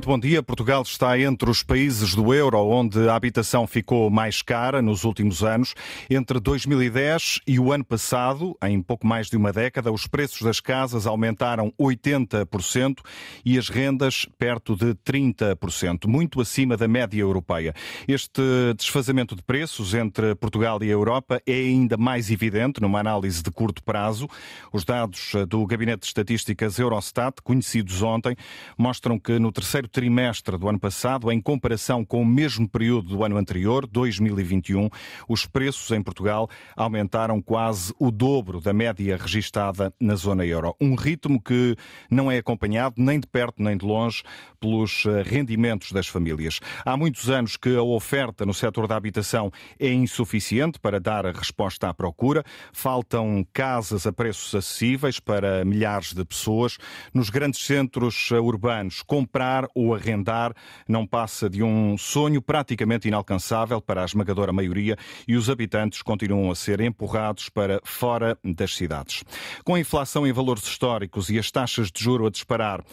Muito bom dia. Portugal está entre os países do euro onde a habitação ficou mais cara nos últimos anos. Entre 2010 e o ano passado, em pouco mais de uma década, os preços das casas aumentaram 80% e as rendas perto de 30%, muito acima da média europeia. Este desfazamento de preços entre Portugal e a Europa é ainda mais evidente numa análise de curto prazo. Os dados do Gabinete de Estatísticas Eurostat, conhecidos ontem, mostram que no terceiro trimestre do ano passado, em comparação com o mesmo período do ano anterior, 2021, os preços em Portugal aumentaram quase o dobro da média registada na zona euro. Um ritmo que não é acompanhado nem de perto nem de longe pelos eh, rendimentos das famílias. Há muitos anos que a oferta no setor da habitação é insuficiente para dar a resposta à procura. Faltam casas a preços acessíveis para milhares de pessoas. Nos grandes centros eh, urbanos, comprar ou arrendar não passa de um sonho praticamente inalcançável para a esmagadora maioria e os habitantes continuam a ser empurrados para fora das cidades. Com a inflação em valores históricos e as taxas de juro a disparar,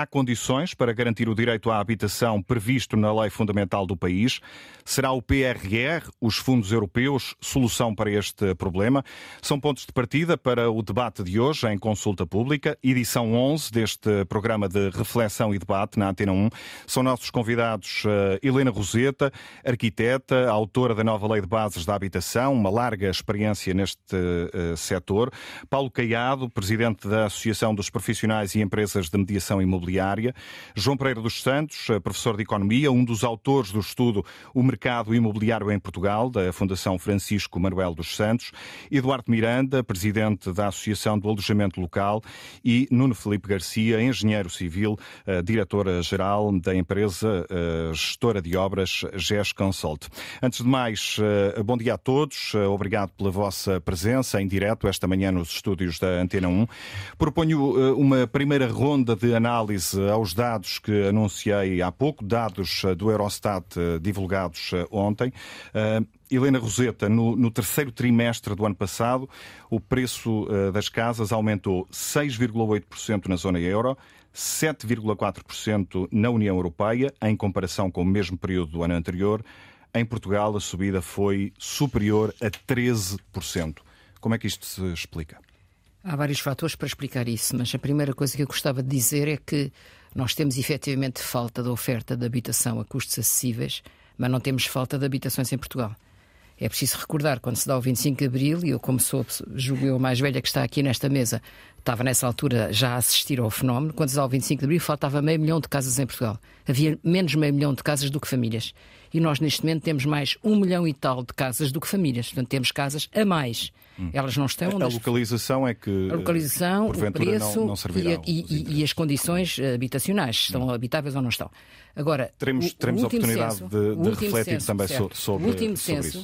há condições para garantir o direito à habitação previsto na lei fundamental do país. Será o PRR, os fundos europeus, solução para este problema? São pontos de partida para o debate de hoje em consulta pública, edição 11 deste programa de reflexão e debate na Antena 1. São nossos convidados eh, Helena Roseta, arquiteta, autora da nova lei de bases da habitação, uma larga experiência neste eh, setor. Paulo Caiado, presidente da Associação dos Profissionais e Empresas de Mediação Imobiliária imobiliária. João Pereira dos Santos, eh, professor de Economia, um dos autores do estudo O Mercado Imobiliário em Portugal, da Fundação Francisco Manuel dos Santos. Eduardo Miranda, presidente da Associação do Alojamento Local. E Nuno Felipe Garcia, engenheiro civil, eh, diretora-geral da empresa eh, gestora de obras GES Consult. Antes de mais, bom dia a todos. Obrigado pela vossa presença em direto esta manhã nos estúdios da Antena 1. Proponho uma primeira ronda de análise análise eh, aos dados que anunciei há pouco, dados eh, do Eurostat eh, divulgados ontem. Helena Roseta, no, no, terceiro trimestre do ano passado, o preço das casas aumentou 6,8% na zona euro, 7,4% na União Europeia, em comparação com o mesmo período do ano anterior. Em Portugal, a subida foi superior a 13%. Como é que isto se explica? Há vários fatores para explicar isso, mas a primeira coisa que eu gostava de dizer é que nós temos efetivamente falta de oferta de habitação a custos acessíveis, mas não temos falta de habitações em Portugal. É preciso recordar, quando se dá o 25 de Abril, e eu, como sou, julgo eu, a mais velha que está aqui nesta mesa, estava nessa altura já a assistir ao fenómeno, quando ao 25 de abril faltava meio milhão de casas em Portugal. Havia menos meio milhão de casas do que famílias. E nós, neste momento, temos mais um milhão e tal de casas do que famílias. Portanto, temos casas a mais. Hum. Elas não estão A localização é que. A localização, o preço não, não e, e, e, as condições eh, habitacionais, estão hum. habitáveis ou não estão. Agora. Teremos, o, teremos o oportunidade de, de refletir também sobre, sobre, o último censo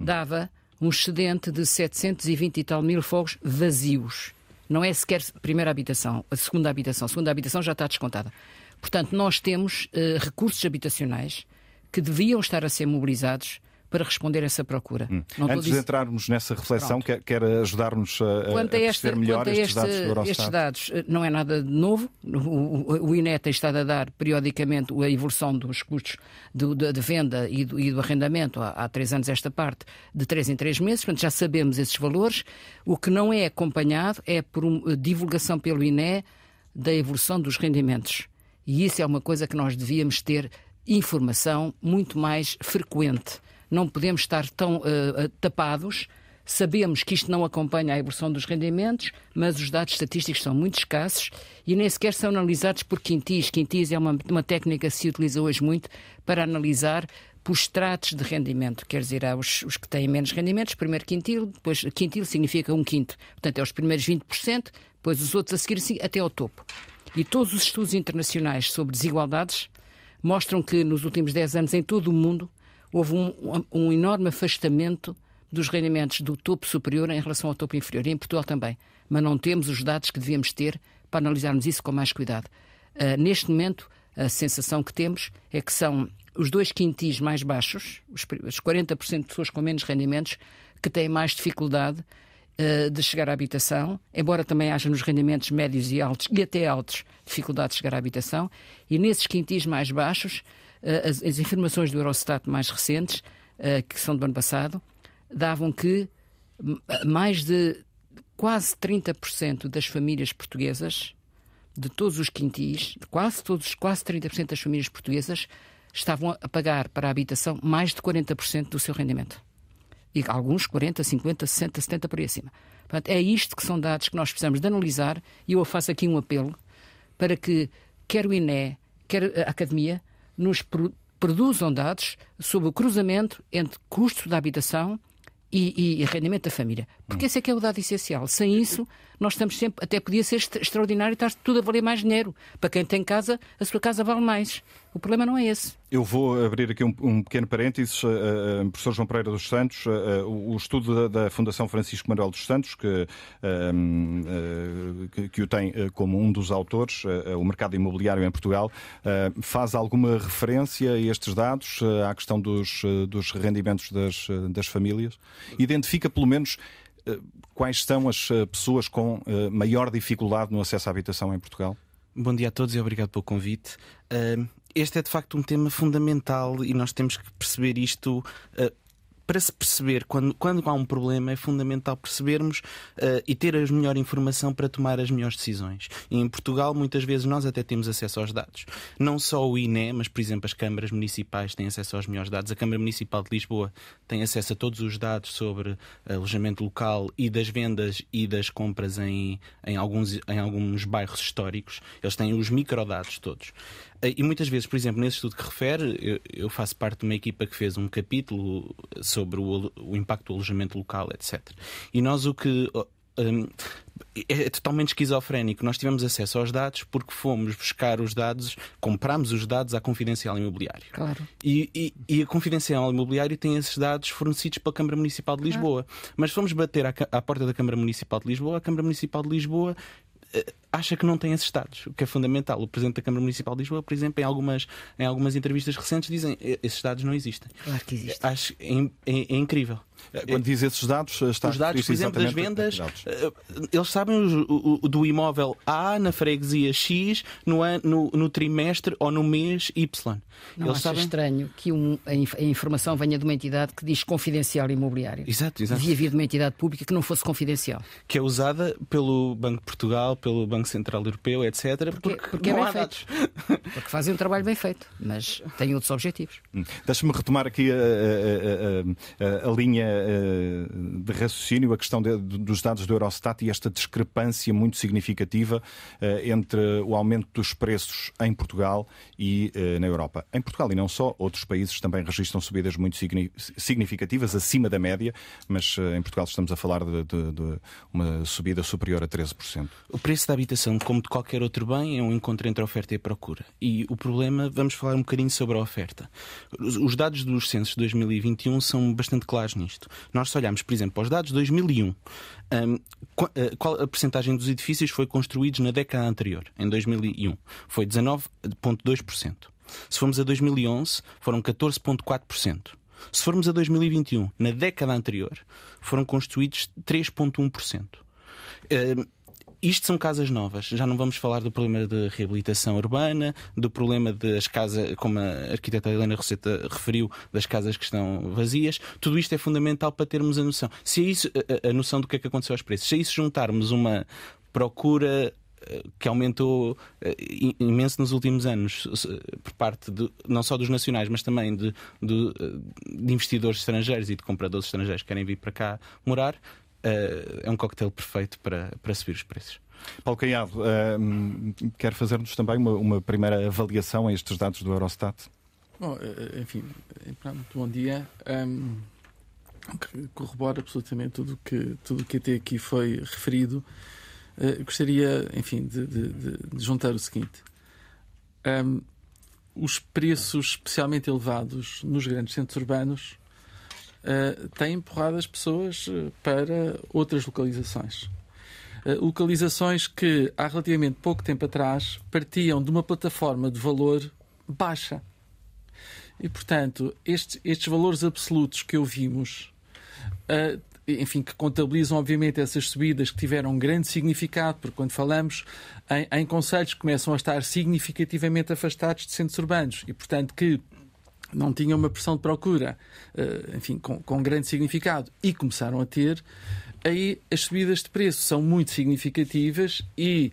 hum. dava um excedente de 720 e tal mil fogos vazios. Não é sequer a primeira habitação, a segunda habitação. A segunda habitação já está descontada. Portanto, nós temos uh, recursos habitacionais que deviam estar a ser mobilizados para responder a essa procura. Hum. Antes de entrarmos nessa reflexão, Pronto. quer, ajudar-nos a, quanto a, melhor estes, este, dados estes dados eh, não é nada de novo. O, o INE tem estado a dar periodicamente a evolução dos custos de, de, de venda e do, e do arrendamento há, há, três anos esta parte, de três em três meses. Portanto, já sabemos esses valores. O que não é acompanhado é por um, eh, divulgação pelo INE da evolução dos rendimentos. E isso é uma coisa que nós devíamos ter informação muito mais frequente não podemos estar tão uh, tapados. Sabemos que isto não acompanha a evolução dos rendimentos, mas os dados estatísticos são muito escassos e nem sequer são analisados por quintis. Quintis é uma, uma técnica que se utiliza hoje muito para analisar por estratos de rendimento, quer dizer, há os, os, que têm menos rendimentos, primeiro quintil, depois quintil significa um quinto, portanto é os primeiros 20%, depois os outros a seguir assim até ao topo. E todos os estudos internacionais sobre desigualdades mostram que nos últimos 10 anos em todo o mundo houve um, um enorme afastamento dos rendimentos do topo superior em relação ao topo inferior, e em Portugal também. Mas não temos os dados que devemos ter para analisarmos isso com mais cuidado. Uh, neste momento, a sensação que temos é que são os dois quintis mais baixos, os 40% de pessoas com menos rendimentos, que têm mais dificuldade uh, de chegar à habitação, embora também haja nos rendimentos médios e altos, e até altos, dificuldade de chegar à habitação, e nesses quintis mais baixos eh, as, as informações do Eurostat mais recentes, eh, que são do ano passado, davam que mais de quase 30% das famílias portuguesas, de todos os quintis, quase todos, quase 30% das famílias portuguesas estavam a pagar para a habitação mais de 40% do seu rendimento. E alguns 40, 50, 60, 70 por aí acima. Portanto, é isto que são dados que nós precisamos de analisar e eu faço aqui um apelo para que quer o INE, quer a academia, nos produzam dados sobre o cruzamento entre custo da habitação e, e rendimento da família. Porque esse é que é o dado essencial. Sem isso, nós estamos sempre, até podia ser extraordinário estar tudo a valer mais dinheiro. Para quem tem casa, a sua casa vale mais. O problema não é esse. Eu vou abrir aqui um, um pequeno parênteses. Uh, professor João Pereira dos Santos, uh, o estudo da, da, Fundação Francisco Manuel dos Santos, que, uh, que, que, o tem como um dos autores, o mercado imobiliário em Portugal, faz alguma referência a estes dados, à questão dos, dos rendimentos das, das famílias? Identifica pelo menos eh, quais são as eh, pessoas com eh, maior dificuldade no acesso à habitação em Portugal? Bom dia a todos e obrigado pelo convite. Este é de facto um tema fundamental e nós temos que perceber isto para se perceber quando, quando há um problema é fundamental percebermos uh, e ter a melhor informação para tomar as melhores decisões. E em Portugal, muitas vezes, nós até temos acesso aos dados. Não só o INE, mas, por exemplo, as câmaras municipais têm acesso aos melhores dados. A Câmara Municipal de Lisboa tem acesso a todos os dados sobre alojamento local e das vendas e das compras em, em, alguns, em alguns bairros históricos. Eles têm os microdados todos. Eh, e muitas vezes, por exemplo, nesse estudo que refere, eu, eu faço parte de uma equipa que fez um capítulo sobre o, o impacto do alojamento local, etc. E nós o que um, é, é totalmente esquizofrénico. Nós tivemos acesso aos dados porque fomos buscar os dados, comprámos os dados à Confidencial Imobiliário. Claro. E, e, e a Confidencial Imobiliário tem esses dados fornecidos pela Câmara Municipal de Lisboa. Claro. Mas fomos bater à, à porta da Câmara Municipal de Lisboa, a Câmara Municipal de Lisboa eh, acha que não tem esses dados, o que é fundamental. O Presidente da Câmara Municipal de Lisboa, por exemplo, em algumas, em algumas entrevistas recentes, dizem esses dados não existem. Claro que existem. Acho, é, é, é incrível. Eh, quando diz esses dados, eh, está Os dados, por exemplo, das vendas, eh, eles sabem do imóvel A na freguesia X no, no trimestre ou no mês Y. Não eles acha sabem... estranho que um, a informação venha de uma entidade que diz confidencial imobiliário. Exato, exato. Devia vir de uma entidade pública que não fosse confidencial. Que é usada pelo Banco de Portugal, pelo Banco Central Europeu, etc. Porque, porque, porque é bem feito. Porque fazem um trabalho bem feito, mas têm outros objetivos. Hum. Deixa-me retomar aqui a, a, a, a linha eh, eh, de raciocínio a questão de, dos dados do Eurostat e esta discrepância muito significativa eh, entre o aumento dos preços em Portugal e na Europa. Em Portugal e não só, outros países também registram subidas muito significativas, acima da média, mas em Portugal estamos a falar de, de, de uma subida superior a 13%. O preço da habitação, como de qualquer outro bem, é um encontro entre a oferta e a procura. E o problema, vamos falar um bocadinho sobre a oferta. Os dados dos censos de 2021 são bastante claros nisto. Nós se olharmos, por exemplo, aos dados de 2001, hum, eh, qual a percentagem dos edifícios foi construídos na década anterior, em 2001? Foi 19,2%. Se formos a 2011, foram 14,4%. Se formos a 2021, na década anterior, foram construídos 3,1% isto são casas novas. Já não vamos falar do problema de reabilitação urbana, do problema das casas, como a arquiteta Helena Roseta referiu, das casas que estão vazias. Tudo isto é fundamental para termos a noção. Se é isso, a, noção do que é que aconteceu aos preços. Se é isso juntarmos uma procura eh, que aumentou eh, imenso nos últimos anos por parte de, não só dos nacionais, mas também de, de, eh, de investidores estrangeiros e de compradores estrangeiros que querem vir para cá morar eh, é um coquetel perfeito para, para subir os preços. Paulo Caiado, uh, quer fazer-nos também uma, uma, primeira avaliação a estes dados do Eurostat? Bom, eh, enfim, muito então, bom dia. Um, ehm, corrobora absolutamente tudo que, tudo que até aqui foi referido. Uh, gostaria, enfim, de, de, de, juntar o seguinte. Um, ehm, os preços especialmente elevados nos grandes centros urbanos uh, tem empurrado as pessoas eh, para outras localizações. Uh, localizações que há relativamente pouco tempo atrás partiam de uma plataforma de valor baixa. E, portanto, estes, estes valores absolutos que ouvimos, uh, enfim, que contabilizam, obviamente, essas subidas que tiveram um grande significado, porque quando falamos em, em conselhos que começam a estar significativamente afastados de centros urbanos e, portanto, que não tinham uma pressão de procura, eh, enfim, com, com grande significado, e começaram a ter, aí as subidas de preço são muito significativas e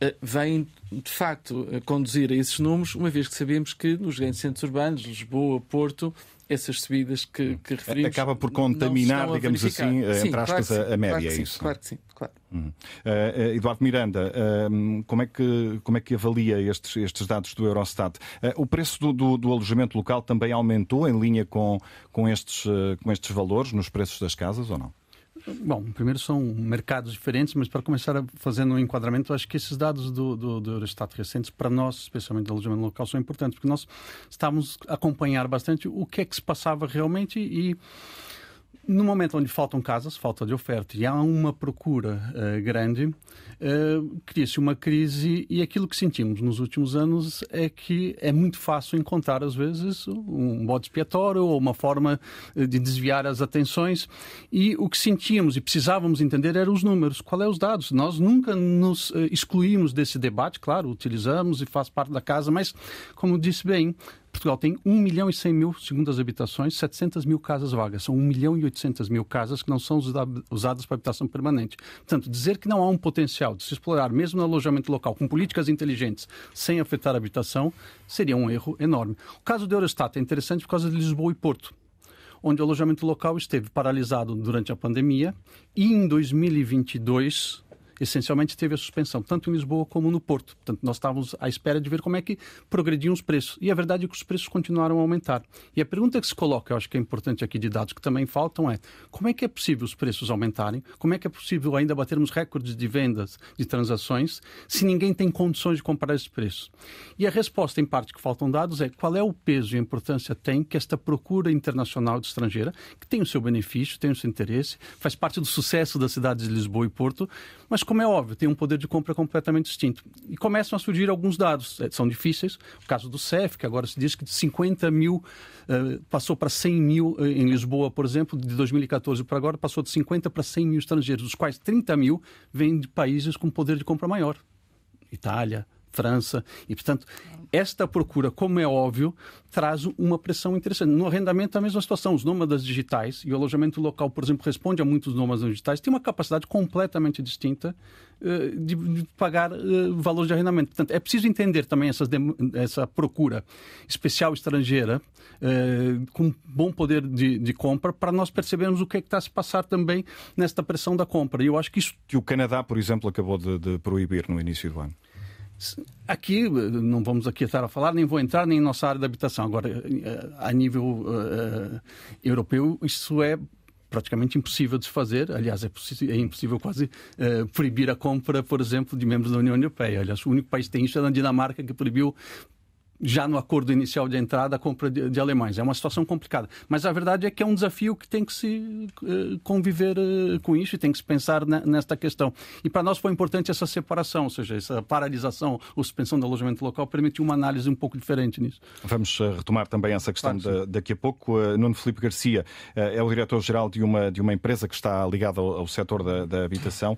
eh, vêm, de facto, a conduzir a esses números, uma vez que sabemos que nos grandes centros urbanos, Lisboa, Porto, essas subidas que, hum. que referimos. Acaba por contaminar, digamos assim, sim, entre aspas, claro a, a, média, claro é sim, isso? É? Claro que sim, claro. Uh, Eduardo Miranda, uh, como, é que, como é que avalia estes, estes dados do Eurostat? Uh, o preço do, do, do, alojamento local também aumentou em linha com, com, estes, com estes valores nos preços das casas ou não? Bom, primeiro são mercados diferentes, mas para começar fazendo um enquadramento, acho que esses dados do, do, do Eurostat recentes, para nós, especialmente do alojamento local, são importantes, porque nós estávamos a acompanhar bastante o que é que se passava realmente e no momento onde faltam casas, falta de oferta e há uma procura uh, grande, uh, cria-se uma crise e aquilo que sentimos nos últimos anos é que é muito fácil encontrar, às vezes, um bode expiatório ou uma forma eh, de desviar as atenções. E o que sentíamos e precisávamos entender eram os números. Qual é os dados? Nós nunca nos excluímos desse debate, claro, utilizamos e faz parte da casa, mas, como disse bem, Portugal tem 1 milhão e 100 mil segundas habitações, 700 mil casas vagas. São 1 milhão e 800 mil casas que não são usadas para habitação permanente. Portanto, dizer que não há um potencial de se explorar, mesmo no alojamento local, com políticas inteligentes, sem afetar a habitação, seria um erro enorme. O caso do Eurostat é interessante por causa de Lisboa e Porto onde o alojamento local esteve paralisado durante a pandemia e em 2022 essencialmente teve a suspensão, tanto em Lisboa como no Porto. Portanto, nós estávamos à espera de ver como é que progrediam os preços. E a verdade é que os preços continuaram a aumentar. E a pergunta que se coloca, eu acho que é importante aqui de dados que também faltam, é como é que é possível os preços aumentarem? Como é que é possível ainda batermos recordes de vendas, de transações, se ninguém tem condições de comparar esses preços? E a resposta, em parte, que faltam dados é qual é o peso e a importância tem que esta procura internacional de estrangeira, que tem o seu benefício, tem o seu interesse, faz parte do sucesso das cidades de Lisboa e Porto, mas como é óbvio, tem um poder de compra completamente distinto. E começam a surgir alguns dados, é, são difíceis. O caso do CEF, que agora se diz que de 50 mil eh, passou para 100 mil eh, em Lisboa, por exemplo, de 2014 para agora, passou de 50 para 100 mil estrangeiros, dos quais 30 mil vêm de países com poder de compra maior. Itália, França, e portanto esta procura, como é óbvio, traz uma pressão interessante. No arrendamento, a mesma situação. Os nômadas digitais e o alojamento local, por exemplo, responde a muitos nômadas digitais, tem uma capacidade completamente distinta eh, de, pagar eh, valores de arrendamento. Portanto, é preciso entender também essa procura especial estrangeira eh, com bom poder de, de compra para nós percebermos o que é que está a se passar também nesta pressão da compra. E eu acho que isso... Que o Canadá, por exemplo, acabou de, de proibir no início do ano. Aqui, não vamos aqui estar a falar, nem vou entrar nem em nossa área de habitação. Agora, eh, a nível uh, europeu, isso é praticamente impossível de se fazer. Aliás, é, é impossível quase uh, proibir a compra, por exemplo, de membros da União Europeia. Aliás, o único país que tem isso é a Dinamarca, que proibiu já no acordo inicial de entrada a compra de, de, alemães. É uma situação complicada. Mas a verdade é que é um desafio que tem que se eh, conviver eh, com isso e tem que se pensar nesta questão. E para nós foi importante essa separação, ou seja, essa paralisação ou suspensão do alojamento local permitiu uma análise um pouco diferente nisso. Vamos eh, retomar também essa questão claro, da, daqui a pouco. Nuno Felipe Garcia é o diretor-geral de uma, de uma empresa que está ligada ao, ao setor da, da habitação.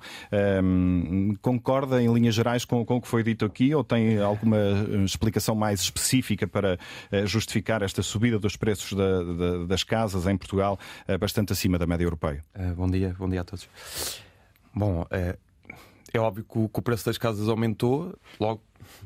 Um, ehm, concorda, em linhas gerais, com, com o que foi dito aqui ou tem alguma explicação mais específica para eh, justificar esta subida dos preços da, da, das casas em Portugal eh, bastante acima da média europeia? Eh, bom dia, bom dia a todos. Bom, é, é óbvio que o, que o preço das casas aumentou logo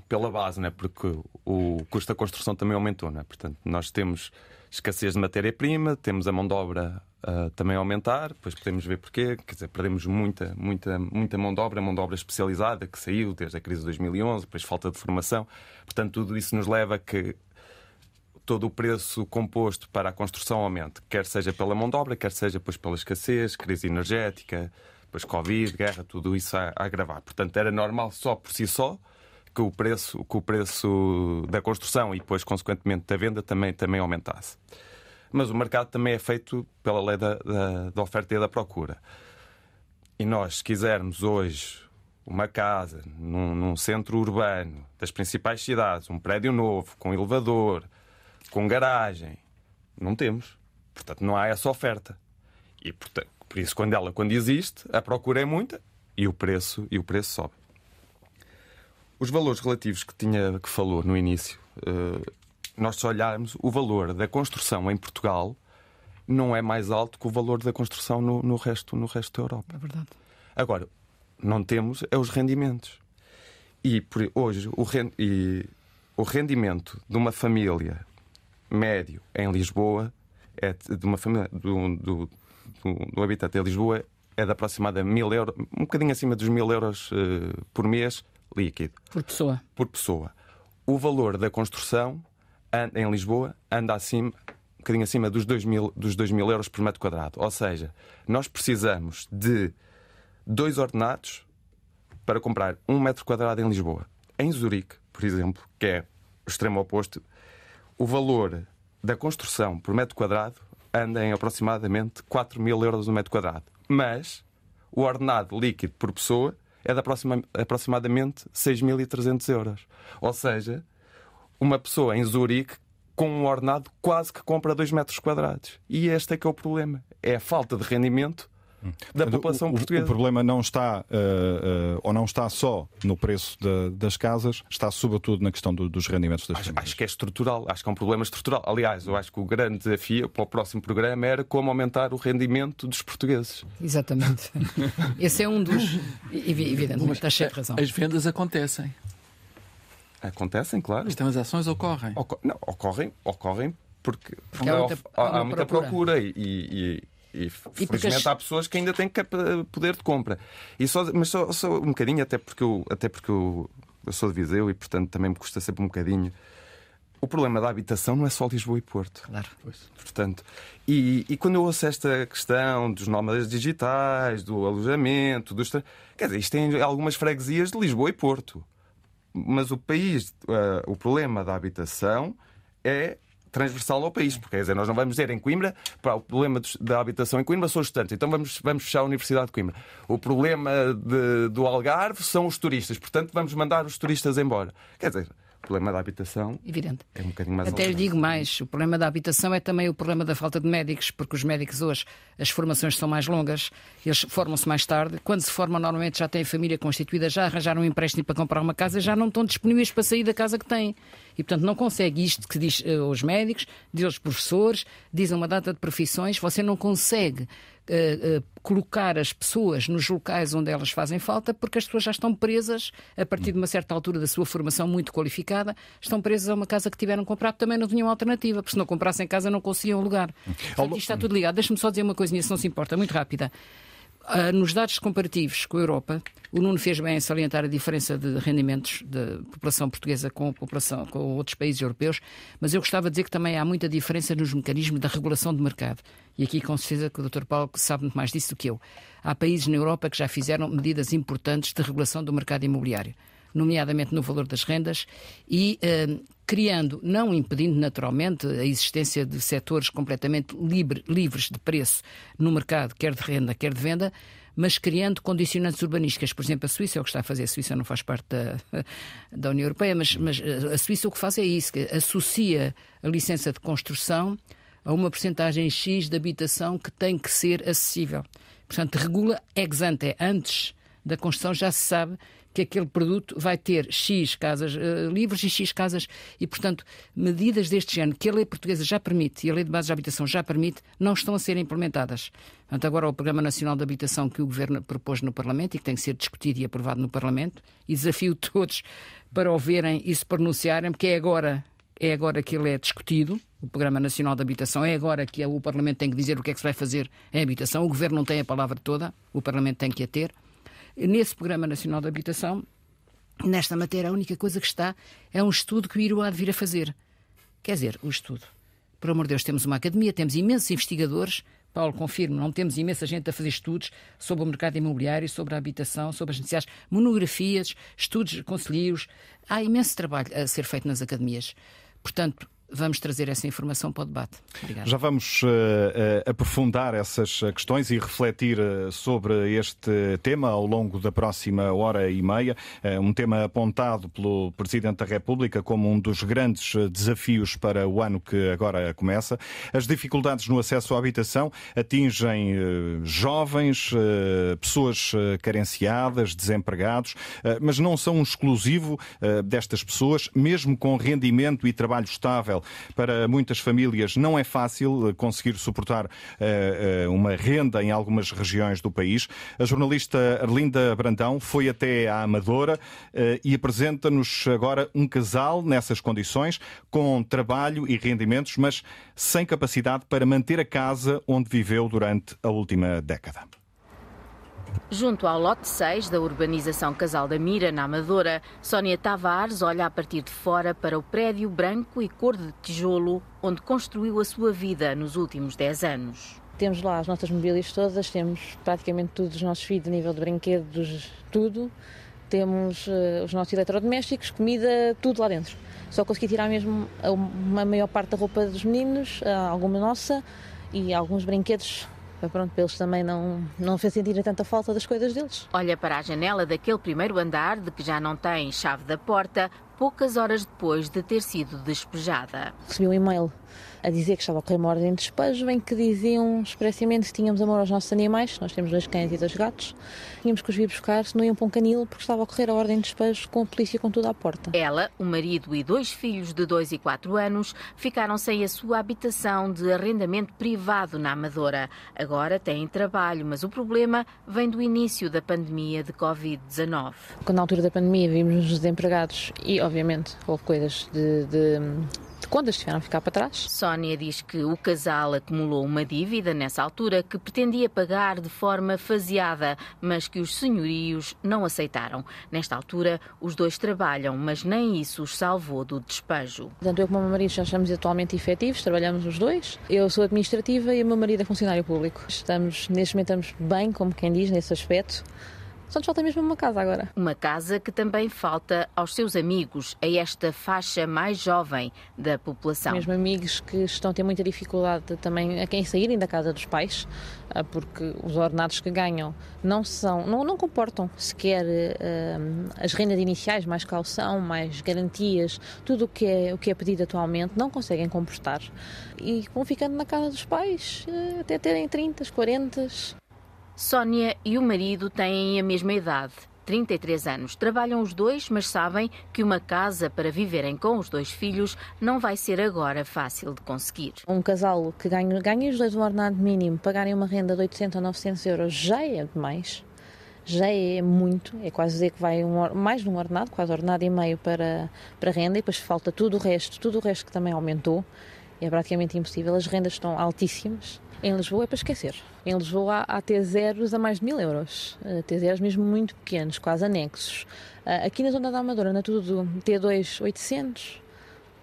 pela base, né? porque o custo da construção também aumentou. Né? Portanto, nós temos escassez de matéria-prima, temos a mão de obra uh, também a aumentar, depois podemos ver porquê, quer dizer, perdemos muita, muita, muita mão de obra, mão de obra especializada que saiu desde a crise de 2011, depois falta de formação. Portanto, tudo isso nos leva a que todo o preço composto para a construção aumente, quer seja pela mão de obra, quer seja depois pela escassez, crise energética, depois Covid, guerra, tudo isso a, a agravar. Portanto, era normal só por si só que o preço, que o preço da construção e depois, consequentemente, da venda também, também aumentasse. Mas o mercado também é feito pela lei da, da, da oferta e da procura. E nós, se quisermos hoje uma casa num, num, centro urbano das principais cidades, um prédio novo, com elevador, com garagem, não temos. Portanto, não há essa oferta. E portanto, por isso, quando ela quando existe, a procura é muita e o preço, e o preço sobe. Os valores relativos que tinha que falou no início, eh, nós se olharmos o valor da construção em Portugal não é mais alto que o valor da construção no, no resto no resto da Europa. É verdade. Agora não temos é os rendimentos e por, hoje o, rend, e, o rendimento de uma família médio em Lisboa é de uma família do, do, do, do habitante de Lisboa é de aproximadamente mil euros, um bocadinho acima dos mil euros uh, por mês líquido. Por pessoa. Por pessoa. O valor da construção em Lisboa anda acima, um bocadinho acima dos 2 mil, dos 2 mil euros por metro quadrado. Ou seja, nós precisamos de dois ordenados para comprar um metro quadrado em Lisboa. Em Zurique, por exemplo, que é o extremo oposto, o valor da construção por metro quadrado anda em aproximadamente 4 mil euros o metro quadrado. Mas o ordenado líquido por pessoa é de aproxima, aproximadamente 6.300 euros. Ou seja, uma pessoa em Zurique com um ordenado quase que compra 2 metros quadrados. E este é que é o problema. É a falta de rendimento Hum. da população o, portuguesa. O, problema não está, uh, uh, ou não está só no preço de, das casas, está sobretudo na questão do, dos rendimentos das acho, famílias. Acho que é estrutural, acho que é um problema estrutural. Aliás, eu acho que o grande desafio para o próximo programa era como aumentar o rendimento dos portugueses. Exatamente. Esse é um dos. Evidentemente, Mas, tá cheio de razão. As vendas acontecem. Acontecem, claro. As transações ocorrem. não, ocorrem, ocorrem porque, porque há, há, muita, há, há muita procura, procura e, e, e, e felizmente há pessoas que ainda têm poder de compra. E só, mas só, só, um bocadinho, até porque, eu, até porque eu, eu sou de Viseu e, portanto, também me custa sempre um bocadinho o problema da habitação não é só Lisboa e Porto. Claro. Pois. Portanto, e, e, quando eu ouço esta questão dos nómadas digitais, do alojamento, dos. Quer dizer, isto tem algumas freguesias de Lisboa e Porto. Mas o país, uh, o problema da habitação é transversal ao país, porque quer dizer, nós não vamos dizer em Coimbra, para o problema da habitação em Coimbra são os estudantes, então vamos, vamos fechar a Universidade de Coimbra. O problema de, do Algarve são os turistas, portanto vamos mandar os turistas embora. Quer dizer, o problema da habitação Evidente. é um bocadinho mais Até lhe digo mais, o problema da habitação é também o problema da falta de médicos, porque os médicos hoje as formações são mais longas, eles formam-se mais tarde, quando se formam normalmente já têm família constituída, já arranjaram um empréstimo para comprar uma casa já não estão disponíveis para sair da casa que têm. E, portanto, não consegue isto que diz uh, os médicos, diz os professores, diz uma data de profissões, você não consegue Uh, uh, colocar as pessoas nos locais onde elas fazem falta, porque as pessoas já estão presas, a partir de uma certa altura da sua formação muito qualificada, estão presas a uma casa que tiveram comprado, também não tinham alternativa, porque se não comprassem casa não conseguiam lugar. Portanto, isto está tudo ligado. Deixa-me só dizer uma coisinha, se não se importa, muito rápida. Ah, nos dados comparativos com a Europa, o Nuno fez bem em salientar a diferença de rendimentos da população portuguesa com a população com outros países europeus, mas eu gostava de dizer que também há muita diferença nos mecanismos da regulação do mercado. E aqui com certeza que o Dr. Paulo sabe muito mais disso do que eu. Há países na Europa que já fizeram medidas importantes de regulação do mercado imobiliário nomeadamente no valor das rendas, e uh, criando, não impedindo naturalmente, a existência de setores completamente libre, livres de preço no mercado, quer de renda, quer de venda, mas criando condicionantes urbanísticas. Por exemplo, a Suíça é o que está a fazer. A Suíça não faz parte da, da União Europeia, mas, mas eh, a Suíça o que faz é isso, que associa a licença de construção a uma porcentagem X de habitação que tem que ser acessível. Portanto, regula ex ante, é antes da construção já se sabe que aquele produto vai ter X casas uh, eh, livres e X casas. E, portanto, medidas deste género, que a lei portuguesa já permite e a lei de bases de habitação já permite, não estão a ser implementadas. Portanto, agora o Programa Nacional de Habitação que o Governo propôs no Parlamento e que tem que ser discutido e aprovado no Parlamento, e desafio todos para o verem e se pronunciarem, porque é agora, é agora que ele é discutido. O Programa Nacional de Habitação é agora que o Parlamento tem que dizer o que é que se vai fazer em habitação. O Governo não tem a palavra toda, o Parlamento tem que a ter nesse Programa Nacional de Habitação, nesta matéria, a única coisa que está é um estudo que o Iroa há de vir a fazer. Quer dizer, o um estudo. Por amor de Deus, temos uma academia, temos imensos investigadores. Paulo, confirmo, não temos imensa gente a fazer estudos sobre o mercado imobiliário, sobre a habitação, sobre as necessidades, monografias, estudos, conselhos. Há imenso trabalho a ser feito nas academias. Portanto, vamos trazer essa informação para o debate. Obrigada. Já vamos uh, aprofundar essas eh, questões e refletir sobre este tema ao longo da próxima hora e meia. Uh, um tema apontado pelo Presidente da República como um dos grandes desafios para o ano que agora começa. As dificuldades no acesso à habitação atingem uh, jovens, pessoas carenciadas, desempregados, mas não são um exclusivo destas pessoas, mesmo com rendimento e trabalho estável para muitas famílias não é fácil eh, conseguir suportar eh, eh, uma renda em algumas regiões do país. A jornalista Arlinda Brandão foi até à Amadora e apresenta-nos agora um casal nessas condições, com trabalho e rendimentos, mas sem capacidade para manter a casa onde viveu durante a última década. Junto ao lote 6 da urbanização Casal da Mira, na Amadora, Sónia Tavares olha a partir de fora para o prédio branco e cor de tijolo onde construiu a sua vida nos últimos 10 anos. Temos lá as nossas mobílias todas, temos praticamente todos os nossos filhos, a nível de brinquedos, tudo. Temos eh, os nossos eletrodomésticos, comida, tudo lá dentro. Só consegui tirar mesmo uma maior parte da roupa dos meninos, eh, alguma nossa, e alguns brinquedos pronto, para eles também não, não sentirem tanta falta das coisas deles. Olha para a janela daquele primeiro andar, de que já não tem chave da porta, poucas horas depois de ter sido despejada. Recebi um e-mail a dizer que estava a correr uma ordem de despejo em que diziam expressamente que tínhamos amor aos nossos animais, nós temos dois cães e dois gatos, tínhamos que os vir buscar, se não iam para um canil, porque estava a correr a ordem de despejo com a polícia com tudo à porta. Ela, o marido e dois filhos de 2 e 4 anos ficaram sem a sua habitação de arrendamento privado na Amadora. Agora têm trabalho, mas o problema vem do início da pandemia de Covid-19. Quando na altura da pandemia vimos os desempregados e, obviamente, houve coisas de, de quando as tiveram a ficar para trás. Sónia diz que o casal acumulou uma dívida nessa altura que pretendia pagar de forma faseada, mas que os senhorios não aceitaram. Nesta altura, os dois trabalham, mas nem isso os salvou do despejo. Tanto eu como o meu marido já estamos atualmente efetivos, trabalhamos os dois. Eu sou administrativa e o meu marido é funcionário público. Estamos, neste momento, estamos bem, como quem diz, nesse aspecto. Só nos falta mesmo uma casa agora. Uma casa que também falta aos seus amigos, a esta faixa mais jovem da população. Mesmo amigos que estão a ter muita dificuldade também a quem saírem da casa dos pais, ah, porque os ordenados que ganham não são, não, não comportam sequer ah, as rendas iniciais, mais calção, mais garantias, tudo o que é, o que é pedido atualmente, não conseguem comportar. E vão ficando na casa dos pais ah, até terem 30, 40. Sónia e o marido têm a mesma idade, 33 anos. Trabalham os dois, mas sabem que uma casa para viverem com os dois filhos não vai ser agora fácil de conseguir. Um casal que ganha, ganha os dois um ordenado mínimo, pagarem uma renda de 800 ou 900 euros já é demais. Já é muito, é quase dizer que vai um, mais de um ordenado, quase ordenado e meio para, para renda, e depois falta tudo o resto, tudo o resto que também aumentou é praticamente impossível, as rendas estão altíssimas. Em Lisboa é para esquecer. Em Lisboa há, há T0s a mais de mil euros, eh, T0s mesmo muito pequenos, quase anexos. Eh, aqui na zona da Amadora, na Tudo, T2 800,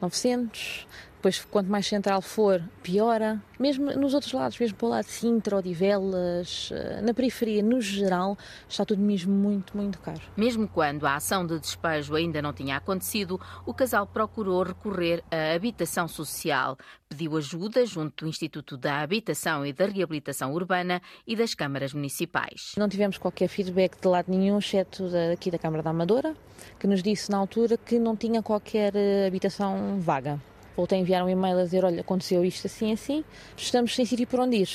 900, depois, quanto mais central for, piora. Mesmo nos outros lados, mesmo para o lado de Sintra, Odivelas, eh, na periferia, no geral, está tudo mesmo muito, muito caro. Mesmo quando a ação de despejo ainda não tinha acontecido, o casal procurou recorrer à habitação social. Pediu ajuda junto do Instituto da Habitação e da Reabilitação Urbana e das câmaras municipais. Não tivemos qualquer feedback de lado nenhum, exceto aqui da Câmara da Amadora, que nos disse na altura que não tinha qualquer eh, habitação vaga voltei a enviar um e-mail a dizer: Olha, aconteceu isto assim, assim, estamos sem sítio por onde ir.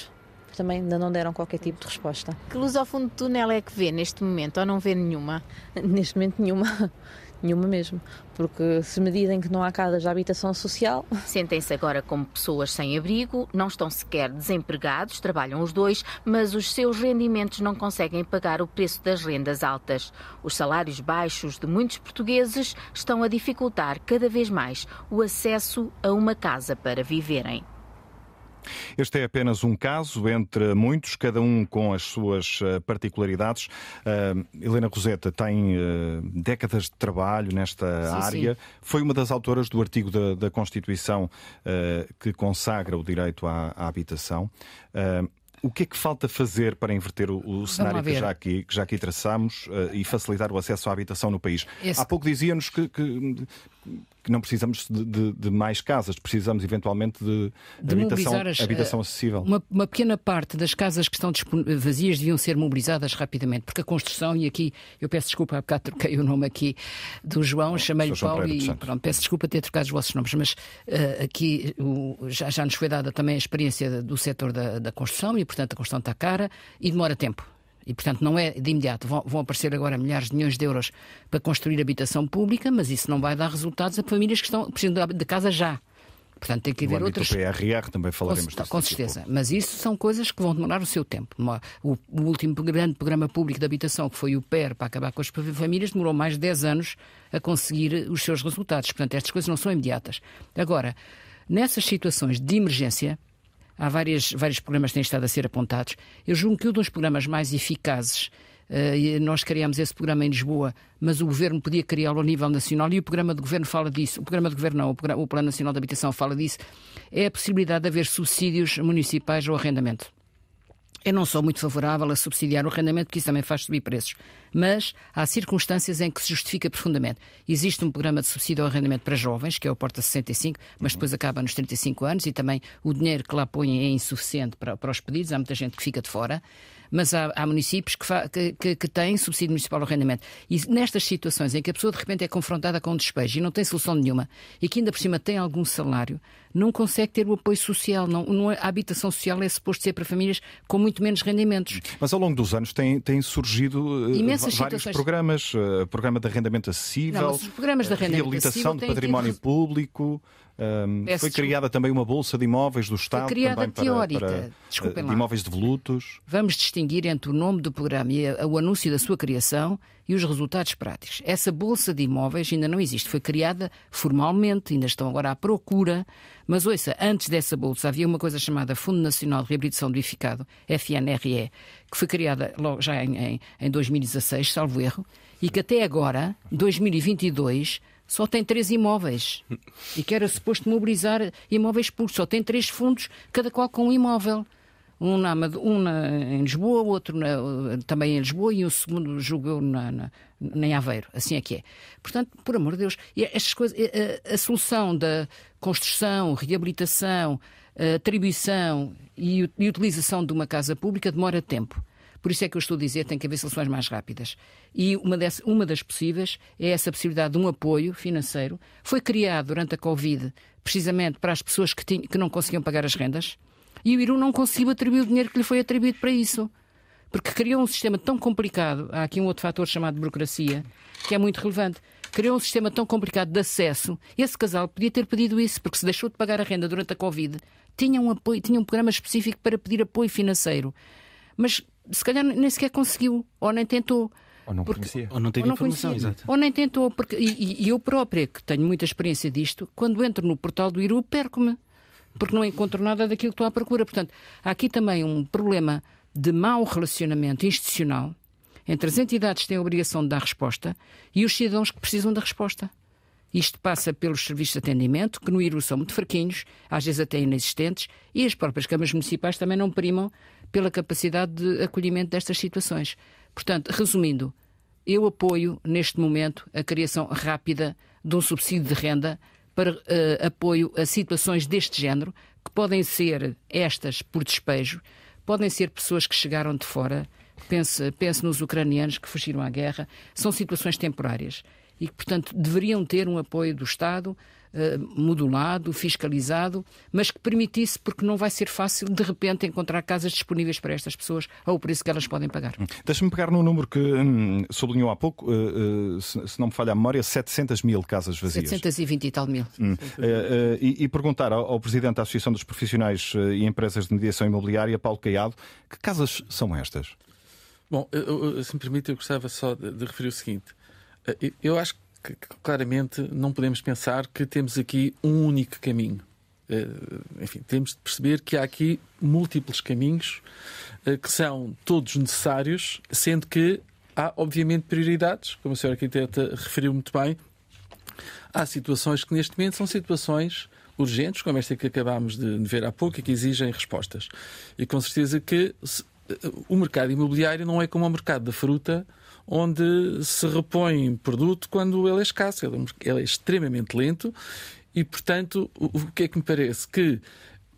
Também ainda não deram qualquer tipo de resposta. Que luz ao fundo do túnel é que vê neste momento ou não vê nenhuma? Neste momento, nenhuma. Nenhuma mesmo. Porque se me dizem que não há casas de habitação social. Sentem-se agora como pessoas sem abrigo, não estão sequer desempregados, trabalham os dois, mas os seus rendimentos não conseguem pagar o preço das rendas altas. Os salários baixos de muitos portugueses estão a dificultar cada vez mais o acesso a uma casa para viverem. Este é apenas um caso entre muitos, cada um com as suas eh, particularidades. Uh, Helena Roseta tem uh, décadas de trabalho nesta sim, área. Sim. Foi uma das autoras do artigo da, da Constituição uh, que consagra o direito à, à habitação. o que é que falta fazer para inverter o, cenário que já, aqui, que já aqui traçamos e facilitar o acesso à habitação no país? Esse... Há pouco dizia-nos que, que que não precisamos de, de, de, mais casas, precisamos eventualmente de, de habitação, as, habitação eh, acessível. Uma, uma, pequena parte das casas que estão vazias deviam ser mobilizadas rapidamente, porque a construção, e aqui eu peço desculpa, há bocado troquei o nome aqui do João, chamei-lhe Paulo e pronto, peço desculpa ter trocado os vossos nomes, mas uh, aqui o, já, já nos foi dada também a experiência do setor da, da construção e, portanto, a construção está cara e demora tempo e, portanto, não é de imediato. Vão, vão, aparecer agora milhares de milhões de euros para construir habitação pública, mas isso não vai dar resultados a famílias que estão precisando de casa já. Portanto, tem que haver outras. O PRR também falaremos com, com tipo. certeza. Mas isso são coisas que vão demorar o seu tempo. O, o último grande programa público de habitação, que foi o PER, para acabar com as famílias, demorou mais de 10 anos a conseguir eh, os seus resultados. Portanto, estas coisas não são imediatas. Agora, nessas situações de emergência, Há várias, vários programas que têm estado a ser apontados. Eu julgo que um dos programas mais eficazes Uh, nós criámos esse programa em Lisboa, mas o governo podia criá-lo a nível nacional e o programa de governo fala disso. O programa de governo não, o, programa, o Plano Nacional de Habitação fala disso. É a possibilidade de haver subsídios municipais ao arrendamento. Eu não sou muito favorável a subsidiar o arrendamento, porque isso também faz subir preços. Mas há circunstâncias em que se justifica profundamente. Existe um programa de subsídio ao arrendamento para jovens, que é o Porta 65, mas depois acaba nos 35 anos e também o dinheiro que lá põem é insuficiente para, para os pedidos. Há muita gente que fica de fora mas há, há municípios que, que, que, que, têm subsídio municipal ao rendimento. E nestas situações em que a pessoa de repente é confrontada com um despejo e não tem solução nenhuma, e que ainda por cima tem algum salário, não consegue ter o apoio social. Não, não é, a habitação social é suposto ser para famílias com muito menos rendimentos. Mas ao longo dos anos têm, têm surgido eh, Imensas vários situações. programas, eh, programa de arrendamento acessível, não, programas de eh, arrendamento reabilitação acessível de património público. Um, foi criada também uma bolsa de imóveis do Estado. Foi criada também para, teórica. Para, eh, de lá. imóveis devolutos. Vamos distinguir entre o nome do programa e o anúncio da sua criação e os resultados práticos. Essa bolsa de imóveis ainda não existe. Foi criada formalmente, ainda estão agora à procura. Mas ouça, antes dessa bolsa havia uma coisa chamada Fundo Nacional de Reabilitação do Edificado, FNRE, que foi criada logo já em, em, em 2016, salvo erro, e que até agora, 2022, só tem três imóveis e que era suposto mobilizar imóveis públicos. Só tem três fundos, cada qual com um imóvel. Um, na, um na, em Lisboa, outro na, também em Lisboa e o segundo julgou na, na, em Aveiro. Assim é que é. Portanto, por amor de Deus, estas coisas, a, eh, a solução da construção, reabilitação, eh, atribuição e, e utilização de uma casa pública demora tempo. Por isso é que eu estou a dizer tem que haver soluções mais rápidas. E uma, desse, uma das possíveis é essa possibilidade de um apoio financeiro. Foi criado durante a Covid precisamente para as pessoas que, tinham, que não conseguiam pagar as rendas e o Iru não conseguiu atribuir o dinheiro que lhe foi atribuído para isso. Porque criou um sistema tão complicado, há aqui um outro fator chamado burocracia, que é muito relevante. Criou um sistema tão complicado de acesso. Esse casal podia ter pedido isso, porque se deixou de pagar a renda durante a Covid, tinha um apoio, tinha um programa específico para pedir apoio financeiro. Mas se calhar nem sequer conseguiu, ou nem tentou. Ou não porque, conhecia. Ou não teve ou não informação, exato. Ou nem tentou, porque, e, e, eu própria, que tenho muita experiência disto, quando entro no portal do Iru, perco-me, porque não encontro nada daquilo que estou à procura. Portanto, há aqui também um problema de mau relacionamento institucional entre as entidades que têm a obrigação de dar resposta e os cidadãos que precisam da resposta. Isto passa pelos serviços de atendimento, que no IRU são muito fraquinhos, às vezes até inexistentes, e as próprias câmaras municipais também não primam pela capacidade de acolhimento destas situações. Portanto, resumindo, eu apoio neste momento a criação rápida de um subsídio de renda para uh, apoio a situações deste género, que podem ser estas por despejo, podem ser pessoas que chegaram de fora, pense, pense nos ucranianos que fugiram à guerra, são situações temporárias e que, portanto, deveriam ter um apoio do Estado, eh, modulado, fiscalizado, mas que permitisse, porque não vai ser fácil de repente encontrar casas disponíveis para estas pessoas ao preço que elas podem pagar. Deixa-me pegar no número que hum, sublinhou há pouco, uh, uh, se, se não me falha a memória, 700 mil casas vazias. 720 e tal mil. Hum. Uh, e, e, perguntar ao, ao, Presidente da Associação dos Profissionais e Empresas de Mediação Imobiliária, Paulo Caiado, que casas são estas? Bom, eu, eu, se me permite, eu gostava só de, de referir o seguinte. Eu acho que que claramente não podemos pensar que temos aqui um único caminho. Eh, enfim, temos de perceber que há aqui múltiplos caminhos eh, que são todos necessários, sendo que há, obviamente, prioridades, como a senhora arquiteta referiu muito bem. Há situações que, neste momento, são situações urgentes, como esta que acabámos de ver há pouco, e que exigem respostas. E com certeza que eh, o mercado imobiliário não é como o mercado da fruta, onde se repõe produto quando ele é escasso, é ele é extremamente lento e, portanto, o, o que é que me parece? Que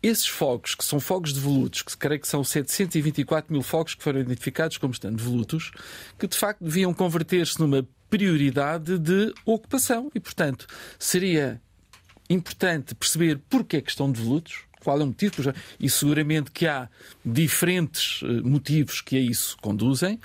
esses fogos, que são fogos de volutos, que creio que são 724 mil fogos que foram identificados como estando volutos, que de facto deviam converter-se numa prioridade de ocupação e, portanto, seria importante perceber porque é que estão de volutos, qual é o motivo, e seguramente que há diferentes eh, motivos que a isso conduzem,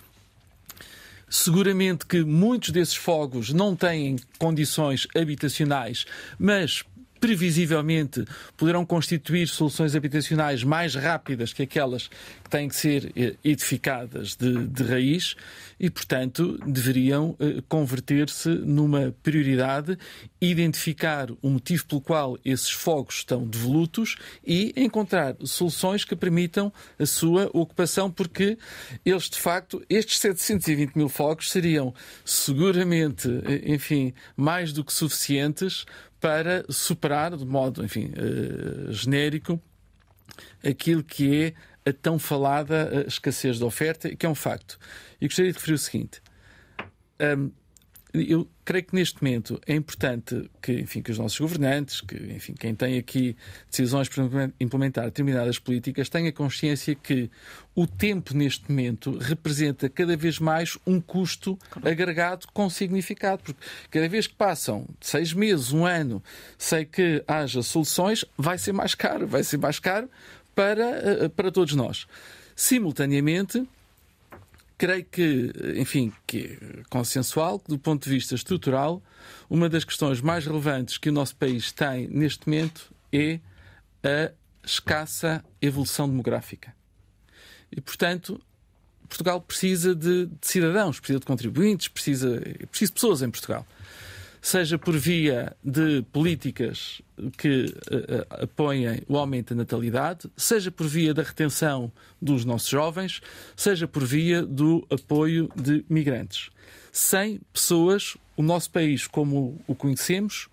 Seguramente que muitos desses fogos não têm condições habitacionais, mas previsivelmente poderão constituir soluções habitacionais mais rápidas que aquelas que têm que ser eh, edificadas de, de raiz e, portanto, deveriam eh, converter-se numa prioridade, identificar o motivo pelo qual esses fogos estão devolutos e encontrar soluções que permitam a sua ocupação, porque eles, de facto, estes 720 mil fogos seriam seguramente, eh, enfim, mais do que suficientes para superar, de modo, enfim, eh, genérico, aquilo que é a tão falada eh, escassez de oferta, que é um facto. E gostaria de referir o seguinte: eu creio que neste momento é importante que, enfim, que os nossos governantes, que, enfim, quem tem aqui decisões para implementar determinadas políticas, tenha consciência que o tempo neste momento representa cada vez mais um custo claro. agregado com significado, porque cada vez que passam seis meses, um ano, sem que haja soluções, vai ser mais caro, vai ser mais caro para, eh, para todos nós. Simultaneamente, creio que, enfim, que é consensual, que do ponto de vista estrutural, uma das questões mais relevantes que o nosso país tem neste momento é a escassa evolução demográfica. E, portanto, Portugal precisa de, de cidadãos, precisa de contribuintes, precisa, é precisa de pessoas em Portugal seja por via de políticas que uh, apoiem o aumento da natalidade, seja por via da retenção dos nossos jovens, seja por via do apoio de migrantes. Sem pessoas, o nosso país, como o conhecemos,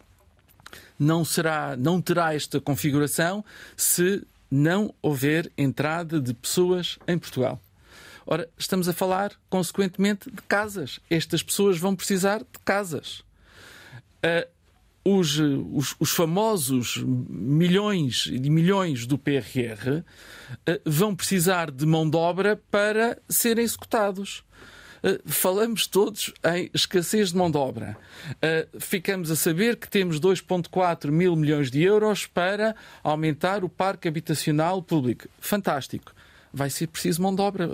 não, será, não terá esta configuração se não houver entrada de pessoas em Portugal. Ora, estamos a falar, consequentemente, de casas. Estas pessoas vão precisar de casas. Eh, os, os, os, famosos milhões e milhões do PRR eh, vão precisar de mão de obra para serem executados eh, falamos todos em escassez de mão de obra. Ficamos a saber que temos 2,4 mil milhões de euros para aumentar o parque habitacional público. Fantástico vai ser preciso mão de obra.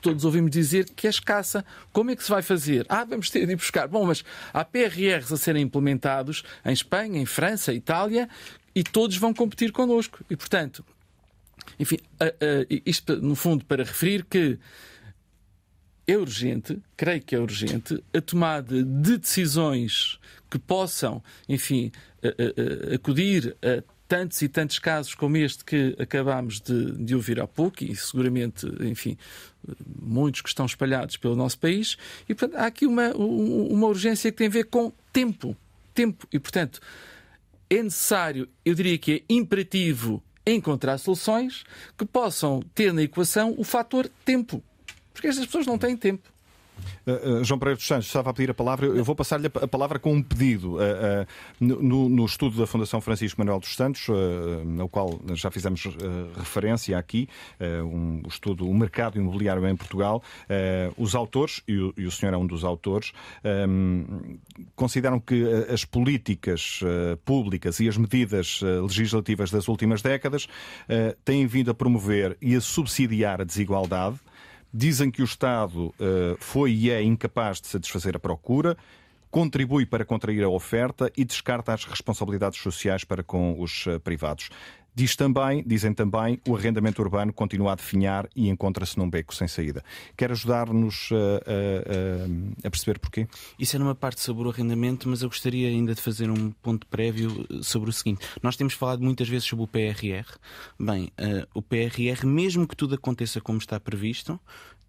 Todos ouvimos dizer que é escassa. Como é que se vai fazer? Ah, vamos ter de ir buscar. Bom, mas há PRRs a serem implementados em Espanha, em França, Itália, e todos vão competir connosco. E, portanto, enfim, isto no fundo para referir que é urgente, creio que é urgente, a tomada de decisões que possam, enfim, acudir a tantos e tantos casos como este que acabámos de, de ouvir há pouco, e seguramente, enfim, muitos que estão espalhados pelo nosso país, e portanto, há aqui uma, uma urgência que tem a ver com tempo. Tempo. E, portanto, é necessário, eu diria que é imperativo encontrar soluções que possam ter na equação o fator tempo. Porque estas pessoas não têm tempo. Uh, João Pereira dos Santos estava a pedir a palavra. Eu vou passar-lhe a palavra com um pedido. Uh, no, no, estudo da Fundação Francisco Manuel dos Santos, ao qual já fizemos referência aqui, um estudo O Mercado Imobiliário em Portugal, os autores, e o, e o, senhor é um dos autores, um, consideram que as políticas públicas e as medidas legislativas das últimas décadas têm vindo a promover e a subsidiar a desigualdade Dizem que o Estado uh, foi e é incapaz de satisfazer a procura, contribui para contrair a oferta e descarta as responsabilidades sociais para com os eh, privados. Diz também, dizem também, o arrendamento urbano continua a definhar e encontra-se num beco sem saída. Quer ajudar-nos a, eh, a, eh, eh, a perceber porquê? Isso é numa parte sobre o arrendamento, mas eu gostaria ainda de fazer um ponto prévio sobre o seguinte. Nós temos falado muitas vezes sobre o PRR. Bem, uh, o PRR, mesmo que tudo aconteça como está previsto,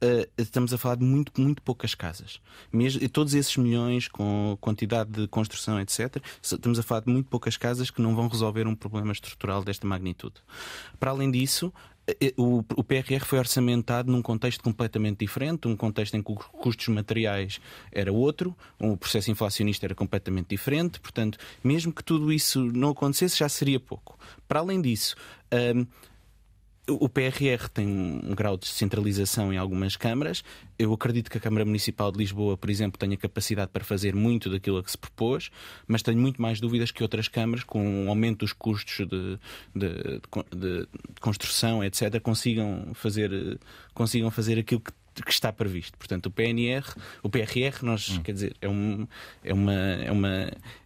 Uh, estamos a falar de muito, muito poucas casas. Mesmo, todos esses milhões com quantidade de construção, etc., estamos a falar de muito poucas casas que não vão resolver um problema estrutural desta magnitude. Para além disso, eh, eh, o, PRR foi orçamentado num contexto completamente diferente, um contexto em que os custos materiais era outro, o processo inflacionista era completamente diferente, portanto, mesmo que tudo isso não acontecesse, já seria pouco. Para além disso, ehm, o PRR tem um grau de descentralização em algumas câmaras. Eu acredito que a Câmara Municipal de Lisboa, por exemplo, tenha capacidade para fazer muito daquilo a que se propôs, mas tenho muito mais dúvidas que outras câmaras, com o um aumento dos custos de, de, de, de, construção, etc., consigam fazer, consigam fazer aquilo que que está previsto. Portanto, o PNR, o PRR, nós, hum. quer dizer, é, um, é uma. É, uma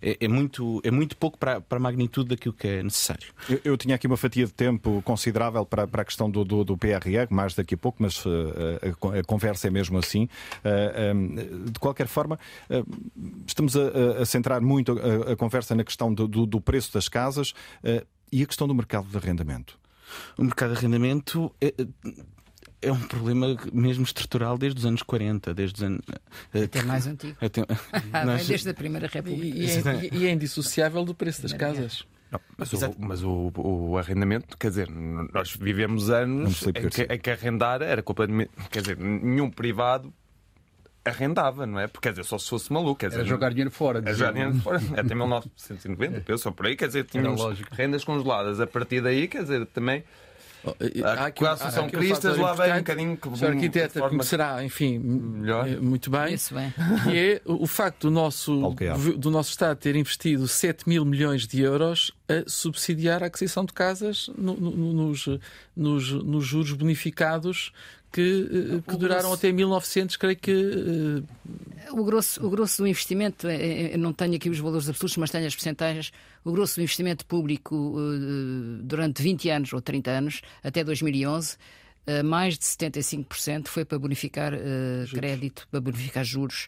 é, é, muito, é muito pouco para, para a magnitude daquilo que é necessário. Eu, eu tinha aqui uma fatia de tempo considerável para, para a questão do, do, do PRR, mais daqui a pouco, mas uh, a, a, conversa é mesmo assim. Uh, eh, um, ehm, de qualquer forma, uh, estamos a, a, centrar muito a, a conversa na questão do, do, do preço das casas e a questão do mercado de arrendamento. O mercado de arrendamento é um problema mesmo estrutural desde os anos 40, desde os anos. Eh, até mais antigo. Até... Nós... Desde a Primeira República. E, é, e, e, é indissociável do preço das casas. Não, mas, o, mas o, o, arrendamento, quer dizer, nós vivemos anos em que, em que arrendar era completamente. Quer dizer, nenhum privado arrendava, não é? Porque, quer dizer, só se fosse maluco. Quer dizer, era jogar dinheiro fora. Era jogar dinheiro fora. É até 1990, é. eu sou por aí, quer dizer, tinha rendas congeladas. A partir daí, quer dizer, também aqui, são cristas, lá vem um bocadinho que. Sr. Arquiteta conhecerá, enfim, melhor. Eh, muito bem, Isso bem, é o facto do nosso, do nosso Estado ter investido 7 mil milhões de euros a subsidiar a aquisição de casas no, no, nos, nos, nos juros bonificados que, eh, que duraram grosso, até 1900, creio que. Eh, o grosso, o grosso do investimento, é, é, não tenho aqui os valores absolutos, mas tenho as percentagens. O grosso do investimento público eh, durante 20 anos ou 30 anos, até 2011. mais de 75% foi para bonificar crédito, para bonificar juros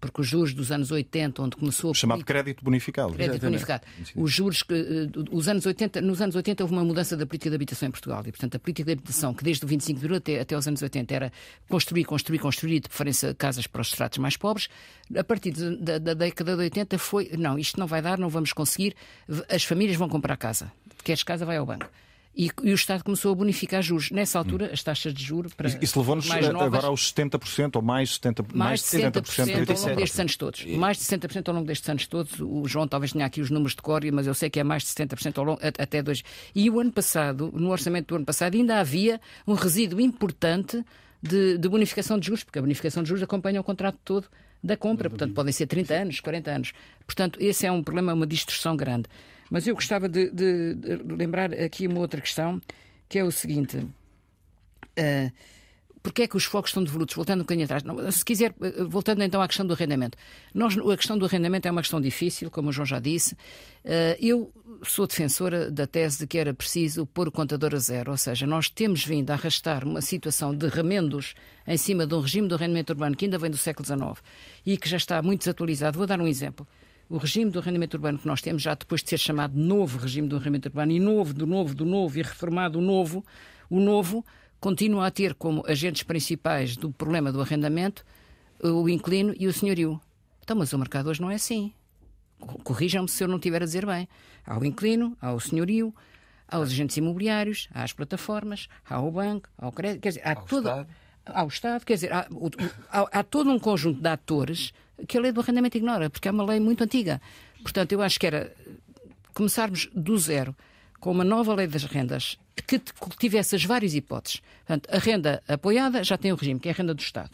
porque os juros dos anos 80, onde começou chamado crédito bonificado. Crédito Exatamente. bonificado. Os juros que eh, os anos 80, nos anos 80 houve uma mudança da política de habitação em Portugal e portanto a política de habitação que desde o 25 de abril até, até os anos 80 era construir, construir, construir, de preferência casas para os estratos mais pobres, a partir da, da década de 80 foi, não, isto não vai dar, não vamos conseguir, as famílias vão comprar casa. Queres casa, vai ao banco e, e, o Estado começou a bonificar juros. Nessa altura, hum. as taxas de juros para. Isso levou-nos agora aos 70% ou mais, 70, mais, mais de 70%, 70 ao longo destes anos todos. E... Mais de 60% ao longo destes anos todos. O João talvez tenha aqui os números de córrea, mas eu sei que é mais de 70% ao longo, até dois. E o ano passado, no orçamento do ano passado, ainda havia um resíduo importante de, de bonificação de juros, porque a bonificação de juros acompanha o contrato todo da compra, uhum. portanto podem ser 30 anos, 40 anos. Portanto, esse é um problema, uma distorção grande. Mas eu gostava de, de, de lembrar aqui uma outra questão, que é o seguinte. Uh, é que os focos estão devolutos? Voltando um bocadinho atrás, não, se quiser, eh, voltando então à questão do arrendamento. Nós, a questão do arrendamento é uma questão difícil, como o João já disse. Eh, eu sou defensora da tese de que era preciso pôr o contador a zero, ou seja, nós temos vindo a arrastar uma situação de remendos em cima de um regime do arrendamento urbano que ainda vem do século XIX e que já está muito desatualizado. Vou dar um exemplo o regime do arrendamento urbano que nós temos, já depois de ser chamado novo regime do arrendamento urbano, e novo, do novo, do novo, e reformado o novo, o novo continua a ter como agentes principais do problema do arrendamento eh, o inclino e o senhorio. Então, mas o mercado hoje não é assim. Corrijam-me se eu não estiver a dizer bem. Há o inclino, há o senhorio, há os agentes imobiliários, há as plataformas, há o banco, há o crédito, quer dizer, há ao todo. Estado. o Estado, quer dizer, há, há, há todo um conjunto de atores que a lei do arrendamento ignora, porque é uma lei muito antiga. Portanto, eu acho que era começarmos do zero com uma nova lei das rendas que tivesse as várias hipóteses. Portanto, a renda apoiada já tem o regime, que é a renda do Estado,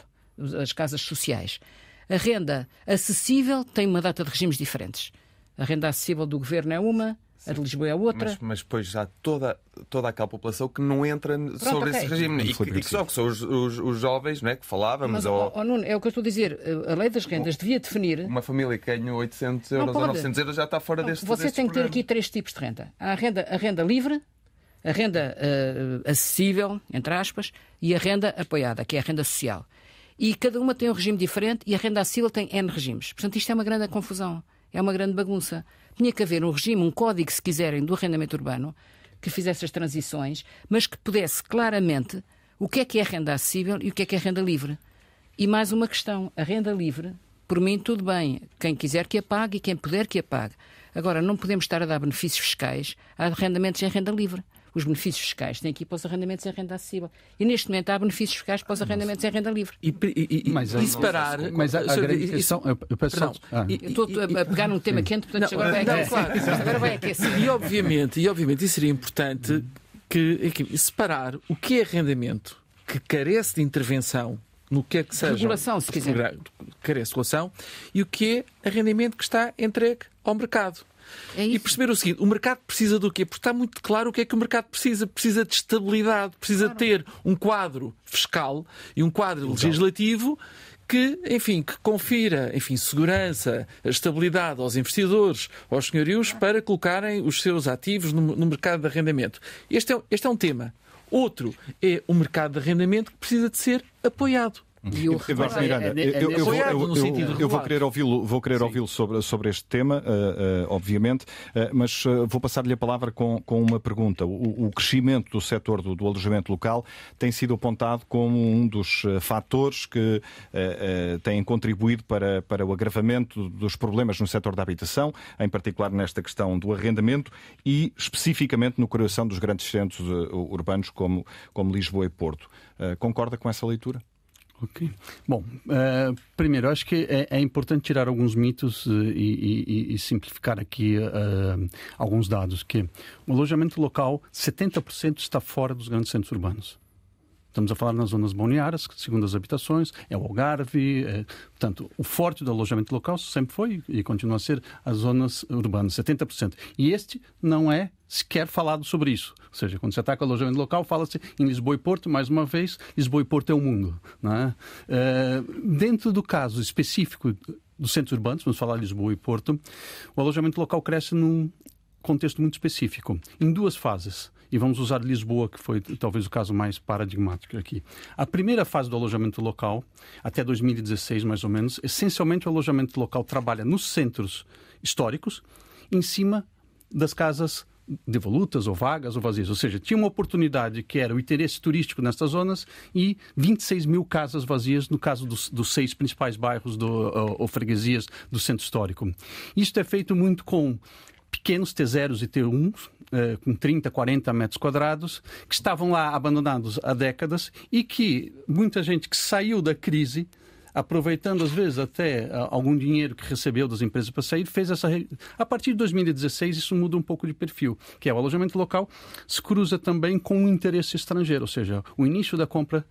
as casas sociais. A renda acessível tem uma data de regimes diferentes. A renda acessível do governo é uma, a de Lisboa é outra. Mas, depois há toda, toda aquela população que não entra Pronto, sobre okay. esse regime. E, e, que, só que são os, os, os, jovens não é, que falávamos. Mas, ou... Oh, Nuno, é o que eu estou a dizer. A lei das rendas devia definir. Uma família que ganha 800 euros ou 900 euros já está fora não, deste Você tem que ter aqui três tipos de renda: a renda, a renda livre, a renda uh, acessível, entre aspas, e a renda apoiada, que é a renda social. E cada uma tem um regime diferente e a renda acessível tem N regimes. Portanto, isto é uma grande confusão. É uma grande bagunça. Tinha que haver um regime, um código, se quiserem, do arrendamento urbano que fizesse as transições, mas que pudesse claramente o que é que é renda acessível e o que é que é renda livre. E mais uma questão: a renda livre, por mim, tudo bem. Quem quiser que a pague e quem puder que a pague. Agora, não podemos estar a dar benefícios fiscais a arrendamentos em renda livre os benefícios fiscais têm que ir para os arrendamentos em renda acessível. E neste momento há benefícios fiscais para os arrendamentos em renda livre. E, e, e, mas, e separar. Mas ah. a, a gratificação. Eu, perdão, ah. Estou a pegar num tema quente, portanto, não, agora vai aquecer. É claro, agora vai aquecer. E obviamente, e obviamente, isso seria importante que aqui, separar o que é arrendamento que carece de intervenção no que é que seja. Regulação, se quiser. Carece de regulação. E o que é arrendamento que está entregue ao mercado. É e perceber o seguinte: o mercado precisa do quê? Porque está muito claro o que é que o mercado precisa. Precisa de estabilidade, precisa claro. ter um quadro fiscal e um quadro Legal. legislativo que, enfim, que confira, enfim, segurança, estabilidade aos investidores, aos senhorios, para colocarem os seus ativos no, no mercado de arrendamento. Este é, este é um tema. Outro é o mercado de arrendamento que precisa de ser apoiado. E o Miranda, é, é, é, eu vou querer ouvi-lo vou querer ouvi-lo sobre, sobre este tema, uh, uh, obviamente, uh, mas vou passar-lhe a palavra com, com uma pergunta. O, o crescimento do setor do, do, alojamento local tem sido apontado como um dos fatores que têm contribuído para, para o agravamento dos problemas no setor da habitação, em particular nesta questão do arrendamento e especificamente no coração dos grandes centros urbanos como, como Lisboa e Porto. concorda com essa leitura? Ok. Bom, uh, primeiro, acho que é, é, importante tirar alguns mitos eh, e, e, e, simplificar aqui uh, alguns dados, que o alojamento local, 70% está fora dos grandes centros urbanos. Estamos a falar nas zonas balneares, segundas habitações, é o Algarve. É, portanto, o forte do alojamento local sempre foi e continua a ser as zonas urbanas, 70%. E este não é sequer falado sobre isso. Ou seja, quando você ataca o alojamento local, fala-se em Lisboa e Porto, mais uma vez, Lisboa e Porto é o mundo. Né? É, dentro do caso específico dos centros urbanos, vamos falar Lisboa e Porto, o alojamento local cresce num contexto muito específico, em duas fases e vamos usar Lisboa, que foi talvez o caso mais paradigmático aqui. A primeira fase do alojamento local, até 2016 mais ou menos, essencialmente o alojamento local trabalha nos centros históricos, em cima das casas devolutas ou vagas ou vazias. Ou seja, tinha uma oportunidade que era o interesse turístico nestas zonas e 26 mil casas vazias, no caso dos, dos seis principais bairros do, ou, freguesias do centro histórico. Isto é feito muito com pequenos T0s e T1s, eh, com 30, 40 metros quadrados, que estavam lá abandonados há décadas e que muita gente que saiu da crise aproveitando às vezes até ah, algum dinheiro que recebeu das empresas para sair, fez essa. A partir de 2016, isso muda um pouco de perfil, que é o alojamento local se cruza também com o interesse estrangeiro, ou seja, o início da compra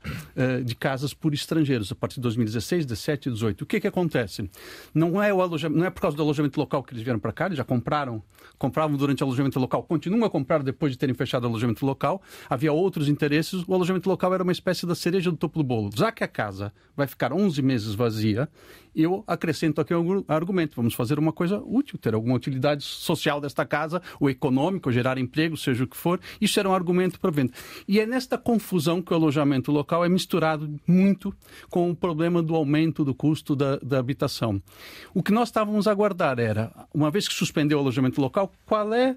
uh, de casas por estrangeiros, a partir de 2016, 17 e 18. O que que acontece? Não é, o alojamento, não é por causa do alojamento local que eles vieram para cá, eles já compraram, compravam durante o alojamento local, continuam a comprar depois de terem fechado o alojamento local, havia outros interesses, o alojamento local era uma espécie da cereja do topo do bolo. Já que a casa vai ficar 11 meses meses vazia, eu acrescento aqui um argumento. Vamos fazer uma coisa útil, ter alguma utilidade social desta casa, ou econômica, ou gerar emprego, seja o que for. Isso era um argumento para venda. E é nesta confusão que o alojamento local é misturado muito com o problema do aumento do custo da, da habitação. O que nós estávamos a aguardar era, uma vez que suspendeu o alojamento local, qual é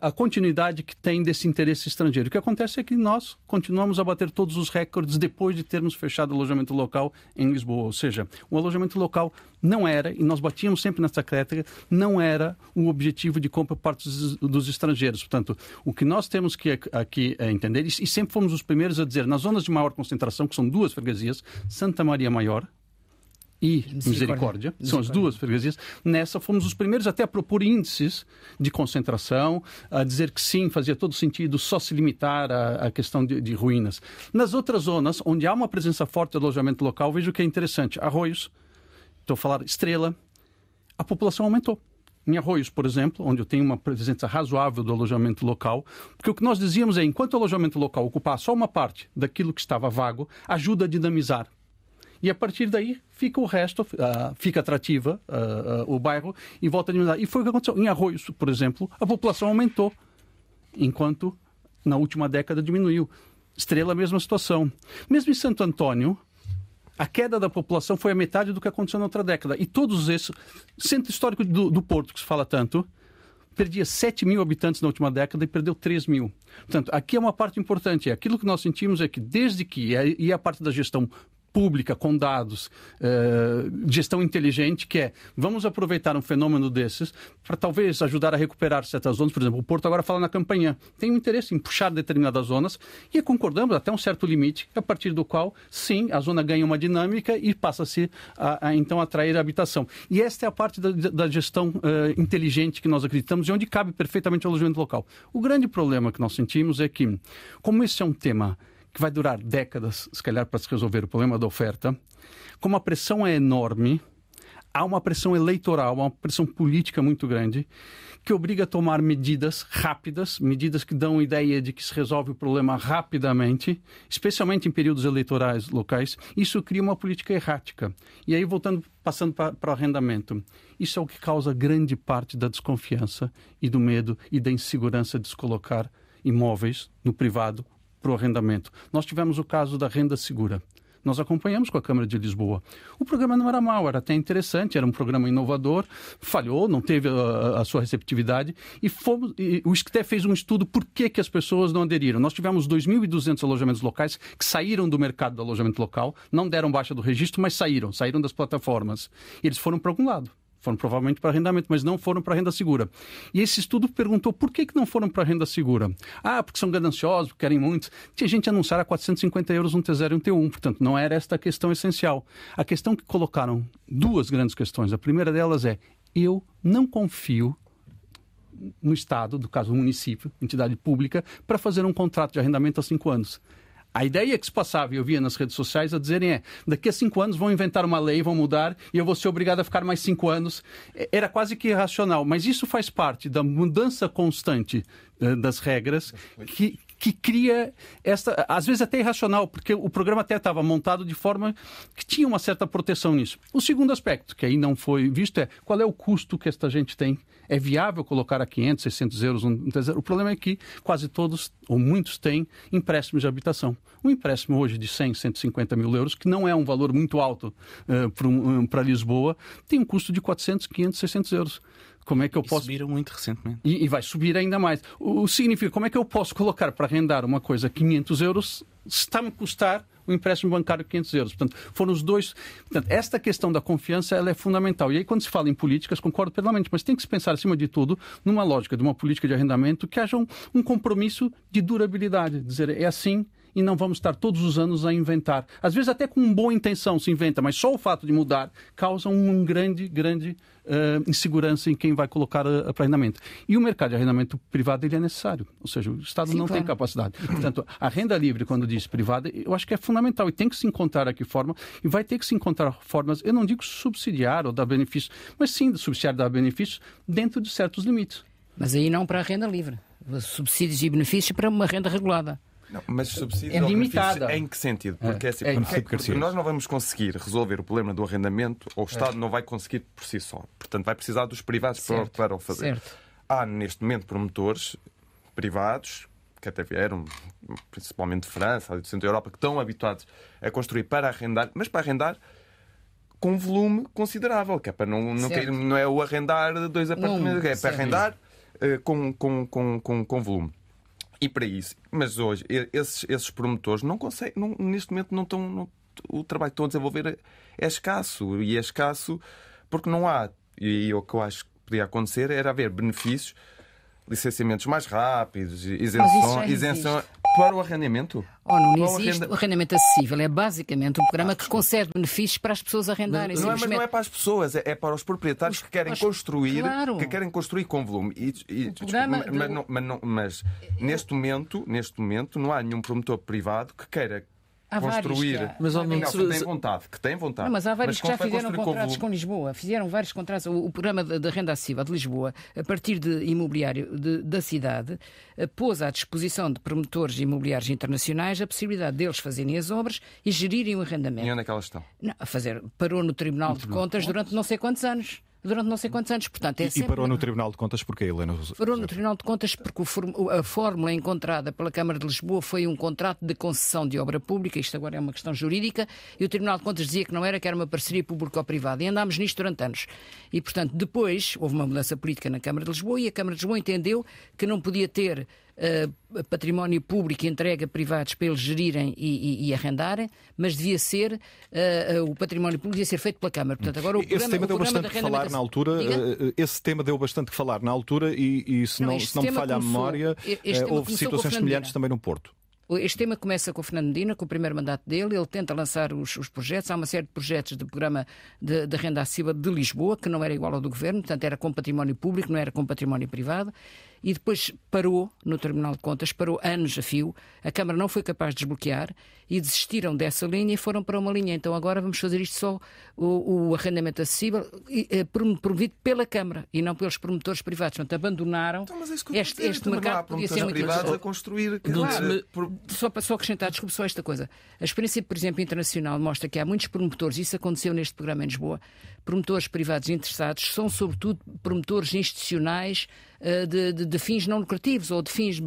a, continuidade que tem desse interesse estrangeiro. O que acontece é que nós continuamos a bater todos os recordes depois de termos fechado o alojamento local em Lisboa. Ou seja, o alojamento local não era, e nós batíamos sempre nessa crítica, não era o objetivo de compra por parte dos estrangeiros. Portanto, o que nós temos que aqui é entender, e sempre fomos os primeiros a dizer, nas zonas de maior concentração, que são duas freguesias, Santa Maria Maior, e Misericórdia, Misericórdia. são as duas freguesias. Nessa fomos os primeiros até a propor índices de concentração, a dizer que sim, fazia todo sentido só se limitar à, à questão de, de, ruínas. Nas outras zonas, onde há uma presença forte de alojamento local, vejo que é interessante. Arroios, estou a falar estrela, a população aumentou. Em Arroios, por exemplo, onde eu tenho uma presença razoável do alojamento local, porque o que nós dizíamos é, enquanto o alojamento local ocupar só uma parte daquilo que estava vago, ajuda a dinamizar e a partir daí fica o resto, uh, fica atrativa uh, uh, o bairro em volta de Minas E foi o que aconteceu. Em Arroios, por exemplo, a população aumentou, enquanto na última década diminuiu. Estrela, a mesma situação. Mesmo em Santo Antônio, a queda da população foi a metade do que aconteceu na outra década. E todos esses. Centro histórico do, do Porto, que se fala tanto, perdia 7 mil habitantes na última década e perdeu 3 mil. Portanto, aqui é uma parte importante. Aquilo que nós sentimos é que, desde que, e é, é a parte da gestão pública, com dados, eh, gestão inteligente, que é vamos aproveitar um fenômeno desses para talvez ajudar a recuperar certas zonas. Por exemplo, o Porto agora fala na campanha, tem um interesse em puxar determinadas zonas e concordamos até um certo limite, a partir do qual, sim, a zona ganha uma dinâmica e passa-se a, a, então atrair a habitação. E esta é a parte da, da gestão eh, inteligente que nós acreditamos e onde cabe perfeitamente o alojamento local. O grande problema que nós sentimos é que, como esse é um tema que vai durar décadas, se calhar, para se resolver o problema da oferta, como a pressão é enorme, há uma pressão eleitoral, uma pressão política muito grande, que obriga a tomar medidas rápidas, medidas que dão ideia de que se resolve o problema rapidamente, especialmente em períodos eleitorais locais. Isso cria uma política errática. E aí, voltando, passando para o arrendamento, isso é o que causa grande parte da desconfiança e do medo e da insegurança de se colocar imóveis no privado para o arrendamento. Nós tivemos o caso da renda segura. Nós acompanhamos com a Câmara de Lisboa. O programa não era mau, era até interessante, era um programa inovador, falhou, não teve ah, a, a sua receptividade e, fomos, e o ISCTE fez um estudo por que, que as pessoas não aderiram. Nós tivemos 2.200 alojamentos locais que saíram do mercado do alojamento local, não deram baixa do registro, mas saíram, saíram das plataformas. E eles foram para algum lado. Foram provavelmente para arrendamento, mas não foram para renda segura. E esse estudo perguntou por que, que não foram para renda segura. Ah, porque são gananciosos, porque querem muito. Tinha gente anunciar a 450 euros um T0 e um T1, portanto, não era esta a questão essencial. A questão que colocaram, duas grandes questões. A primeira delas é, eu não confio no Estado, no caso o município, entidade pública, para fazer um contrato de arrendamento a cinco anos. A ideia que se passava, e eu via nas redes sociais, a dizerem é: daqui a cinco anos vão inventar uma lei, vão mudar e eu vou ser obrigado a ficar mais cinco anos. É, era quase que irracional, mas isso faz parte da mudança constante né, das regras que, que cria esta, às vezes até irracional, porque o programa até estava montado de forma que tinha uma certa proteção nisso. O segundo aspecto, que aí não foi visto, é qual é o custo que esta gente tem é viável colocar a 500, 600 euros O problema é que quase todos, ou muitos, têm empréstimos de habitação. Um empréstimo hoje de 100, 150 mil euros, que não é um valor muito alto uh, um, para Lisboa, tem um custo de 400, 500, 600 euros. Como é que eu posso. subiram muito recentemente. E, e vai subir ainda mais. O, o significa, como é que eu posso colocar para arrendar uma coisa 500 euros se está-me custar um empréstimo bancário de 500 euros. Portanto, foram os dois. Portanto, esta questão da confiança ela é fundamental. E aí, quando se fala em políticas, concordo plenamente, mas tem que se pensar, acima de tudo, numa lógica de uma política de arrendamento que haja um, um compromisso de durabilidade. Dizer, é assim e não vamos estar todos os anos a inventar. Às vezes até com boa intenção se inventa, mas só o fato de mudar causa um grande, grande uh, insegurança em quem vai colocar uh, eh, para arrendamento. E o mercado de arrendamento privado ele é necessário, ou seja, o Estado Sim, não claro. tem capacidade. Portanto, a renda livre, quando diz privada, eu acho que é fundamental e tem que se encontrar aqui forma e vai ter que se encontrar formas, eu não digo subsidiar ou dar benefícios, mas sim subsidiar dar benefícios dentro de certos limites. Mas aí não para a renda livre. Subsídios e benefícios para uma renda regulada. Não, mas subsídios é limitada. É em que sentido? É. Porque, é, assim, é, porque, é, porque, porque nós não vamos conseguir resolver o problema do arrendamento, ou o Estado é. não vai conseguir por si só. Portanto, vai precisar dos privados certo, para, para o fazer. Certo. Há, neste momento, promotores privados que até vieram, principalmente de França, do centro da Europa, que estão habituados a construir para arrendar, mas para arrendar com um volume considerável, que é para não, não, não é o arrendar dois apartamentos, não, é para arrendar uh, com, com, com, com, com volume e para isso. Mas hoje, esses, esses promotores não conseguem, não, neste momento, não estão. Não, o trabalho que estão a desenvolver é escasso. E é escasso porque não há. E, e o que eu acho que podia acontecer era haver benefícios licenciamentos mais rápidos, isenção, isenção para o arrendamento? Oh, não existe. O, arrenda... o arrendamento acessível é basicamente um programa que concede benefícios para as pessoas arrendarem. Não, não, é, mas não é para as pessoas, é, é para os proprietários que querem construir, claro. que querem construir com volume. E, e, mas, mas, mas neste momento, neste momento, não há nenhum promotor privado que queira há construir. Vários, mas que tem vontade, que tem vontade. Não, mas há vários mas que já fizeram contratos com Lisboa, fizeram vários contratos. O, o programa da renda acessível de Lisboa, a partir de imobiliário de, da cidade, eh, pôs à disposição de promotores imobiliários internacionais a possibilidade deles fazerem as obras e gerirem o arrendamento. E onde é que elas estão? Não, a fazer, parou no Tribunal, no Tribunal de Contas durante não sei quantos anos durante não sei quantos anos. Portanto, é e, sempre... e parou no Tribunal de Contas a Helena? Parou no Tribunal de Contas porque a fórmula encontrada pela Câmara de Lisboa foi um contrato de concessão de obra pública, isto agora é uma questão jurídica, e o Tribunal de Contas dizia que não era, que era uma parceria público-privada. E andámos nisto durante anos. E, portanto, depois houve uma mudança política na Câmara de Lisboa e a Câmara de Lisboa entendeu que não podia ter eh, património público entregue a privados para eles gerirem e, e, e arrendarem, mas devia ser uh, o património público devia ser feito pela Câmara. Portanto, agora o esse programa, tema deu bastante que falar na altura. Diga? Esse tema deu bastante que falar na altura e, e se não, não se não me falha começou, a memória, houve situações semelhantes também no Porto. Este tema começa com o Fernando Medina, com o primeiro mandato dele. Ele tenta lançar os, os projetos. Há uma série de projetos de programa de, de renda acessível de Lisboa, que não era igual ao do governo, portanto, era com património público, não era com património privado e depois parou no terminal de Contas, parou anos a fio, a Câmara não foi capaz de desbloquear e desistiram dessa linha e foram para uma linha. Então agora vamos fazer isto só o, o arrendamento acessível e, é, promovido pela Câmara e não pelos promotores privados. Portanto, abandonaram então, é este, este mercado. Podia ser muito privados a construir. Claro, só, para, só acrescentar, desculpe só esta coisa. A experiência, por exemplo, internacional mostra que há muitos promotores, isso aconteceu neste programa em Lisboa, promotores privados interessados são, sobretudo, promotores institucionais eh, de, de, de, fins não lucrativos ou de fins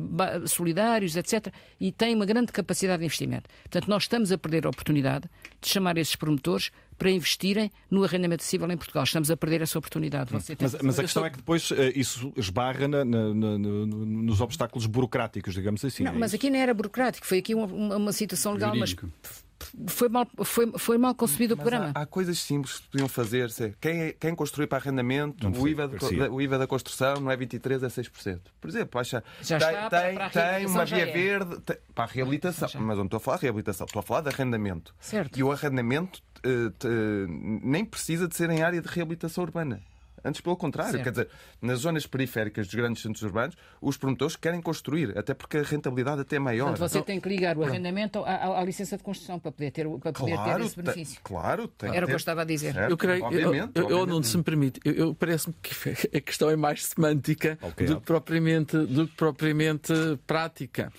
solidários, etc. E tem uma grande capacidade de investimento. Portanto, nós estamos a perder a oportunidade de chamar esses promotores para investirem no arrendamento acessível em Portugal. Estamos a perder essa oportunidade. Mas, mas, a questão é que depois eh, isso esbarra na, na, na, nos obstáculos burocráticos, digamos assim. Não, é mas isso? aqui não era burocrático, foi aqui uma, uma, uma situação legal, Jurídico. mas foi mal, foi, foi mal concebido Mas o programa. Há, há, coisas simples que podiam fazer. É, quem, quem construir para arrendamento, o IVA, de, o IVA da construção não é 23%, é 6%. Por exemplo, acha, já tem, está, tem, para, tem uma via é. verde tem, para a reabilitação. Já. Mas não estou a falar de reabilitação, estou a falar de arrendamento. Certo. E o arrendamento eh, nem precisa de ser em área de reabilitação urbana. Antes, pelo contrário, certo. quer dizer, nas zonas periféricas dos grandes centros urbanos, os promotores querem construir, até porque a rentabilidade até é maior. Portanto, você então, tem que ligar o arrendamento à, à, à, licença de construção para poder ter, para poder claro, ter esse benefício. claro, tem. Era o que eu estava a dizer. Certo, eu creio, obviamente, eu, eu, obviamente. se me permite, eu, eu parece-me que a questão é mais semântica okay. do, que propriamente, do que propriamente prática.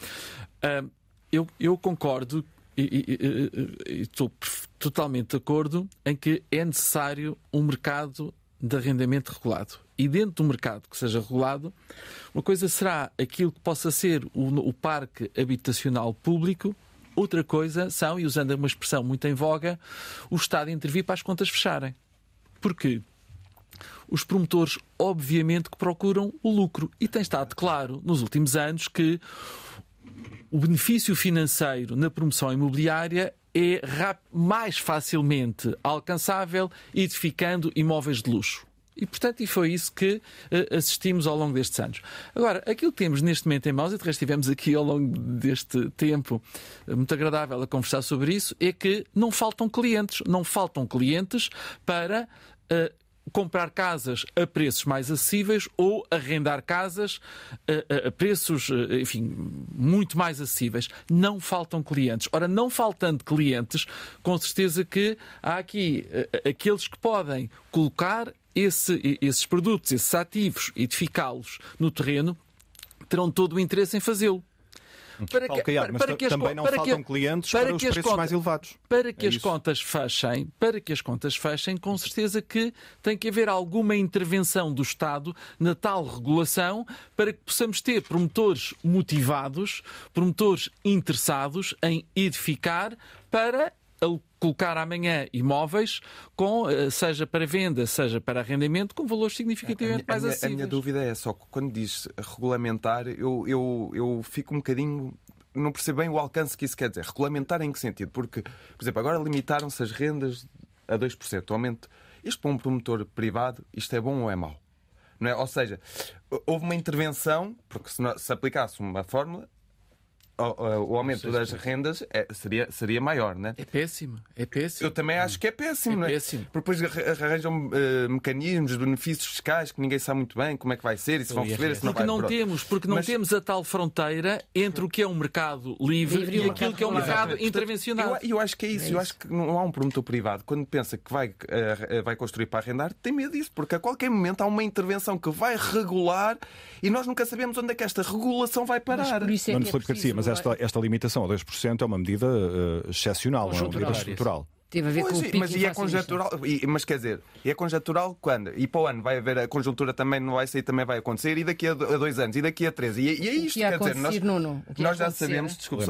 Uh, eu, eu concordo e, estou totalmente de acordo em que é necessário um mercado de arrendamento regulado. E dentro do mercado que seja regulado, uma coisa será aquilo que possa ser o, o parque habitacional público, outra coisa são, e usando uma expressão muito em voga, o Estado intervir para as contas fecharem. Porquê? os promotores, obviamente, que procuram o lucro. E tem estado claro nos últimos anos que o benefício financeiro na promoção imobiliária é mais facilmente alcançável, edificando imóveis de luxo. E, portanto, e foi isso que uh, assistimos ao longo destes anos. Agora, aquilo que temos neste momento em mãos, e de resto tivemos aqui ao longo deste tempo eh, muito agradável a conversar sobre isso, é que não faltam clientes. Não faltam clientes para uh, comprar casas a preços mais acessíveis ou arrendar casas a, eh, eh, a preços, eh, enfim, muito mais acessíveis. Não faltam clientes. Ora, não faltando clientes, com certeza que há aqui aqueles que podem colocar esse, esses produtos, esses ativos, edificá-los no terreno, terão todo o interesse em fazê-lo. Para que, Calcaiar, para, para que as, também não faltam que, clientes para, para os preços contas, mais elevados. Para que é as isso. contas fechem, para que as contas fechem, com certeza que tem que haver alguma intervenção do Estado na tal regulação para que possamos ter promotores motivados, promotores interessados em edificar para colocar amanhã imóveis, com, eh, seja para venda, seja para arrendamento, com valores significativamente a, a, mais acessíveis. A minha, dúvida é só que quando diz regulamentar, eu, eu, eu fico um bocadinho não percebo bem o alcance que isso quer dizer. Regulamentar em que sentido? Porque, por exemplo, agora limitaram-se as rendas a 2%, aumento. Isto para um promotor privado, isto é bom ou é mau? Não é? Ou seja, houve uma intervenção, porque se, não, se aplicasse uma fórmula, o, aumento das é. rendas é, seria, seria maior, né? É péssimo, é péssimo. Eu também acho que é péssimo, é não é? Péssimo. Porque depois arranjam uh, mecanismos, benefícios fiscais que ninguém sabe muito bem como é que vai ser e se vão receber, se não Porque vai, não pronto. temos, porque não Mas- temos a tal fronteira entre o que é um mercado livre, Livre e aquilo que é um mercado intervencionado. Eu, eu acho que é isso. É eu acho que não há um promotor privado. Quando pensa que vai, eh, vai construir para arrendar, tem medo disso, porque a qualquer momento há uma intervenção que vai regular e nós nunca sabemos onde é que esta regulação vai Mas parar. por isso é que é preciso mas esta, esta limitação a 2% é uma medida uh, excepcional, é uma medida estrutural. Teve a ver pois com o é, pico mas e é conjectural, e, mas quer dizer, é conjectural quando? E para o ano vai haver a conjuntura também, não vai sair, também vai acontecer, e daqui a dois anos, e daqui a três, e, é, e é isto, que quer dizer, nós, que nós já sabemos, desculpa,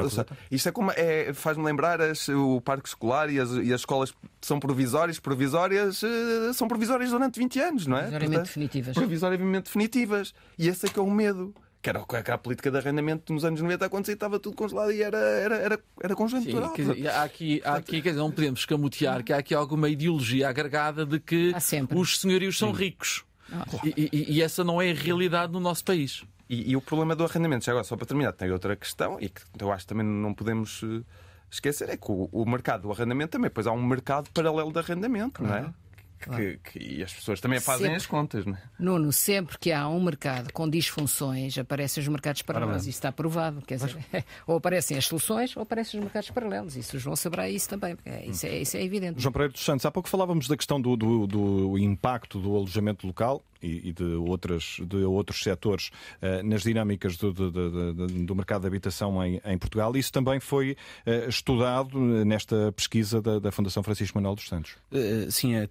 isto é como é, faz-me lembrar as, o parque escolar e as, e as escolas são provisórias, provisórias, eh, são provisórias durante 20 anos, não é? Provisoriamente Portanto, definitivas. Provisoriamente definitivas. E esse é que é o medo que era, a política de arrendamento nos anos 90 acontecia, estava tudo congelado e era, era, era, era conjuntural. Sim, dizer, há aqui, há aqui dizer, não podemos escamotear que há aqui alguma ideologia agregada de que os senhorios são Sim. Hum. ricos. Ah, e, e, e essa não é a realidade no nosso país. E, e, o problema do arrendamento, já agora, só para terminar, tem outra questão e que eu acho que também não podemos eh, esquecer: é que o, o mercado do arrendamento também, pois há um mercado paralelo de arrendamento, não é? Claro. Que, que, e as pessoas também fazem sempre, as contas, não é? Nuno, sempre que há um mercado com disfunções, aparecem os mercados paralelos. Isso está provado. Quer dizer, Mas... ou aparecem as soluções ou aparecem os mercados paralelos. Isso o João saberá isso também. É, isso é, isso é evidente. João Pereira dos Santos, há pouco falávamos da questão do, do, do impacto do alojamento local e, e de, outras, de outros setores eh, nas dinâmicas do, do, do, do mercado de habitação em, em, Portugal. Isso também foi eh, estudado nesta pesquisa da, da Fundação Francisco Manuel dos Santos. Eh, sim, é, é,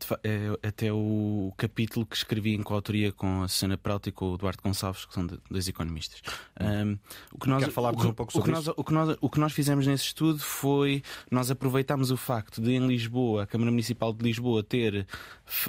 é, até o capítulo que escrevi em coautoria com a Susana Prauta e com o Eduardo Gonçalves, que são de, dois economistas. o que nós, Quero o, um pouco sobre que, nós, o, que nós, fizemos nesse estudo foi nós aproveitámos o facto de em Lisboa, a Câmara Municipal de Lisboa, ter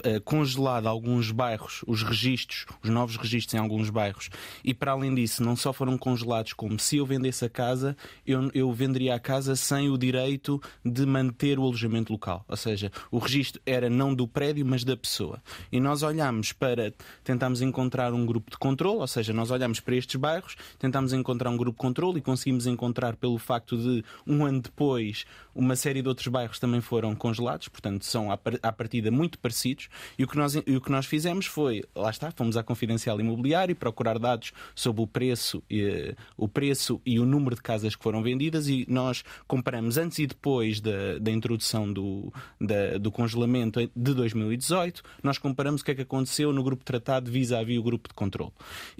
uh, congelado alguns bairros os registros, os novos registros em alguns bairros. E para além disso, não só foram congelados, como se eu vendesse a casa, eu, eu venderia a casa sem o direito de manter o alojamento local. Ou seja, o registro era não do prédio, mas da pessoa. E nós olhamos para, tentámos encontrar um grupo de controle, ou seja, nós olhamos para estes bairros, tentámos encontrar um grupo de controle e conseguimos encontrar pelo facto de, um ano depois, uma série de outros bairros também foram congelados, portanto, são à partida muito parecidos. E o que nós, o que nós fizemos foi lá está, fomos à Confidencial e procurar dados sobre o preço, eh, o preço e o número de casas que foram vendidas e nós comparamos antes e depois da, da introdução do, da, do congelamento de 2018, nós comparamos o que é que aconteceu no grupo tratado vis-à-vis -vis o grupo de controle.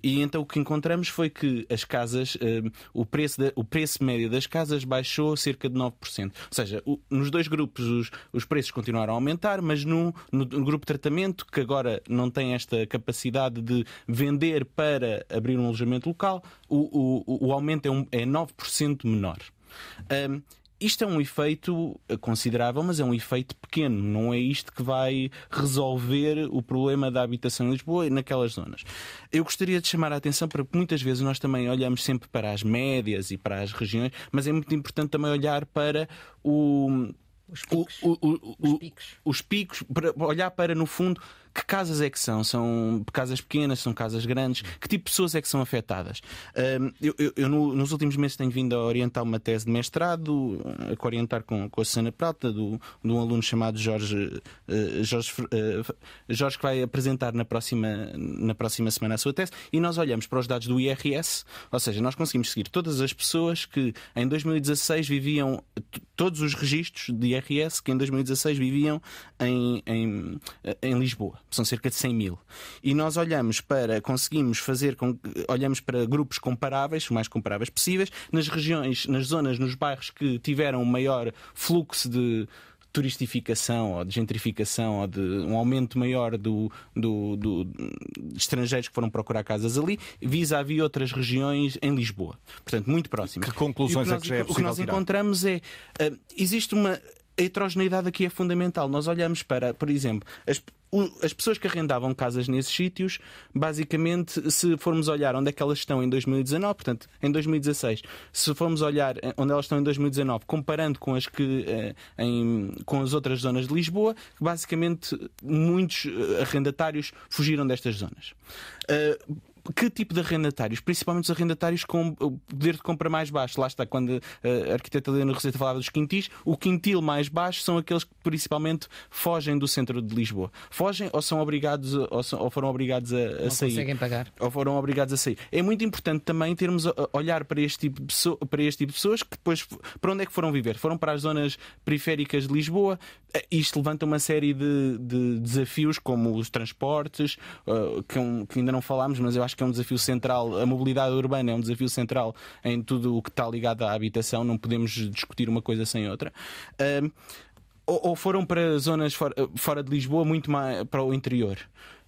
E então o que encontramos foi que as casas, eh, o, preço o preço médio das casas baixou cerca de 9%. Ou seja, o, nos dois grupos os, os preços continuaram a aumentar, mas no, no, no grupo de tratamento, que agora não tem esta capacidade de vender para abrir um alojamento local, o, o, o aumento é, um, é 9% menor. Um, isto é um efeito considerável, mas é um efeito pequeno. Não é isto que vai resolver o problema da habitação em Lisboa e naquelas zonas. Eu gostaria de chamar a atenção para que muitas vezes nós também olhamos sempre para as médias e para as regiões, mas é muito importante também olhar para o. Os picos. O, o, o, os picos. Os picos para olhar para, no fundo, que casas é que são? São casas pequenas, são casas grandes? Que tipo de pessoas é que são afetadas? eu, eu, eu nos últimos meses tenho vindo a orientar uma tese de mestrado, a orientar com, com a Susana Prata, do, de um aluno chamado Jorge, eh, Jorge, eh, Jorge, que vai apresentar na próxima, na próxima semana a sua tese, e nós olhamos para os dados do IRS, ou seja, nós conseguimos seguir todas as pessoas que em 2016 viviam todos os registros de IRS que em 2016 viviam em, em, em Lisboa são cerca de 100 mil. E nós olhamos para, conseguimos fazer, com, olhamos para grupos comparáveis, o mais comparáveis possíveis, nas regiões, nas zonas, nos bairros que tiveram o maior fluxo de turistificação ou de gentrificação ou de um aumento maior do, do, do de estrangeiros que foram procurar casas ali, vis-à-vis outras regiões em Lisboa. Portanto, muito próximas. Que conclusões é que nós, é que já é O que nós tirar? encontramos é. Uh, existe uma. A heterogeneidade aqui é fundamental. Nós olhamos para, por exemplo, as, as pessoas que arrendavam casas nesses sítios, basicamente, se formos olhar onde é que elas estão em 2019, portanto, em 2016, se formos olhar eh, onde elas estão em 2019, comparando com as que eh, em, com as outras zonas de Lisboa, basicamente muitos eh, arrendatários fugiram destas zonas que tipo de arrendatários? Principalmente os arrendatários com o poder de compra mais baixo. Lá está, quando a arquiteta Helena Roseta falava dos quintis, o quintil mais baixo são aqueles que principalmente fogem do centro de Lisboa. Fogem ou são obrigados ou, são, ou foram obrigados a, a sair. Conseguem pagar. Ou foram obrigados a sair. É muito importante também termos a olhar para este tipo de, pessoa, para este tipo de pessoas que depois para onde é que foram viver? Foram para as zonas periféricas de Lisboa. Eh, isto levanta uma série de, de desafios como os transportes, eh, é que ainda não falámos, mas eu acho que é um desafio central, a mobilidade urbana é um desafio central em tudo o que está ligado à habitação, não podemos discutir uma coisa sem outra. ou, foram para zonas fora de Lisboa, muito mais para o interior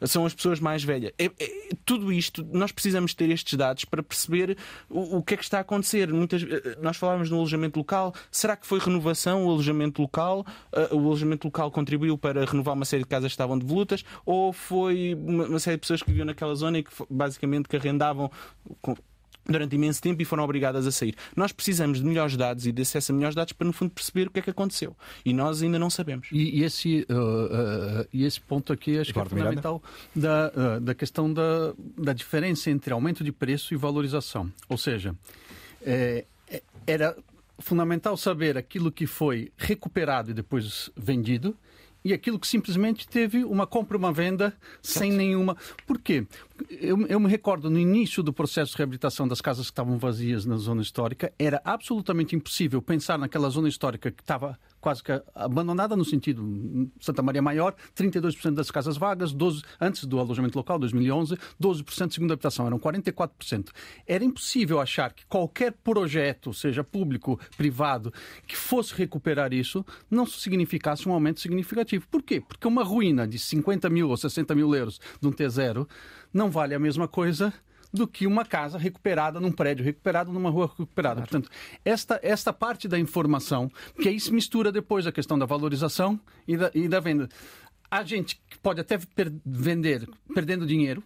são as pessoas mais velhas. É, é, tudo isto, nós precisamos ter estes dados para perceber o, o que é que está a acontecer. Muitas, eh, eh, nós falávamos no alojamento local, será que foi renovação o alojamento local? Uh, o alojamento local contribuiu para renovar uma série de casas que estavam devolutas ou foi uma, uma série de pessoas que viviam naquela zona e que basicamente que arrendavam durante imenso tempo e foram obrigadas a sair. Nós precisamos de melhores dados e de acesso a melhores dados para, no fundo, perceber o que é que aconteceu. E nós ainda não sabemos. E, e esse, uh, uh, esse ponto aqui acho Eduardo que é fundamental da, uh, da questão da, da diferença entre aumento de preço e valorização. Ou seja, é, era fundamental saber aquilo que foi recuperado e depois vendido e aquilo que simplesmente teve uma compra uma venda sem nenhuma. Porquê? Eu, eu me recordo no início do processo de reabilitação das casas que estavam vazias na zona histórica, era absolutamente impossível pensar naquela zona histórica que estava quase que abandonada, no sentido hum, Santa Maria Maior, 32% das casas vagas, 12, antes do alojamento local, 2011, 12% de segunda habitação, eram 44%. Era impossível achar que qualquer projeto, seja público, privado, que fosse recuperar isso, não significasse um aumento significativo. Por quê? Porque uma ruína de 50 mil ou 60 mil euros de um T0 não vale a mesma coisa do que uma casa recuperada num prédio recuperado, numa rua recuperada. Claro. Portanto, esta, esta parte da informação, que aí se mistura depois a questão da valorização e da, e da venda. A gente pode até per vender perdendo dinheiro,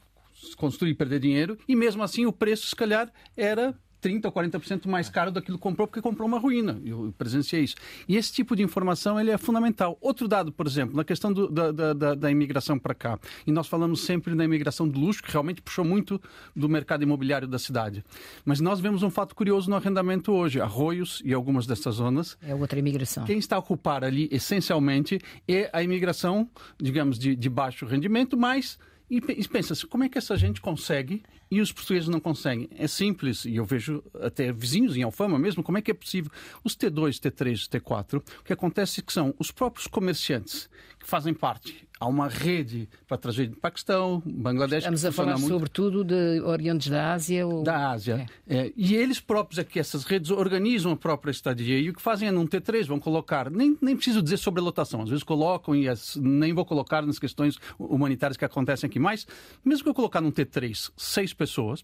construir e perder dinheiro, e mesmo assim o preço, se calhar, era 30% ou 40% mais caro do que comprou, porque comprou uma ruína. Eu presenciei isso. E esse tipo de informação ele é fundamental. Outro dado, por exemplo, na questão do, da, da, da, imigração para cá, e nós falamos sempre na imigração do luxo, que realmente puxou muito do mercado imobiliário da cidade. Mas nós vemos um fato curioso no arrendamento hoje: arroios e algumas dessas zonas. É outra imigração. Quem está a ocupar ali, essencialmente, é a imigração, digamos, de, de baixo rendimento, mas e, e pensa-se, como é que essa gente consegue e os portugueses não conseguem? É simples, e eu vejo até vizinhos em Alfama mesmo, como é que é possível? Os T2, T3, T4, o que acontece é que são os próprios comerciantes que fazem parte há uma rede para trazer do Paquistão, Bangladesh. Estamos a falar muito. sobretudo de oriundos da Ásia? Ou... Da Ásia. É. É, e eles próprios aqui, essas redes, organizam a própria estadia. E o que fazem é num T3, vão colocar, nem, nem preciso dizer sobre lotação, às vezes colocam e as, nem vou colocar nas questões humanitárias que acontecem aqui, mas mesmo que eu colocar num T3 seis pessoas,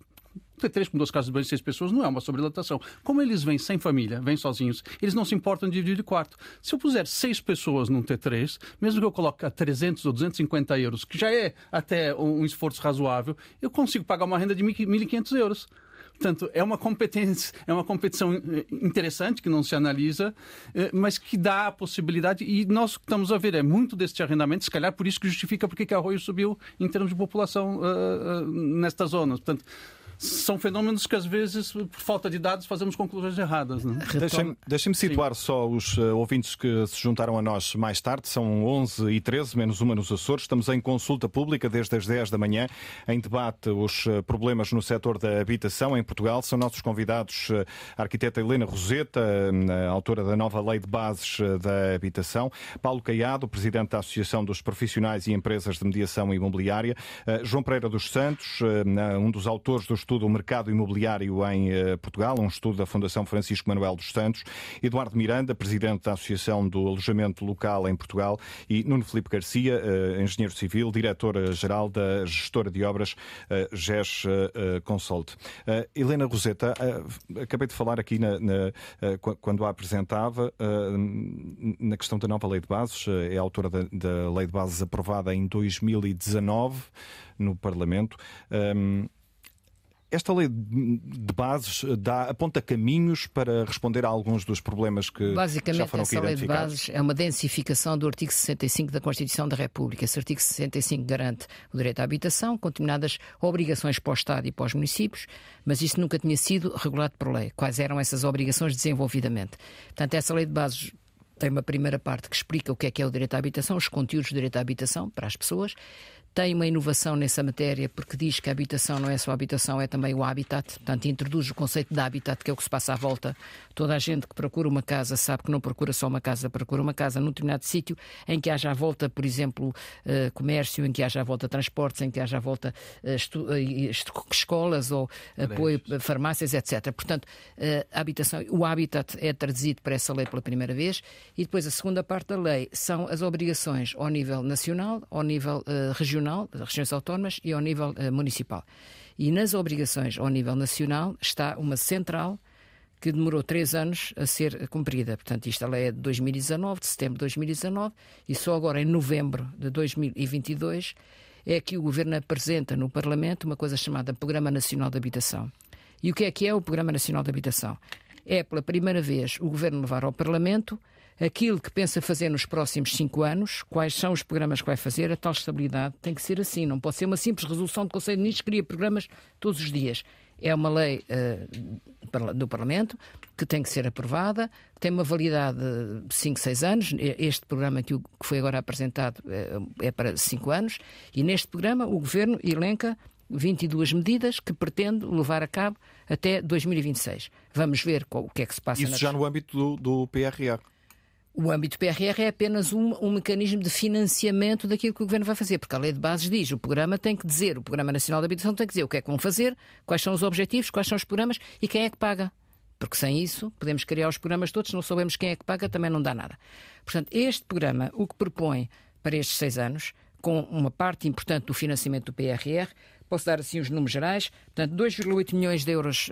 ter três com dois casos de banho seis pessoas não é uma sobrelotação. Como eles vêm sem família, vêm sozinhos, eles não se importam de dividir de quarto. Se eu puser seis pessoas num T3, mesmo que eu coloque a 300 ou 250 euros, que já é até um esforço razoável, eu consigo pagar uma renda de 1.500 euros. Portanto, é uma competência, é uma competição eh, interessante que não se analisa, eh, mas que dá a possibilidade, e nós estamos a ver, é muito deste arrendamento, se calhar por isso que justifica porque que arroio subiu em termos de população uh, ah, uh, ah, nestas zonas. Portanto, são fenômenos que às vezes, por falta de dados, fazemos conclusões erradas. Né? Deixem-me deixem situar Sim. só os uh, ouvintes que se juntaram a nós mais tarde. São 11 e 13, menos uma nos Açores. Estamos em consulta pública desde as 10 da manhã. Em debate, os eh, problemas no setor da habitação em Portugal. São nossos convidados eh, a arquiteta Helena Roseta, autora da nova Lei de Bases da Habitação, Paulo Caiado, presidente da Associação dos Profissionais e Empresas de Mediação Imobiliária, João Pereira dos Santos, um dos autores do estudo Estudo o mercado imobiliário em eh, Portugal, um estudo da Fundação Francisco Manuel dos Santos, Eduardo Miranda, presidente da Associação do Alojamento Local em Portugal, e Nuno Felipe Garcia, eh, engenheiro civil, diretor-geral da gestora de obras eh, GES Consult. Helena Roseta, acabei de falar aqui na, na, quando a apresentava na questão da nova lei de bases, é autora da, da lei de bases aprovada em 2019 no Parlamento. Um, ehm, esta lei de bases dá, aponta caminhos para responder a alguns dos problemas que já foram aqui identificados? Basicamente, essa lei de bases é uma densificação do artigo 65 da Constituição da República. Esse artigo 65 garante o direito à habitação, com determinadas obrigações para o Estado e para os municípios, mas isso nunca tinha sido regulado por lei. Quais eram essas obrigações desenvolvidamente? Portanto, essa lei de bases tem uma primeira parte que explica o que é que é o direito à habitação, os conteúdos do direito à habitação para as pessoas tem uma inovação nessa matéria, porque diz que a habitação não é só a habitação, é também o habitat. Portanto, introduz o conceito de habitat, que é o que se passa à volta. Toda a gente que procura uma casa sabe que não procura só uma casa, procura uma casa num determinado sítio em que haja à volta, por exemplo, eh, comércio, em que haja à volta transportes, em que haja à volta eh, eh, escolas ou apoio, farmácias, etc. Portanto, a habitação, o habitat é traduzido para essa lei pela primeira vez. E depois a segunda parte da lei são as obrigações ao nível nacional, ao nível regional regional, das regiões autónomas e ao nível uh, municipal. E nas obrigações ao nível nacional está uma central que demorou três anos a ser eh, cumprida. Portanto, isto ela é de 2019, de setembro de 2019, e só agora em novembro de 2022 é que o Governo apresenta no Parlamento uma coisa chamada Programa Nacional de Habitação. E o que é que é o Programa Nacional de Habitação? É pela primeira vez o Governo levar ao Parlamento aquilo que pensa fazer nos próximos cinco anos, quais são os programas que vai fazer, a tal estabilidade tem que ser assim. Não pode ser uma simples resolução do Conselho de Ministros que cria programas todos os dias. É uma lei uh, do Parlamento que tem que ser aprovada, tem uma validade de 5, 6 anos. Este programa que foi agora apresentado eh, é para 5 anos, e neste programa o Governo elenca 22 medidas que pretende levar a cabo até 2026. Vamos ver o que é que se passa. Isso já no âmbito do, do PRR. O âmbito PRR é apenas um, um, mecanismo de financiamento daquilo que o Governo vai fazer, porque a lei de bases diz, o programa tem que dizer, o Programa Nacional de Habitação tem que dizer o que é que vão fazer, quais são os objetivos, quais são os programas e quem é que paga. Porque sem isso, podemos criar os programas todos, não sabemos quem é que paga, também não dá nada. Portanto, este programa, o que propõe para estes seis anos, com uma parte importante do financiamento do PRR, posso dar assim os números gerais, portanto, 2,8 milhões de euros,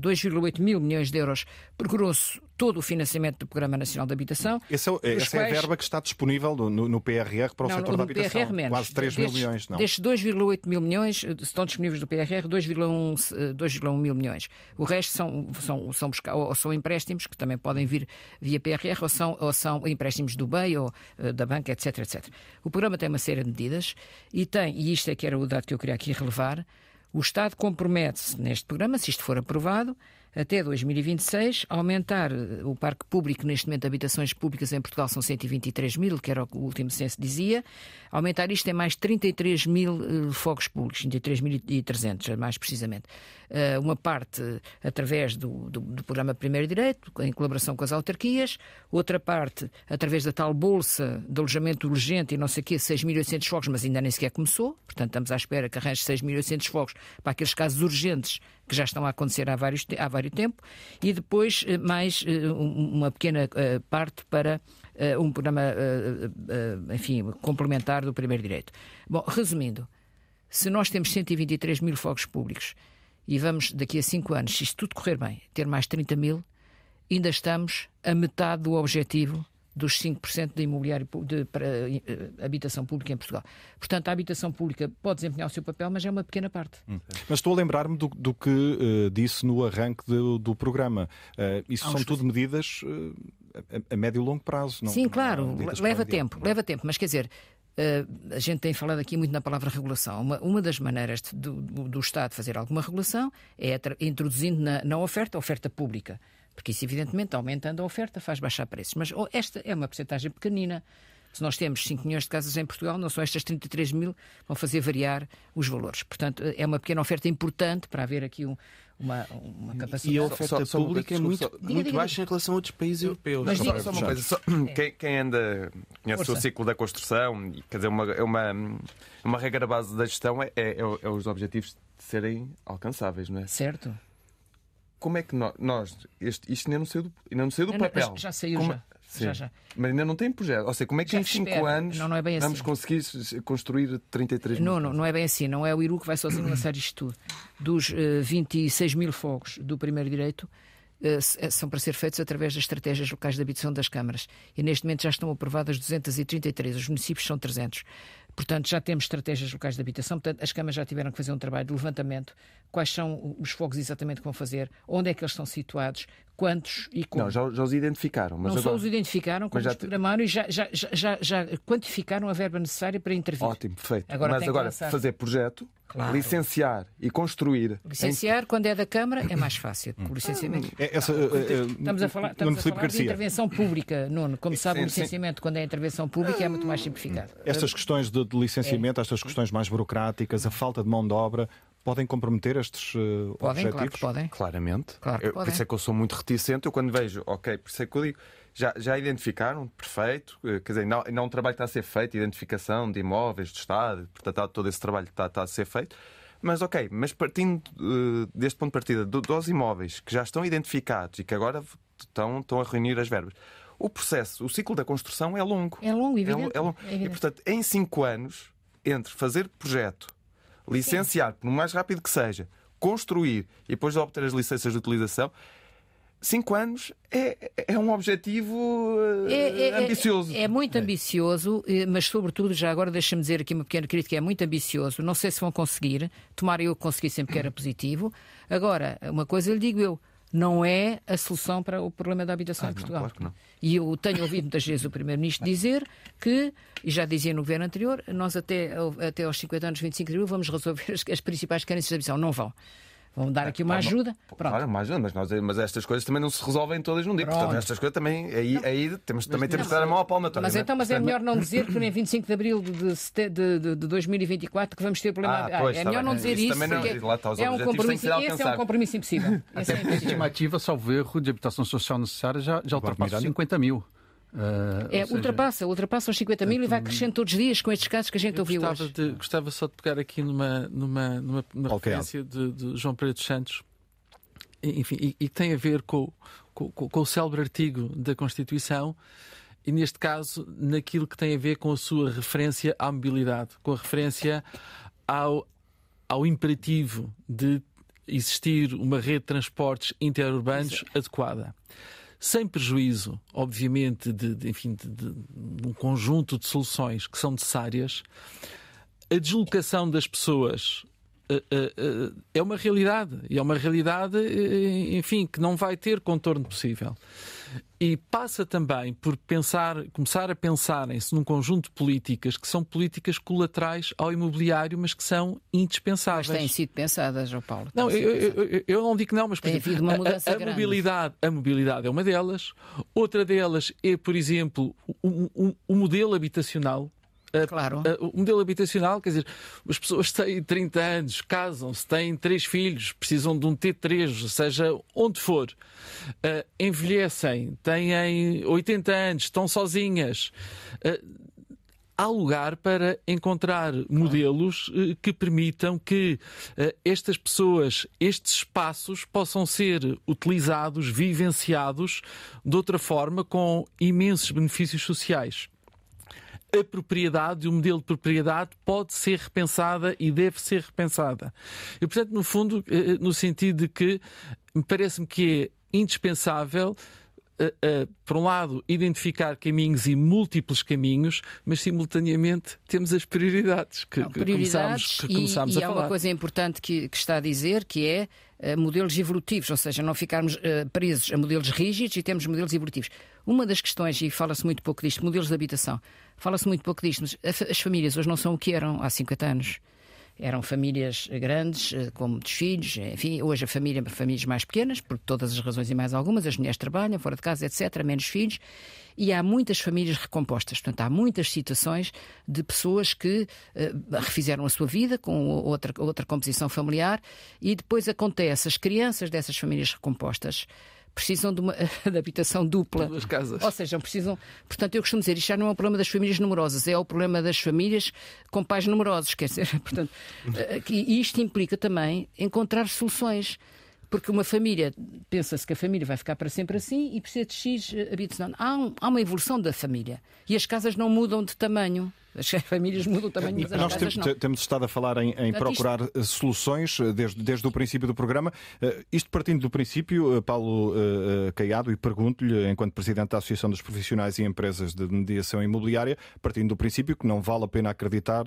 2,8 eh, mil milhões de euros por grosso todo o financiamento do Programa Nacional de Habitação. Esse é, essa quais... é a verba que está disponível no, no PRR para o não, setor no, da habitação. PRR menos. Quase 3 mil milhões, não? Destes 2,8 mil milhões eh, estão disponíveis do PRR 2,1 eh, mil milhões. O resto são, são, são, ou são empréstimos, que também podem vir via PRR, ou são, ou são empréstimos do BEI ou eh, da banca, etc, etc. O programa tem uma série de medidas e tem, e isto é que era o dado que eu queria aqui relevar, o Estado compromete-se neste programa, se isto for aprovado, até 2026, aumentar eh, o parque público, neste momento habitações públicas em Portugal são 123 mil, que era o que o último censo dizia, Aumentar isto em é mais 33 mil eh, fogos públicos, 33.300 é mais precisamente. Eh, uma parte eh, através do, do, do programa Primeiro Direito, em colaboração com as autarquias, outra parte através da tal bolsa de alojamento urgente e não sei o quê, 6.800 fogos, mas ainda nem sequer começou. Portanto, estamos à espera que arranje 6.800 fogos para aqueles casos urgentes que já estão a acontecer há, vários, há vários tempo, e depois mais uma pequena parte para eh, um programa, eh, eh, enfim, complementar do primeiro direito. Bom, resumindo, se nós temos 123 mil fogos públicos e vamos, daqui a 5 anos, se isto tudo correr bem, ter mais 30 mil, ainda estamos a metade do objetivo dos 5% de imobiliário de, habitação pública em Portugal. Portanto, a habitação pública pode desempenhar o seu papel, mas é uma pequena parte. Hum. Mas estou a lembrar-me do, do, que uh, disse no arranque do, do programa. Uh, isso Há são tudo medidas uh, a, a médio e longo prazo. Não, Sim, é claro, não leva tempo, dia. leva tempo, mas quer dizer, eh, a gente tem falado aqui muito na palavra regulação. Uma, uma das maneiras de, do, do, Estado fazer alguma regulação é introduzindo na, na oferta a oferta pública. Porque isso, evidentemente, aumentando a oferta faz baixar preços. Mas oh, esta é uma porcentagem pequenina. Se nós temos 5 milhões de casas em Portugal, não são estas 33 mil vão fazer variar os valores. Portanto, é uma pequena oferta importante para haver aqui um, uma, uma capacidade. E a oferta só, pública é muito, diga, muito diga, baixa diga. em relação a outros países europeus. Mas diga só uma coisa, só, é. quem, quem, anda conhece Força. o ciclo da construção, quer dizer, uma, é uma, uma regra base da gestão é, é, é, é os objetivos de serem alcançáveis, não é? Certo como é que nós, nós este, isto ainda não saiu do, ainda não saiu do papel. já saiu como, já. Sim. Já, já. Mas ainda não tem projeto. Ou seja, como é que já em 5 anos não, não é vamos assim. conseguir construir 33 mil? Não, não, não é bem assim. Não é o Iru que vai sozinho lançar isto tudo. Dos uh, eh, 26 mil fogos do primeiro direito, uh, são para ser feitos através das estratégias locais de habitação das câmaras. E neste momento já estão aprovadas 233. Os municípios são 300. Portanto, já temos estratégias locais de habitação, portanto, as câmaras já tiveram que fazer um trabalho de levantamento, quais são os fogos exatamente que vão fazer, onde é que eles estão situados, quantos e como. Não, já, já os identificaram. Mas não agora... só os identificaram, como já os programaram e já, já, já, já quantificaram a verba necessária para intervir. Ótimo, perfeito. Agora mas agora, fazer projeto, Claro. licenciar e construir. Licenciar, em... quando é da Câmara, é mais fácil. licenciamento. É, essa, é, é, estamos a falar, estamos a falar de intervenção pública, Nuno. Como sabe, o licenciamento, quando é intervenção pública, é muito mais simplificado. Estas questões de licenciamento, é. estas questões mais burocráticas, a falta de mão de obra, podem comprometer estes uh, podem, objetivos? Claro que podem. Claramente. Claro que eu, podem. Por isso é que eu sou muito reticente. Eu quando vejo, ok, por isso é que eu digo, já, já identificaram, perfeito. Eh, quer dizer, não, não é um trabalho que está a ser feito, identificação de imóveis, de Estado, portanto, todo esse trabalho está, está a ser feito. Mas ok, mas partindo uh, deste ponto de partida, do, dos imóveis que já estão identificados e que agora estão, estão a reunir as verbas, o processo, o ciclo da construção é longo. É longo, é evidente. É, é longo. É evidente. E portanto, em cinco anos, entre fazer projeto, licenciar, por mais rápido que seja, construir e depois obter as licenças de utilização, 5 anos é, é um objetivo eh, é, é, é, ambicioso. É, é, muito ambicioso, eh, mas sobretudo, já agora deixa-me dizer aqui uma pequena crítica, é muito ambicioso. Não sei se vão conseguir. Tomara eu que consegui sempre que era positivo. Agora, uma coisa lhe digo eu, não é a solução para o problema da habitação ah, em Portugal. Não, claro e eu tenho ouvido muitas vezes o Primeiro-Ministro dizer que, e já dizia no governo anterior, nós até, até aos 50 anos, 25 de abril, vamos resolver as, as principais carências de habitação. Não vão. Vão dar aqui uma ajuda. Pronto. Claro, uma ajuda, mas, nós, mas estas coisas também não se resolvem todas num dia. Pronto. Portanto, estas coisas também, aí, aí temos, também temos que dar a mão à palmatória. Mas é? então, mas é melhor não dizer que nem 25 de abril de, de, de, de 2024 que vamos ter problema. Ah, pois, é tá melhor não dizer isso. isso não, é um compromisso, esse é um compromisso impossível. Esse é A estimativa, salvo erro, de habitação social necessária já, já ultrapassa 50 mil. Uh, é, seja, ultrapassa, ultrapassa os 50 mil e vai crescendo todos os dias com estes casos que a gente ouviu gostava hoje. De, gostava só de pegar aqui numa, numa, numa, numa okay. referência de, de, João Pereira dos Santos, enfim, e, e tem a ver com, com, com, com o célebre artigo da Constituição e neste caso naquilo que tem a ver com a sua referência à mobilidade, com a referência ao, ao imperativo de existir uma rede de transportes interurbanos Isso. adequada sem prejuízo, obviamente, de, de enfim, de, de, de um conjunto de soluções que são necessárias, a deslocação das pessoas eh, eh, eh, é uma realidade. E é uma realidade, enfim, que não vai ter contorno possível. E passa também por pensar, começar a pensarem-se num conjunto de políticas que são políticas colaterais ao imobiliário, mas que são indispensáveis. Mas têm sido pensadas, João Paulo. Não, eu, eu, eu, não digo não, mas por Tem exemplo, uma mudança a, a mobilidade, a mobilidade é uma delas. Outra delas é, por exemplo, o, o, o modelo habitacional eh, claro. Eh, o modelo habitacional, quer dizer, as pessoas têm 30 anos, casam-se, têm três filhos, precisam de um T3, seja onde for, eh, envelhecem, têm 80 anos, estão sozinhas há lugar para encontrar modelos que permitam que estas pessoas, estes espaços, possam ser utilizados, vivenciados de outra forma, com imensos benefícios sociais a propriedade, o modelo de propriedade pode ser repensada e deve ser repensada. E, portanto, no fundo, eh, eh, no sentido de que me parece-me que é indispensável eh, por um lado, identificar caminhos e múltiplos caminhos, mas simultaneamente temos as prioridades que, Não, prioridades que começámos, que começámos e, a e falar. E há uma coisa importante que, que está a dizer, que é modelos evolutivos, ou seja, não ficarmos uh, presos a modelos rígidos e temos modelos evolutivos. Uma das questões, e fala-se muito pouco disto, modelos de habitação. Fala-se muito pouco disto, mas as famílias hoje não são o que eram há 50 anos. Eram famílias eh, grandes, eh, com muitos filhos, eh, enfim, hoje a família é famílias mais pequenas, por todas as razões e mais algumas, as mulheres trabalham, fora de casa, etc., menos filhos, e há muitas famílias recompostas. Portanto, há muitas situações de pessoas que uh, refizeram a sua vida com outra, outra composição familiar e depois acontece, as crianças dessas famílias recompostas precisam de, uma, de habitação dupla. Duas casas. Ou seja, precisam. Portanto, eu costumo dizer, isto já não é um problema das famílias numerosas, é o problema das famílias com pais numerosos. Quer dizer, portanto, eh, e isto implica também encontrar soluções. Porque uma família, pensa-se que a família vai ficar para sempre assim e precisa de X eh, habitação. Há, um, há uma evolução da família. E as casas não mudam de tamanho. As famílias mudam o tamanho, mas Nós temos, temos estado a falar em, em Portanto, procurar isto... Eh, soluções eh, desde, desde o princípio do programa. Eh, isto partindo do princípio, Paulo Caiado, e pergunto-lhe, enquanto Presidente da Associação dos Profissionais e Empresas de Mediação Imobiliária, partindo do princípio que não vale a pena acreditar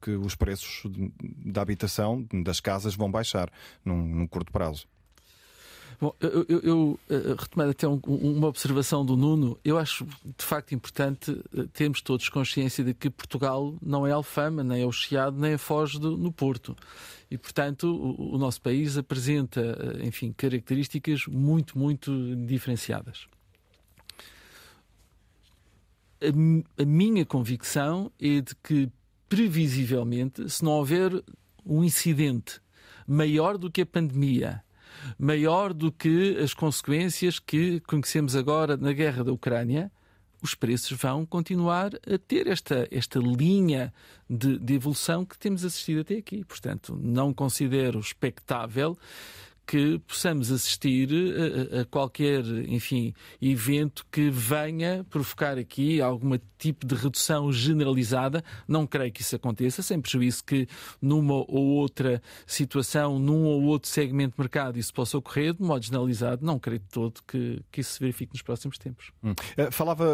que os preços da habitação, das casas, vão baixar num, num curto prazo. Bom, eu, eu, eu eh, retomando até um, uma observação do Nuno, eu acho de facto importante eh, termos todos consciência de que Portugal não é Alfama, nem é o Chiado, nem é Foz do, no Porto. E, portanto, o, o nosso país apresenta, eh, enfim, características muito, muito diferenciadas a, minha convicção é de que, previsivelmente, se não houver um incidente maior do que a pandemia maior do que as consequências que conhecemos agora na guerra da Ucrânia, os preços vão continuar a ter esta, esta linha de, de evolução que temos assistido até aqui. Portanto, não considero expectável que possamos assistir a, eh, eh, a, qualquer, enfim, evento que venha provocar aqui algum tipo de redução generalizada. Não creio que isso aconteça, sem prejuízo que numa ou outra situação, num ou outro segmento de mercado, isso possa ocorrer, de modo generalizado. Não creio de todo que, que isso se verifique nos próximos tempos. Hum. Eh, falava,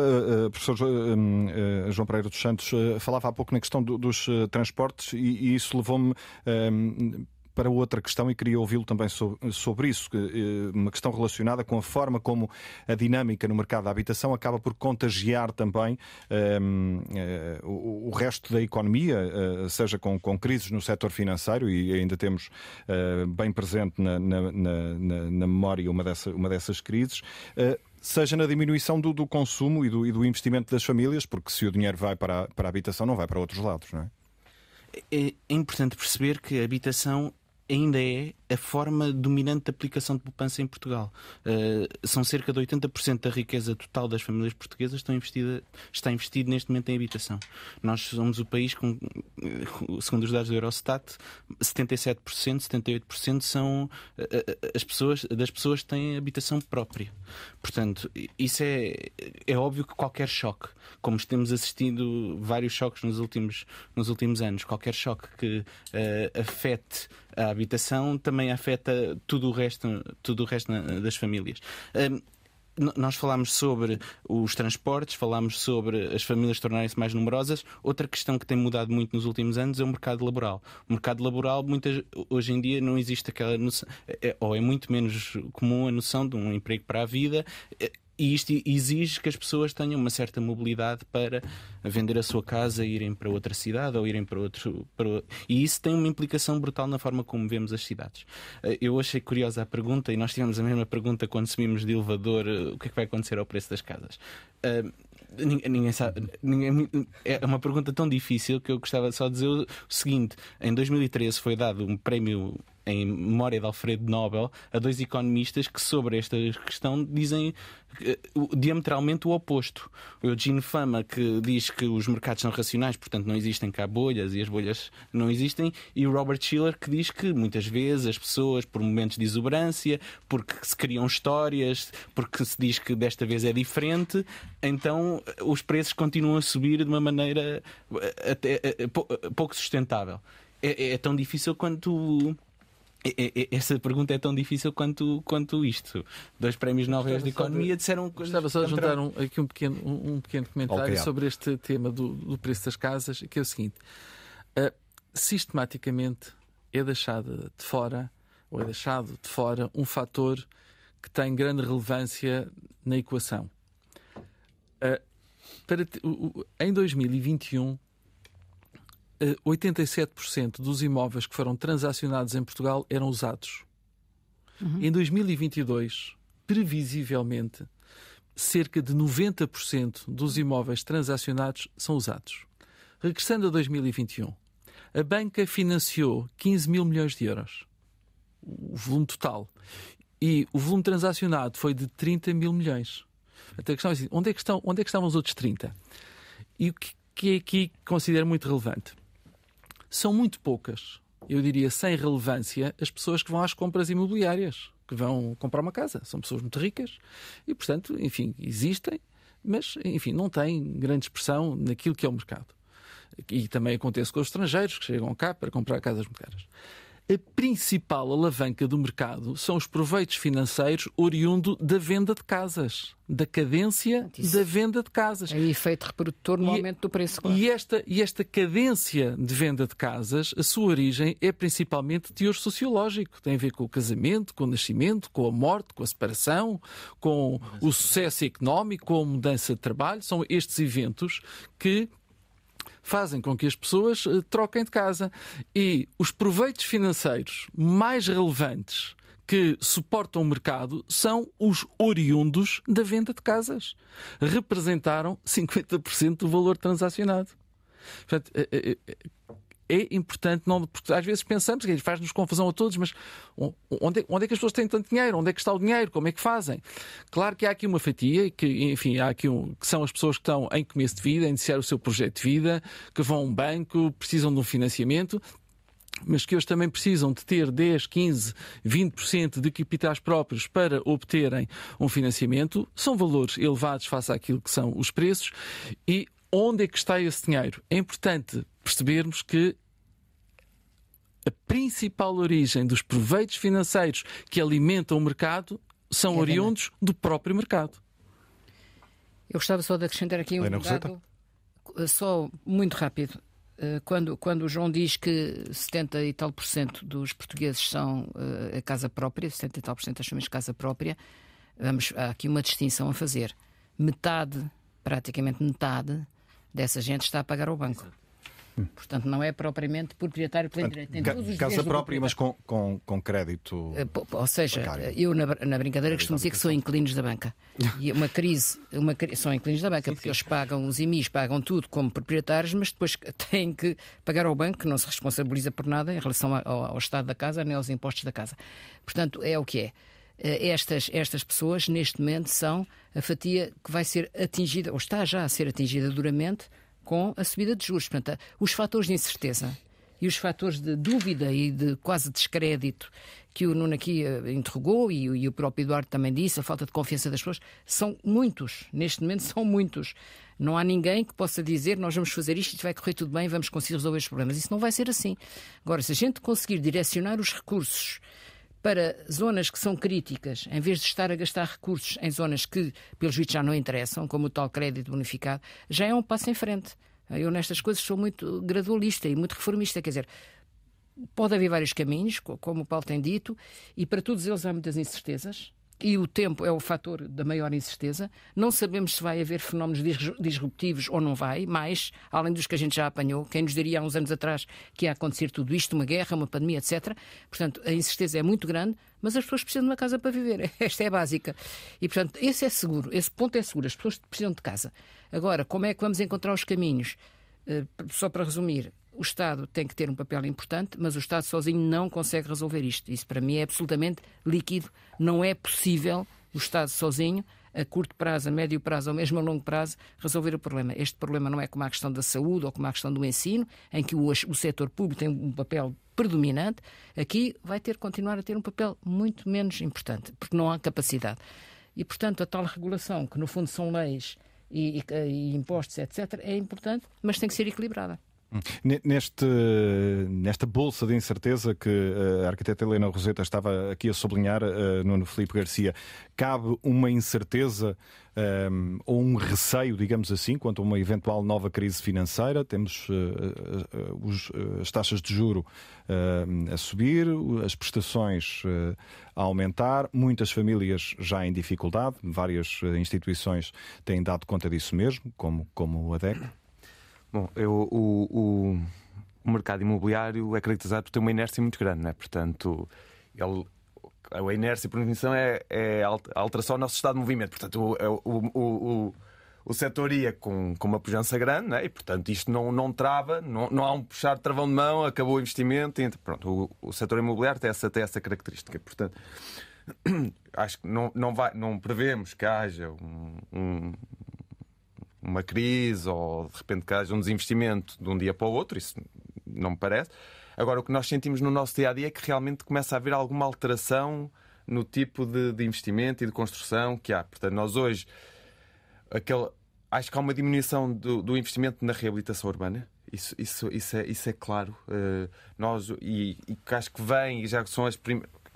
professor hum, João Pereira dos Santos, falava há pouco na questão dos transportes e, e isso levou-me hum, para outra questão e queria ouvi-lo também sobre, sobre isso, eh, uma questão relacionada com a forma como a dinâmica no mercado da habitação acaba por contagiar também um, ehm, um, eh, o resto da economia, eh, seja com, com crises no setor financeiro, e ainda temos uh, bem presente na, na, na, na, memória uma, dessa, uma dessas crises. Uh, seja na diminuição do, do consumo e do, e do, investimento das famílias, porque se o dinheiro vai para a, para a habitação, não vai para outros lados, não é? É, é importante perceber que a habitação ainda é a forma dominante de aplicação de poupança em Portugal. Uh, são cerca de 80% da riqueza total das famílias portuguesas estão investida, está investido neste momento em habitação. Nós somos o país com, eh, segundo os dados do Eurostat, 77%, 78% são uh, as pessoas, das pessoas que têm habitação própria. Portanto, isso é, é óbvio que qualquer choque, como temos assistido vários choques nos últimos, nos últimos anos, qualquer choque que uh, afete a habitação também também afeta tudo o resto, tudo o resto das famílias. Um, nós falámos sobre os transportes, falámos sobre as famílias tornarem-se mais numerosas. Outra questão que tem mudado muito nos últimos anos é o mercado laboral. O mercado laboral, muitas, hoje em dia, não existe aquela noção, é, é ou é muito menos comum a noção de um emprego para a vida. É, e isto exige que as pessoas tenham uma certa mobilidade para vender a sua casa, irem para outra cidade ou irem para outro. Para... E isso tem uma implicação brutal na forma como vemos as cidades. Eh, eu achei curiosa a pergunta, e nós tivemos a mesma pergunta quando subimos de elevador: eh, o que é que vai acontecer ao preço das casas? Uh, ninguém sabe. Ninguém, é, é uma pergunta tão difícil que eu gostava só de dizer o seguinte: em 2013 foi dado um prémio em memória de Alfredo Nobel, a dois economistas que sobre esta questão dizem eh, diametralmente o oposto. O Eugene Fama, que diz que os mercados são racionais, portanto não existem cá bolhas e as bolhas não existem, e o Robert Schiller, que diz que muitas vezes as pessoas, por momentos de exuberância, porque se criam histórias, porque se diz que desta vez é diferente, então eh, os preços continuam a subir de uma maneira eh, até, pouco sustentável. É, é tão difícil quanto essa pergunta é tão difícil quanto, quanto isto. Dois prémios Nobel de Economia disseram coisas. Estava só a juntar um, aqui um pequeno, um, um pequeno comentário okay. sobre este tema do, do, preço das casas, que é o seguinte: uh, sistematicamente é deixado de fora, ou é deixado de fora, um fator que tem grande relevância na equação. Uh, para, uh, em 2021, 87% eh, dos imóveis que foram transacionados em Portugal eram usados. Uhum. Em 2022, previsivelmente, cerca de 90% dos imóveis transacionados são usados. Regressando a 2021, a banca financiou 15 mil milhões de euros, o volume total. E o volume transacionado foi de 30 mil milhões. Então a questão é assim, onde é que, estão, onde é que estavam os outros 30? E o que, que é aqui considero muito relevante? são muito poucas, eu diria sem relevância, as pessoas que vão às compras imobiliárias, que vão comprar uma casa. São pessoas muito ricas e, portanto, enfim, existem, mas, enfim, não têm grande expressão naquilo que é o mercado. E também acontece com os estrangeiros que chegam cá para comprar casas muito caras a principal alavanca do mercado são os proveitos financeiros oriundo da venda de casas, da cadência Isso. da venda de casas. É um efeito reprodutor no e, é- aumento do preço. Claro. E, esta, e esta cadência de venda de casas, a sua origem é principalmente de teor sociológico. Tem a ver com o casamento, com o nascimento, com a morte, com a separação, com o sucesso económico, com a mudança de trabalho. São estes eventos que fazem com que as pessoas eh, troquem de casa. E os proveitos financeiros mais relevantes que suportam o mercado são os oriundos da venda de casas. Representaram 50% do valor transacionado. Portanto, eh, eh, é importante, não, porque às vezes pensamos, faz-nos confusão a todos, mas onde, é, onde é que as pessoas têm tanto dinheiro? Onde é que está o dinheiro? Como é que fazem? Claro que há aqui uma fatia, que, enfim, há aqui um, que são as pessoas que estão em começo de vida, a iniciar o seu projeto de vida, que vão a um banco, precisam de um financiamento, mas que hoje também precisam de ter 10, 15, 20% de capitais próprios para obterem um financiamento, são valores elevados face àquilo que são os preços e Onde é que está esse dinheiro? É importante percebermos que a principal origem dos proveitos financeiros que alimentam o mercado são oriundos do próprio mercado. Eu gostava só de acrescentar aqui um dado, só muito rápido. Eh, quando, quando o João diz que 70 e tal por cento dos portugueses são uh, a casa própria, 70 e tal por cento das famílias é casa própria, vamos, há aqui uma distinção a fazer. Metade, praticamente metade, dessa gente está a pagar ao banco. Portanto, não é propriamente proprietário pleno direito. Tem todos os casa própria, mas com, com, com crédito. Eh, ou seja, bancário. Eh, eu na, na brincadeira costumo dizer que sou inquilinos da banca. E uma crise, uma, são inquilinos da banca, sim, porque sim. eles pagam os IMIs, pagam tudo como proprietários, mas depois têm que pagar ao banco, que não se responsabiliza por nada em relação ao, ao estado da casa, nem aos impostos da casa. Portanto, é o que é. Eh, estas, estas pessoas, neste momento, são a fatia que vai ser atingida, ou está já a ser atingida duramente, com a subida de juros. Portanto, os fatores de incerteza e os fatores de dúvida e de quase descrédito que o Nuno aqui eh, interrogou e, e, o próprio Eduardo também disse, a falta de confiança das pessoas, são muitos. Neste momento são muitos. Não há ninguém que possa dizer nós vamos fazer isto, isto vai correr tudo bem, vamos conseguir resolver os problemas. Isso não vai ser assim. Agora, se a gente conseguir direcionar os recursos para zonas que são críticas, em vez de estar a gastar recursos em zonas que, pelos vistos, já não interessam, como o tal crédito bonificado, já é um passo em frente. Eu, nestas coisas, sou muito gradualista e muito reformista. Quer dizer, pode haver vários caminhos, como o Paulo tem dito, e para todos eles há muitas incertezas e o tempo é o fator da maior incerteza. Não sabemos se vai haver fenómenos disruptivos ou não vai, mas, além dos que a gente já apanhou, quem nos diria há uns anos atrás que ia acontecer tudo isto, uma guerra, uma pandemia, etc. Portanto, a incerteza é muito grande, mas as pessoas precisam de uma casa para viver. Esta é a básica. E, portanto, esse é seguro, esse ponto é seguro. As pessoas precisam de casa. Agora, como é que vamos encontrar os caminhos? Eh, só para resumir, o Estado tem que ter um papel importante, mas o Estado sozinho não consegue resolver isto. Isso, para mim, é absolutamente líquido. Não é possível o Estado sozinho a curto prazo, a médio prazo ou mesmo a longo prazo, resolver o problema. Este problema não é como a questão da saúde ou como a questão do ensino, em que o, o setor público tem um papel predominante, aqui vai ter que continuar a ter um papel muito menos importante, porque não há capacidade. E, portanto, a tal regulação, que no fundo são leis e, e, e impostos, etc., é importante, mas tem que ser equilibrada. Neste, nesta bolsa de incerteza que eh, a arquiteta Helena Roseta estava aqui a sublinhar, eh, Nuno Felipe Garcia, cabe uma incerteza um, ehm, ou um receio, digamos assim, quanto a uma eventual nova crise financeira. Temos uh, uh, uh, as taxas de juro ehm, a subir, as prestações eh, a aumentar, muitas famílias já em dificuldade, várias instituições têm dado conta disso mesmo, como, como o Adeco. Bom, eu, o, o, o, mercado imobiliário é caracterizado por ter uma inércia muito grande, né? portanto, ele, a inércia, por definição, é, é a alteração ao nosso estado de movimento. Portanto, é o, o, o setor ia com, com uma pujança grande né? e, portanto, isto não, não trava, não, não há um puxar de travão de mão, acabou o investimento. E, pronto, o, o setor imobiliário tem essa, tem essa característica. Portanto, acho que não, não, vai, não prevemos que haja um, um uma crise ou de repente que haja um desinvestimento de um dia para o outro, isso não me parece. Agora, o que nós sentimos no nosso dia a dia é que realmente começa a haver alguma alteração no tipo de, de investimento e de construção que há. Portanto, nós hoje, aquele, acho que há uma diminuição do, do investimento na reabilitação urbana. Isso, isso, isso, é, isso é claro. Uh, nós, e, e acho que vem, e já são as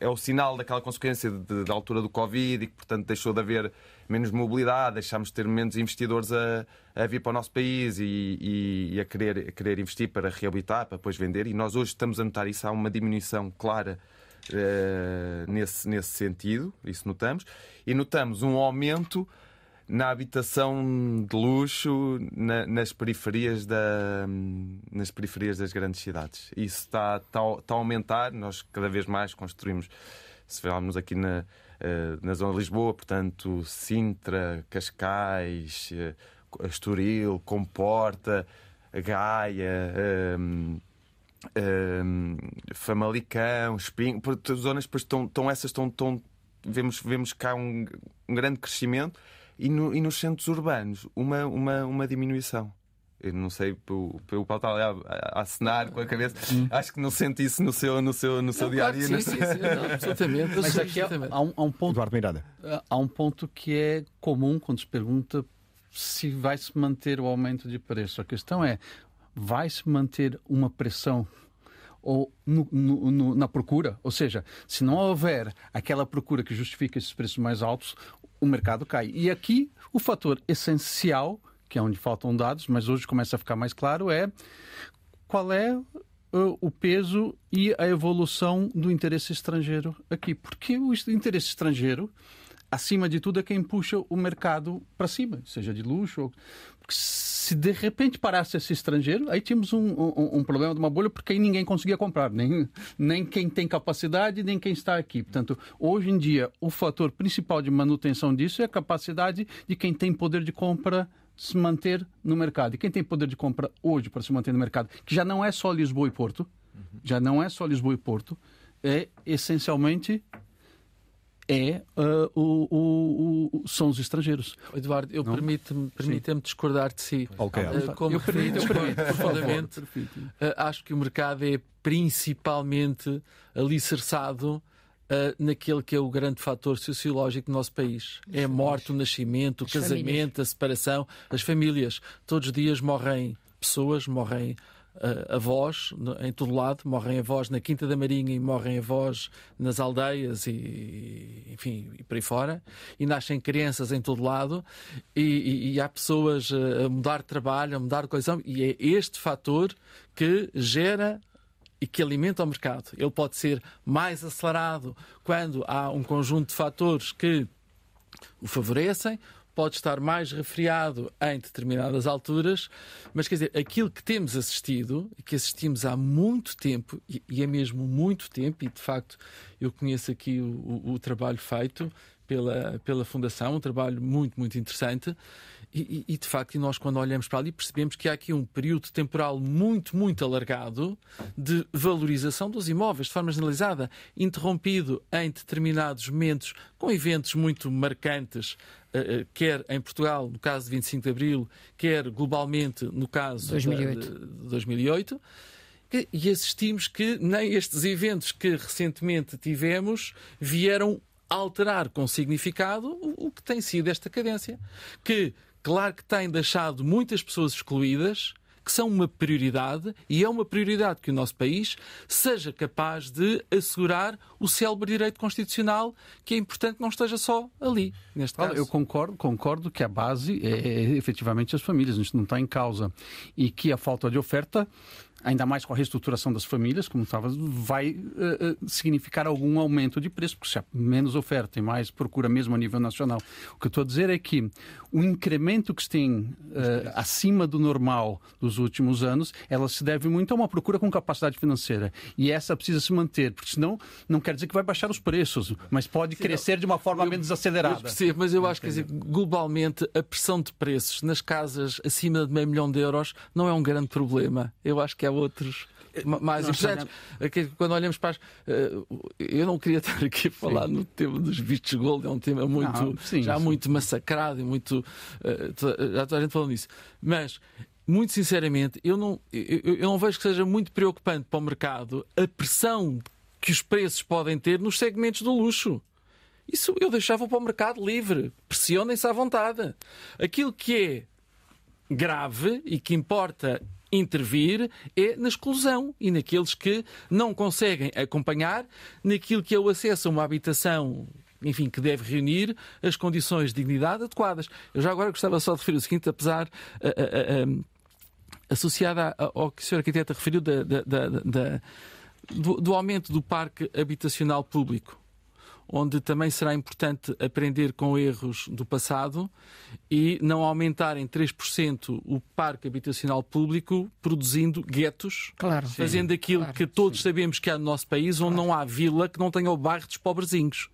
é o sinal daquela consequência da altura do Covid e que, portanto, deixou de haver menos mobilidade, deixámos de ter menos investidores a, a vir para o nosso país e, e, a, querer, a querer investir para reabilitar, para depois vender. E nós hoje estamos a notar isso. Há uma diminuição clara uh, nesse, nesse sentido, isso notamos. E notamos um aumento na habitação de luxo na, nas, periferias da, nas periferias das grandes cidades. Isso está, está, está a aumentar, nós cada vez mais construímos, se falarmos aqui na, eh, na zona de Lisboa, portanto, Sintra, Cascais, eh, Estoril, Comporta, Gaia, um, eh, um, Famalicão, Espinho, zonas que estão, estão essas estão, vemos vemos cá um, um grande crescimento e, no, e nos centros urbanos uma uma uma diminuição eu não sei, pelo, pelo Paulo está ali a, acenar com a cabeça, hum. acho que não sente isso no seu, no seu, no seu não, claro, diário. Sim, sim, sim, não, absolutamente. Mas aqui há, é há, um, há, um, ponto, Eduardo Miranda. Ah, há um ponto que é comum quando se pergunta se vai se manter o aumento de preço. A questão é, vai se manter uma pressão ou no, no, no, na procura, ou seja, se não houver aquela procura que justifica esses preços mais altos, o mercado cai. E aqui o fator essencial que é onde faltam dados, mas hoje começa a ficar mais claro, é qual é eh, o peso e a evolução do interesse estrangeiro aqui. Porque o interesse estrangeiro, acima de tudo, é quem puxa o mercado para cima, seja de luxo. Ou... Porque se de repente parasse esse estrangeiro, aí tínhamos um, um, um, problema de uma bolha, porque aí ninguém conseguia comprar, nem, nem quem tem capacidade, nem quem está aqui. Portanto, hoje em dia, o fator principal de manutenção disso é a capacidade de quem tem poder de compra se manter no mercado. E quem tem poder de compra hoje para se manter no mercado, que já não é só Lisboa e Porto, uhum. já não é só Lisboa e Porto, é essencialmente é uh, o, o, o, são os estrangeiros. Eduardo, eu permito-me permite discordar de si. Okay. Uh, como eu permito, eu permito profundamente, uh, ah, acho que o mercado é principalmente alicerçado Uh, naquele que é o grande fator sociológico do nosso país. As é a morte, o nascimento, o casamento, famílias. a separação, as famílias. Todos os dias morrem pessoas, morrem uh, avós em todo lado, morrem avós na Quinta da Marinha e morrem avós nas aldeias e, enfim, e por aí fora. E nascem crianças em todo lado e, e, e há pessoas ah, a mudar de trabalho, a mudar de coesão. E é este fator que gera e que alimenta o mercado, ele pode ser mais acelerado quando há um conjunto de fatores que o favorecem, pode estar mais refriado em determinadas alturas, mas quer dizer, aquilo que temos assistido, que assistimos há muito tempo, e, e é mesmo muito tempo, e de facto eu conheço aqui o, o, o trabalho feito pela, pela Fundação, um trabalho muito, muito interessante, e, e, de facto, nós quando olhamos para ali percebemos que há aqui um período temporal muito, muito alargado de valorização dos imóveis, de forma generalizada, interrompido em determinados momentos com eventos muito marcantes, eh, eh, quer em Portugal, no caso de 25 de Abril, quer globalmente, no caso 2008. de 2008 e assistimos que nem estes eventos que recentemente tivemos vieram alterar com significado o que tem sido esta cadência, que claro que tem deixado muitas pessoas excluídas, que são uma prioridade e é uma prioridade que o nosso país seja capaz de assegurar o célebre direito constitucional, que é importante que não esteja só ali, neste caso. Eu concordo, concordo que a base é, é efetivamente as famílias, isto não está em causa, e que a falta de oferta ainda mais com a reestruturação das famílias, como estava, vai uh, significar algum aumento de preço, porque se há menos oferta e mais procura mesmo a nível nacional. O que eu estou a dizer é que o incremento que se tem uh, acima do normal dos últimos anos, ela se deve muito a uma procura com capacidade financeira. E essa precisa se manter, porque senão não quer dizer que vai baixar os preços, mas pode Sim, crescer não, de uma forma eu, menos acelerada. Eu percebo, mas eu não acho que globalmente a pressão de preços nas casas acima de meio milhão de euros não é um grande problema. Eu acho que é outros mais importantes. quando olhamos para as, eh, Eu não queria estar aqui a falar sim. no tema dos vistos gold, é um tema muito, não, sim, já sim. muito massacrado e muito. Eh, já toda a gente falando nisso. Mas. Muito sinceramente, eu não, eu, eu não vejo que seja muito preocupante para o mercado a pressão que os preços podem ter nos segmentos do luxo. Isso eu deixava para o mercado livre. Pressionem-se à vontade. Aquilo que é grave e que importa intervir é na exclusão e naqueles que não conseguem acompanhar naquilo que é o acesso a uma habitação enfim, que deve reunir as condições de dignidade adequadas. Eu já agora gostava só de referir o seguinte, apesar. A, a, a, associada ao que o Sr. arquiteta referiu da, da, da, do, do aumento do parque habitacional público onde também será importante aprender com erros do passado e não aumentar em 3% o parque habitacional público, produzindo guetos, claro, fazendo sim, aquilo claro, que todos sim. sabemos que há no nosso país, onde claro. não há vila que não tenha o bairro dos pobrezinhos.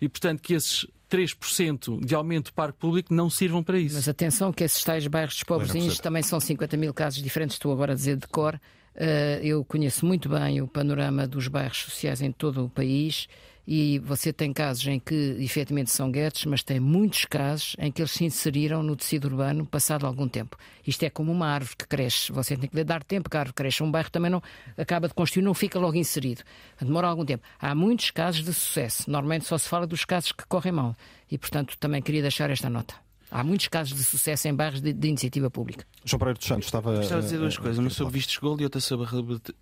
E, portanto, que esses 3% de aumento do parque público não sirvam para isso. Mas atenção que esses tais bairros dos pobrezinhos também são 50 mil casos diferentes, estou agora a dizer de cor. Eh, eu conheço muito bem o panorama dos bairros sociais em todo o país e você tem casos em que efetivamente são guetos, mas tem muitos casos em que eles se inseriram no tecido urbano passado algum tempo. Isto é como uma árvore que cresce. Você tem que lhe dar tempo que a árvore cresça. Um bairro também não acaba de construir, não fica logo inserido. Demora algum tempo. Há muitos casos de sucesso. Normalmente só se fala dos casos que correm mal. E, portanto, também queria deixar esta nota. Há muitos casos de sucesso em bairros de, de iniciativa pública. João Pereira dos Santos estava. Gostava de dizer duas eh, coisas, uma eh, sobre vistos gold e outra sobre a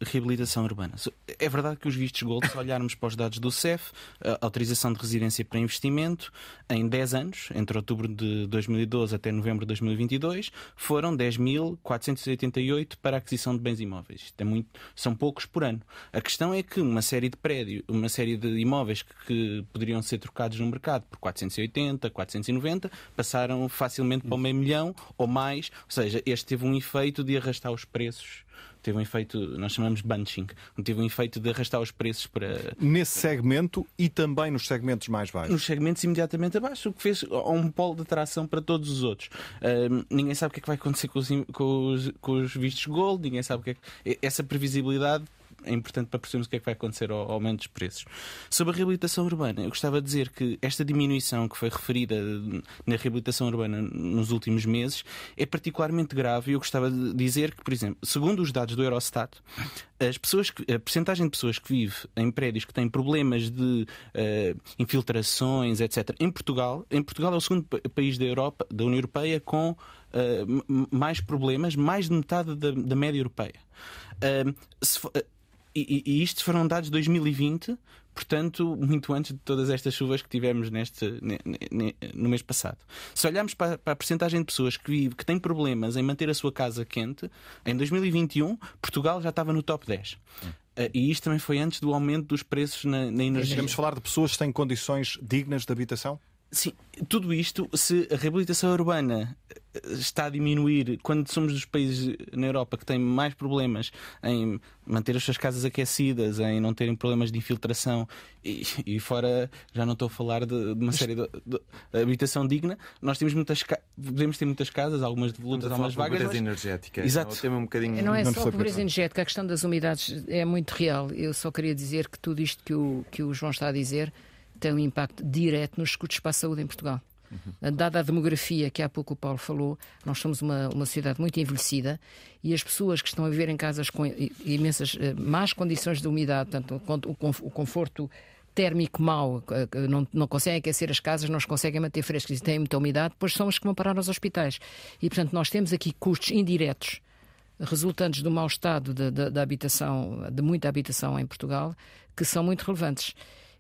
reabilitação urbana. É verdade que os vistos gold, se olharmos para os dados do CEF, eh, autorização de residência para investimento, em 10 anos, entre outubro de 2012 até novembro de 2022, foram 10.488 para aquisição de bens imóveis. Isto é muito, são poucos por ano. A questão é que uma série de prédios, uma série de imóveis que, que poderiam ser trocados no mercado por 480, 490, passaram vão facilmente para o meio milhão ou mais. Ou seja, este teve um efeito de arrastar os preços teve um efeito, nós chamamos bunching, teve um efeito de arrastar os preços para. Nesse segmento e também nos segmentos mais baixos. Nos segmentos imediatamente abaixo, o que fez um polo de atração para todos os outros. Uh, ninguém sabe o que é que vai acontecer com os, com os, com os vistos gold, ninguém sabe o que é que. Essa previsibilidade é importante para percebermos o que é que vai acontecer ao aumento dos preços. Sobre a reabilitação urbana, eu gostava de dizer que esta diminuição que foi referida hum, na reabilitação urbana nos últimos meses é particularmente grave e eu gostava de dizer que, por exemplo, segundo os dados do Eurostat, as pessoas que, a percentagem de pessoas que vive em prédios que têm problemas de uh, infiltrações, etc., em Portugal, em Portugal é o segundo país da Europa, da União Europeia, com uh, mais problemas, mais de metade da, da média europeia. Uh, se, e, e, isto foram dados de 2020, portanto, muito antes de todas estas chuvas que tivemos neste, ne, ne, no mês passado. Se olharmos para, para a percentagem de pessoas que vive, que têm problemas em manter a sua casa quente, em 2021, Portugal já estava no top 10. Uh, hum. eh, e isto também foi antes do aumento dos preços na, na energia. Queremos falar de pessoas que têm condições dignas de habitação? Sim, tudo isto, se a reabilitação urbana eh, está a diminuir, quando somos dos países na Europa que têm mais problemas em manter as suas casas aquecidas, em não terem problemas de infiltração e, e fora, já não estou a falar de, de uma série de, de, habitação digna, nós temos muitas podemos ter muitas casas, algumas devolutas, algumas vagas. Pobreza mas... energética. É Exato. É um bocadinho... Não é só a pobreza energética, a questão das umidades é muito real. Eu só queria dizer que tudo isto que o, que o João está a dizer tem um impacto direto nos custos para a saúde em Portugal. Uhum. Dada a demografia que há pouco o Paulo falou, nós somos uma, uma sociedade muito envelhecida e as pessoas que estão a viver em casas com imensas eh, más condições de umidade, tanto o conforto térmico mau, eh, não, não conseguem aquecer as casas, não as conseguem manter frescas e têm muita umidade, depois são os que vão parar aos hospitais. E, portanto, nós temos aqui custos indiretos resultantes do mau estado da habitação, de muita habitação em Portugal, que são muito relevantes.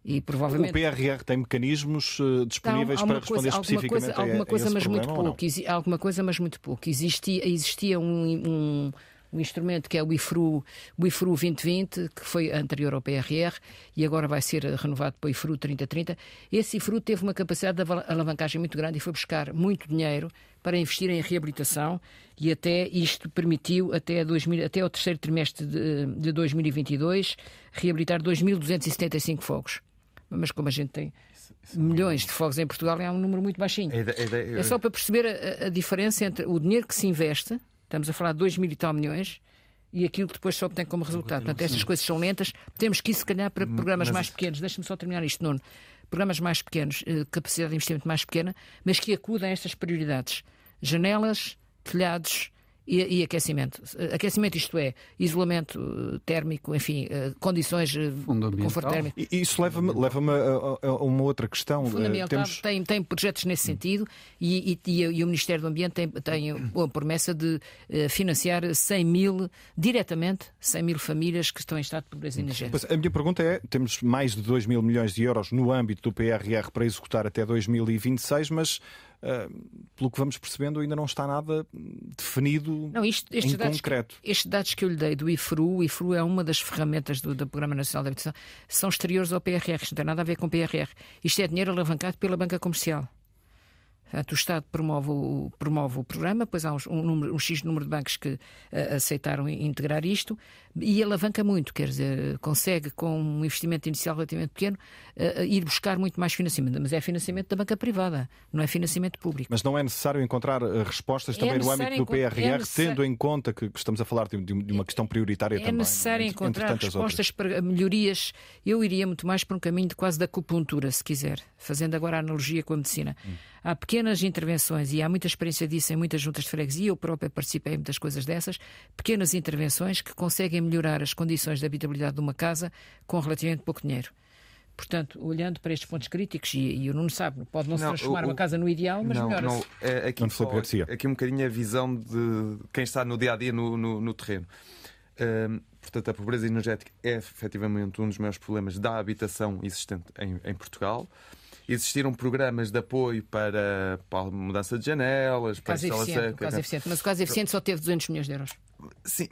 E provavelmente... O PRR tem mecanismos eh, disponíveis então, para responder especificamente coisa, alguma coisa, a mas muito pouco, exi... Alguma coisa, mas muito pouco. Existia, existia um, um um instrumento que é o IFRU, o IFRU 2020, que foi anterior ao PRR e agora vai ser renovado para o IFRU 3030. Esse IFRU teve uma capacidade de alavancagem muito grande e foi buscar muito dinheiro para investir em reabilitação e até isto permitiu, até, 2000, até o terceiro trimestre de, de 2022, reabilitar 2.275 fogos mas como a gente tem isso, isso é milhões é de fogos em Portugal, é um número muito baixinho. É, é, é só para perceber a, a, diferença entre o dinheiro que se investe, estamos a falar de 2 mil e tal milhões, e aquilo que depois se obtém como resultado. Portanto, estas coisas são lentas. Temos que ir, se calhar, para programas mas... mais pequenos. Deixa-me só terminar isto, Nuno. Programas mais pequenos, eh, capacidade de investimento mais pequena, mas que acudem a estas prioridades. Janelas, telhados, e, e, aquecimento. Aquecimento, isto é, isolamento eh, térmico, enfim, eh, condições eh, de conforto térmico. Isso leva-me leva a, a, uma outra questão. Fundamental, Temos... tem, tem projetos nesse hum. sentido e, e, e, o Ministério do Ambiente tem, tem a promessa de financiar 100 mil, diretamente, 100 mil famílias que estão em estado de pobreza hum. energética. a minha pergunta é, temos mais de 2 mil milhões de euros no âmbito do PRR para executar até 2026, mas uh, pelo que vamos percebendo, ainda não está nada definido não, isto, em dados, concreto. Estes dados que eu lhe dei do IFRU, o IFRU é uma das ferramentas do, do Programa Nacional de Habitação, são exteriores ao PRR, isto não tem nada a ver com o PRR. Isto é dinheiro alavancado pela banca comercial. Portanto, eh, o Estado promove o, promove o programa, pois há um, um, número, um X número de bancos que uh, aceitaram integrar isto e alavanca muito, quer dizer, consegue, com um investimento inicial relativamente pequeno, uh, ir buscar muito mais financiamento. Mas é financiamento da banca privada, não é financiamento público. Mas não é necessário encontrar respostas é também no âmbito do PRR, é tendo em conta que, que, estamos a falar de, de uma questão prioritária é também. É necessário entre, encontrar entre respostas outras. para melhorias. Eu iria muito mais para um caminho de quase da acupuntura, se quiser, fazendo agora a analogia com a medicina. Hum há pequenas intervenções, e há muita experiência disso em muitas juntas de freguesia, eu própria participei em muitas coisas dessas, pequenas intervenções que conseguem melhorar as condições de habitabilidade de uma casa com relativamente pouco dinheiro. Portanto, olhando para estes pontos críticos, e, e o Nuno sabe, pode não, não se transformar o, uma casa no ideal, mas não, Não, é, aqui, só, aqui um bocadinho a visão de quem está no dia a dia no, no, no terreno. portanto, a pobreza energética é efetivamente um dos maiores problemas da habitação existente em, em Portugal. Existiram programas de apoio para, para a mudança de janelas, para quase eficiente, seca. Né? eficiente. Mas o quase eficiente só teve 200 milhões de euros. Sim,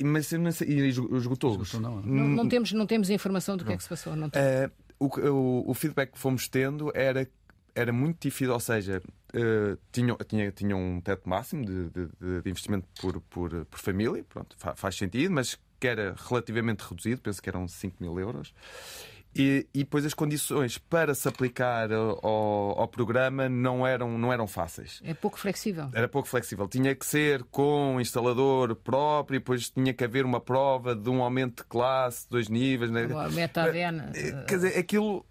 mas, mas esgotou. esgotou não, não, não, hum, hum. temos, não temos informação do que não. é que se passou. Não uh, o, o, o, feedback que fomos tendo era, era muito difícil, ou seja, uh, tinham tinha, tinha, um teto máximo de, de, de investimento por, por, por, família, pronto, faz sentido, mas que era relativamente reduzido, penso que eram 5 mil euros. E, e depois as condições para se aplicar ao, ao, programa não eram, não eram fáceis. É pouco flexível. Era pouco flexível. Tinha que ser com instalador próprio, depois tinha que haver uma prova de um aumento de classe, dois níveis. Né? Meta-ADN. Eh, eh, quer dizer, aquilo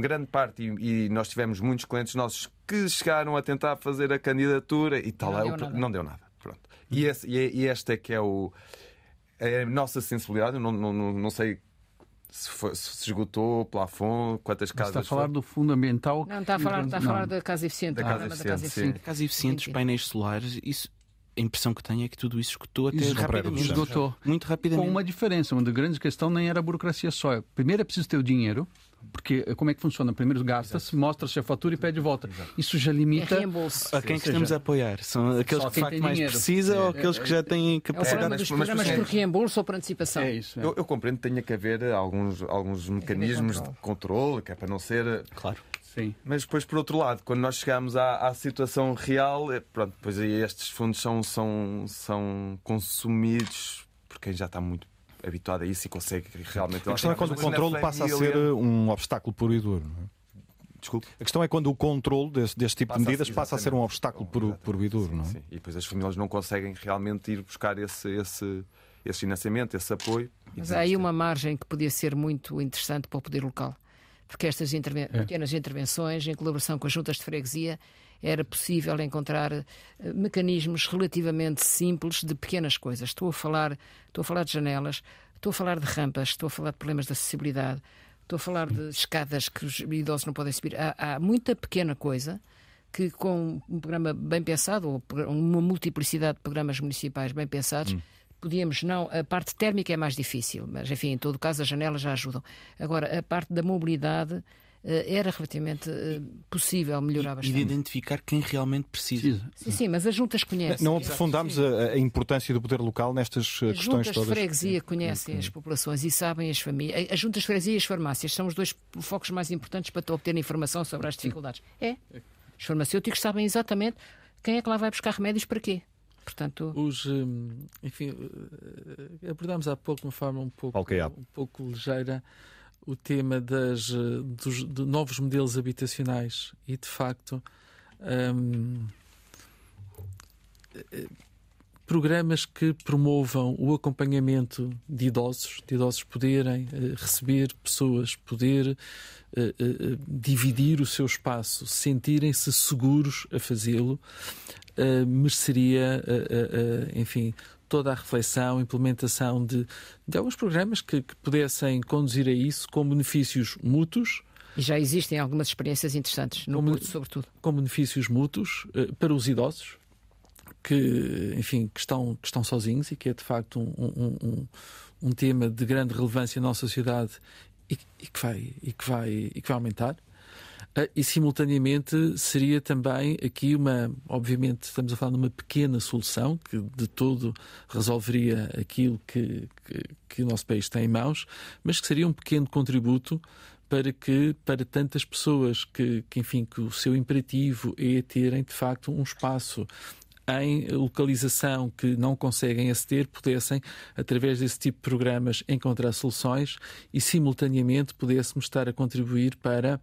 grande parte, e, nós tivemos muitos clientes nossos que chegaram a tentar fazer a candidatura e tal. Tá não, deu, nada. não deu nada. Pronto. E, esse, e, esta é que é o, é a nossa sensibilidade. Eu não, não, não sei se, foi, se esgotou, plafond, quantas casas. está a falar foi? do fundamental. Não, está a falar, está a falar da casa eficiente. Da, ah, casa, eficiente, casa eficiente, sim. Casa eficiente, os painéis solares, isso. A impressão que tenho é que tudo isso esgotou até isso, rapidamente. Esgotou. Muito rapidamente. Com uma diferença, uma grande questão nem era a burocracia só. Primeiro é preciso ter o dinheiro, porque eh, como é que funciona? Primeiro gasta-se, mostra-se a fatura e pede volta. Exato. Isso já limita. É A quem Sim, é queremos apoiar? São aqueles que de facto mais precisa é, ou aqueles é, que já têm é, capacidade é, mas, mas, mas, mas por reembolso ou por antecipação? É isso. É. Eu, eu, compreendo que tenha que haver alguns, alguns mecanismos de controle, que é para não ser. Claro. Sim. Mas depois, por outro lado, quando nós chegamos à, à situação real, eh, pronto, pois aí estes fundos são, são, são consumidos por quem já está muito habituado a isso e consegue realmente. A questão é quando é o controle passa a ser eh, um obstáculo puro e duro. Não é? Desculpe. A questão é quando o controle deste tipo passa de medidas a, passa a ser um obstáculo por, por viduro, sim, não é? Sim. E depois as famílias não conseguem realmente ir buscar esse, esse, esse financiamento, esse apoio. Mas há aí uma margem que podia ser muito interessante para o poder local. Porque estas é. pequenas intervenções, em colaboração com as juntas de freguesia, era possível encontrar eh, mecanismos relativamente simples de pequenas coisas. Estou a falar, estou a falar de janelas, estou a falar de rampas, estou a falar de problemas de acessibilidade, estou a falar de escadas que os idosos não podem subir. Há, há muita pequena coisa que com um programa bem pensado ou uma multiplicidade de programas municipais bem pensados hum podíamos não. A parte térmica é mais difícil, mas enfim, em todo caso, as janelas já ajudam. Agora, a parte da mobilidade eh, era relativamente eh, possível melhorar bastante. E de identificar quem realmente precisa. Sim, sim, mas as juntas conhecem. Não, não aprofundámos a, a, importância do poder local nestas eh, as questões todas. As juntas de freguesia conhecem as populações e sabem as famílias. As juntas de freguesia e as farmácias são os dois focos mais importantes para obter informação sobre as dificuldades. É. Os farmacêuticos sabem exatamente quem é que lá vai buscar remédios para quê. Portanto... Os, enfim, abordámos há pouco de uma forma um pouco, okay, um pouco ligeira o tema das, eh, dos de novos modelos habitacionais e de facto um, eh, programas que promovam o acompanhamento de idosos, de idosos poderem uh, receber pessoas, poder uh, uh, dividir o seu espaço, sentirem-se seguros a fazê-lo, mereceria, enfim, toda a reflexão, implementação de, de alguns programas que, que pudessem conduzir a isso com benefícios mútuos. E já existem algumas experiências interessantes no com, sobretudo. Com benefícios mútuos eh, para os idosos que, enfim, que estão, que estão sozinhos e que é de facto um, um, um, um tema de grande relevância na nossa sociedade e, e, que vai, e, que vai, e que vai aumentar. Ah, e simultaneamente seria também aqui uma, obviamente estamos a falar de uma pequena solução que de todo resolveria aquilo que, que, que o nosso país tem em mãos, mas que seria um pequeno contributo para que para tantas pessoas que, que enfim que o seu imperativo é terem de facto um espaço em localização que não conseguem aceder pudessem, através desse tipo de programas, encontrar soluções e, simultaneamente, pudéssemos estar a contribuir para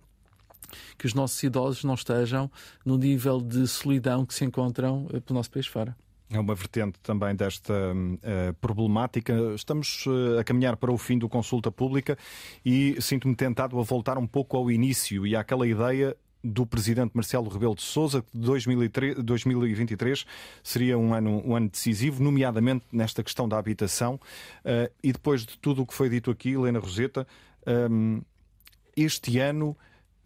que os nossos idosos não estejam no nível de solidão que se encontram eh, pelo nosso país fora. É uma vertente também desta uh, problemática. Estamos uh, a caminhar para o fim do consulta pública e sinto-me tentado a voltar um pouco ao início e àquela ideia do presidente Marcelo Rebelo de Sousa que 2023 seria um ano, um ano decisivo, nomeadamente nesta questão da habitação. Uh, e depois de tudo o que foi dito aqui, Helena Roseta, um, este ano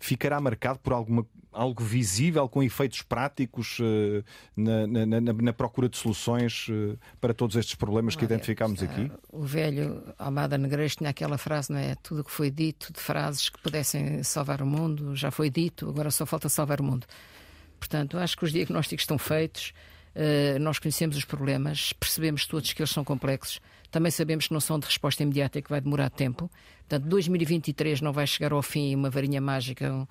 ficará marcado por alguma, algo visível, com efeitos práticos uh, na, na, na, na, procura de soluções uh, para todos estes problemas que Olha, identificámos aqui? O velho Almada Negreiros tinha aquela frase, não é? Tudo o que foi dito, de frases que pudessem salvar o mundo, já foi dito, agora só falta salvar o mundo. Portanto, acho que os diagnósticos estão feitos, uh, nós conhecemos os problemas, percebemos todos que eles são complexos também sabemos que não são de resposta imediata e é que vai demorar tempo. Portanto, 2023 não vai chegar ao fim uma varinha mágica,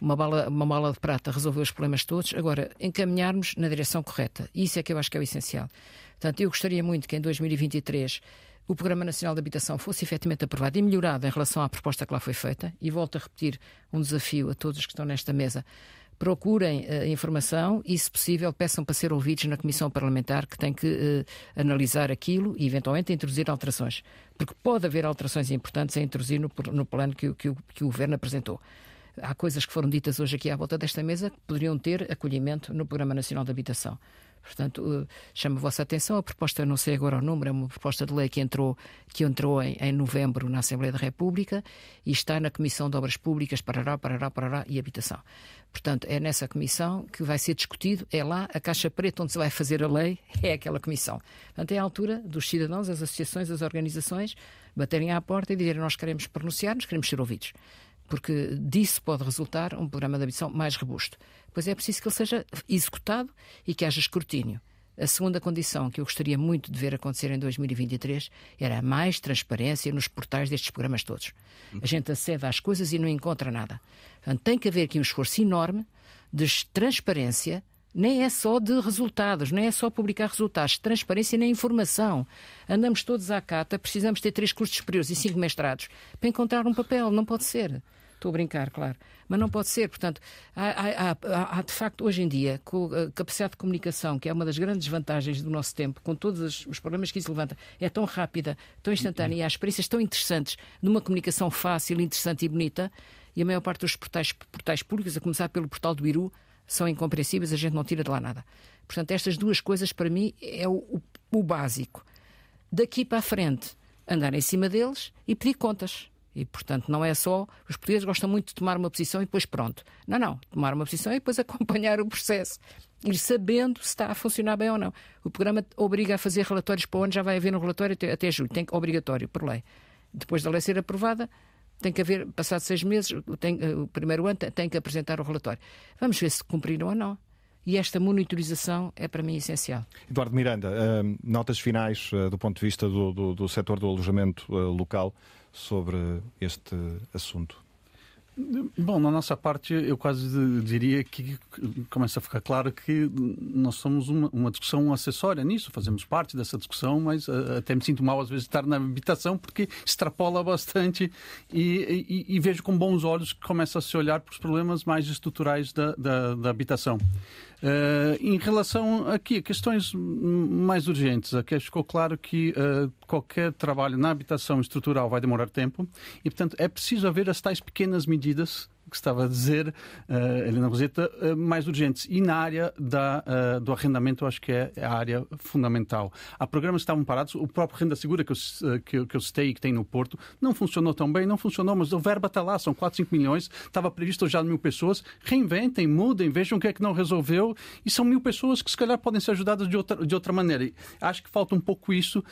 uma bala, uma bala de prata resolver os problemas todos. Agora, encaminharmos na direção correta. Isso é que eu acho que é o essencial. Portanto, eu gostaria muito que em 2023 o Programa Nacional de Habitação fosse efetivamente aprovado e melhorado em relação à proposta que lá foi feita. E volto a repetir um desafio a todos que estão nesta mesa procurem uh, informação e, se possível, peçam para ser ouvidos na Comissão Parlamentar, que tem que uh, analisar aquilo e, eventualmente, introduzir alterações. Porque pode haver alterações importantes a introduzir no, no plano que, que, que o Governo apresentou. Há coisas que foram ditas hoje aqui à volta desta mesa que poderiam ter acolhimento no Programa Nacional de Habitação. Portanto, eh, chamo a vossa atenção a proposta, não sei agora o número, é uma proposta de lei que entrou, que entrou em, em novembro na Assembleia da República e está na Comissão de Obras Públicas, Parará, Parará, Parará e Habitação. Portanto, é nessa comissão que vai ser discutido, é lá a caixa preta onde se vai fazer a lei, é aquela comissão. Portanto, é a altura dos cidadãos, as associações, as organizações baterem à porta e dizerem nós queremos pronunciar, nos queremos ser ouvidos porque disso pode resultar um programa de habitação mais robusto. Pois é preciso que ele seja executado e que haja escrutínio. A segunda condição que eu gostaria muito de ver acontecer em 2023 era mais transparência nos portais destes programas todos. A gente acede às coisas e não encontra nada. tem que haver aqui um esforço enorme de transparência, nem é só de resultados, nem é só publicar resultados, transparência nem informação. Andamos todos à cata, precisamos ter três cursos superiores e cinco mestrados para encontrar um papel, não pode ser. Estou a brincar, claro. Mas não pode ser. Portanto, há, há, há, há, de facto hoje em dia, com a capacidade de comunicação, que é uma das grandes vantagens do nosso tempo, com todos os problemas que isso levanta, é tão rápida, tão instantânea e há experiências tão interessantes numa comunicação fácil, interessante e bonita. E a maior parte dos portais, portais públicos, a começar pelo portal do Iru, são incompreensíveis, a gente não tira de lá nada. Portanto, estas duas coisas, para mim, é o, o, o básico. Daqui para a frente, andar em cima deles e pedir contas. E, portanto, não é só. Os portugueses gostam muito de tomar uma posição e depois pronto. Não, não. Tomar uma posição e depois acompanhar o processo. Ir sabendo se está a funcionar bem ou não. O programa obriga a fazer relatórios para onde ano, já vai haver um relatório até, até julho. Tem, obrigatório, por lei. Depois da lei ser aprovada, tem que haver, passado seis meses, tem, eh, o primeiro ano, tem que apresentar o relatório. Vamos ver se cumpriram ou não e esta monitorização é para mim essencial. Eduardo Miranda, eh, notas finais eh, do ponto de vista do, do, do setor do alojamento local sobre este assunto? Bom, na nossa parte, eu quase diria que começa a ficar claro que nós somos uma, uma discussão acessória nisso, fazemos parte dessa discussão, mas uh, até me sinto mal às vezes estar na habitação porque extrapola bastante e, e, e vejo com bons olhos que começa a se olhar para os problemas mais estruturais da, da, da habitação. Uh, em relação aqui a questões mais urgentes, aqui ficou claro que uh, qualquer trabalho na habitação estrutural vai demorar tempo e, portanto, é preciso haver as tais pequenas medidas que estava a dizer, uh, Helena Roseta, uh, mais urgentes. E na área da, uh, do arrendamento, acho que é a área fundamental. Há programas que estavam parados, o próprio Renda Segura que eu, que, que eu citei e que tem no Porto, não funcionou tão bem, não funcionou, mas o verba está lá, são 4, 5 milhões, estava previsto já mil pessoas. Reinventem, mudem, vejam o que é que não resolveu. E são mil pessoas que se calhar podem ser ajudadas de outra, de outra maneira. E acho que falta um pouco isso.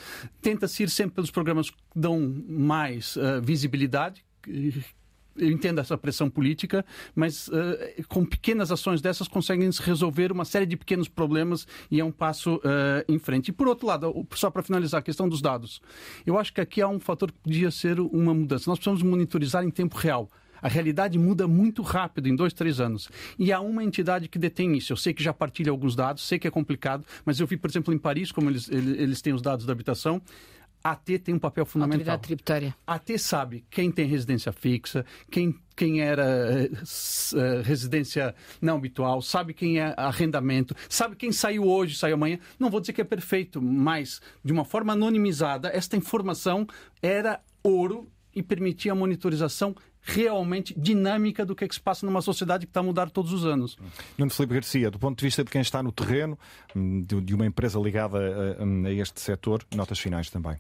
Tenta-se ir sempre pelos programas que dão mais uh, visibilidade, eu entendo essa pressão política, mas uh, com pequenas ações dessas conseguem resolver uma série de pequenos problemas e é um passo uh, em frente. E por outro lado, só para finalizar, a questão dos dados. Eu acho que aqui há um fator que podia ser uma mudança. Nós precisamos monitorizar em tempo real. A realidade muda muito rápido em dois, três anos. E há uma entidade que detém isso. Eu sei que já partilha alguns dados, sei que é complicado, mas eu vi, por exemplo, em Paris, como eles, eles, eles têm os dados da habitação, AT tem um papel fundamental. Autoridade tributária. AT sabe quem tem residência fixa, quem, quem era eh, eh, residência não habitual, sabe quem é arrendamento, sabe quem saiu hoje, saiu amanhã. Não vou dizer que é perfeito, mas de uma forma anonimizada, esta informação era ouro e permitia a monitorização realmente dinâmica do que é que se passa numa sociedade que está a mudar todos os anos. Nuno Felipe Garcia, do ponto de vista de quem está no terreno, hum, de uma empresa ligada a, eh, hum, a este setor, notas finais também.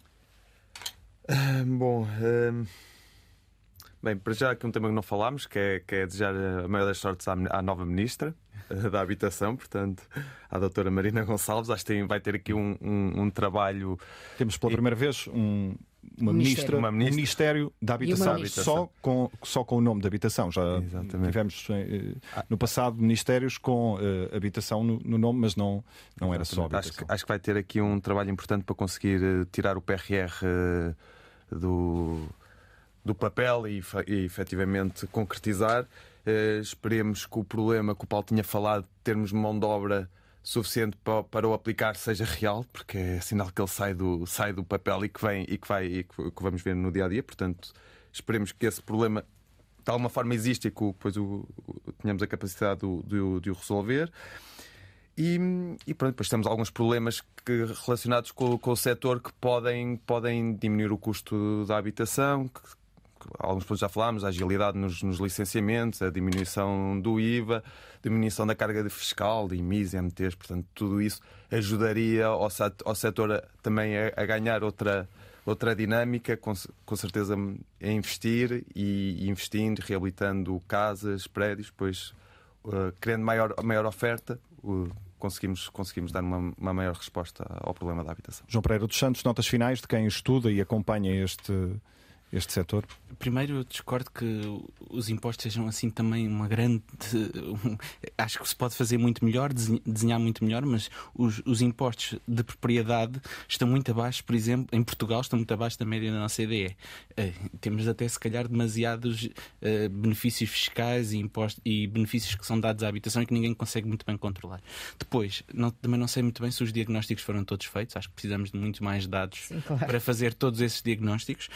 Bom, hum, bem, para já aqui um tema que não falámos, que é, que é desejar a maior das sortes à, à nova ministra eh, da Habitação, portanto, à doutora Marina Gonçalves. Acho que tem, vai ter aqui um, um, um trabalho. Temos pela e... primeira vez um uma ministra, uma ministra. Ministério da Habitação, ministra. só com, só com o nome de habitação. Já Exatamente. tivemos eh, ah. no passado ministérios com uh, habitação no, no, nome, mas não, não era Exatamente. só habitação. Acho que, acho que vai ter aqui um trabalho importante para conseguir eh, tirar o PRR uh, do, do papel e, e efetivamente concretizar. Uh, esperemos que o problema que o Paulo tinha falado, de termos mão de obra suficiente para, para o aplicar seja real, porque é sinal que ele sai do, sai do papel e que vem e que vai e que, que vamos ver no dia a dia. Portanto, esperemos que esse problema de alguma forma existe e que depois o, o, tenhamos a capacidade do, de o resolver. E, e, pronto, depois temos alguns problemas que, relacionados com, com, o setor que podem, podem diminuir o custo da habitação, que, alguns pontos já falámos, a agilidade nos, nos, licenciamentos, a diminuição do IVA, diminuição da carga fiscal, de IMIs, e MTs, portanto, tudo isso ajudaria ao, ao setor também a, a ganhar outra, outra dinâmica, com, com certeza a investir e investindo, reabilitando casas, prédios, pois uh, eh, criando maior, maior oferta. Uh, conseguimos, conseguimos dar uma, uma, maior resposta ao problema da habitação. João Pereira dos Santos, notas finais de quem estuda e acompanha este, este setor? Primeiro, eu discordo que os impostos sejam assim também uma grande. acho que se pode fazer muito melhor, desenhar muito melhor, mas os, os, impostos de propriedade estão muito abaixo, por exemplo, em Portugal, estão muito abaixo da média da nossa IDE. Uh, eh, temos até, se calhar, demasiados uh, benefícios fiscais e, impostos, e benefícios que são dados à habitação e que ninguém consegue muito bem controlar. Depois, não, também não sei muito bem se os diagnósticos foram todos feitos, acho que precisamos de muito mais dados Sim, claro. para fazer todos esses diagnósticos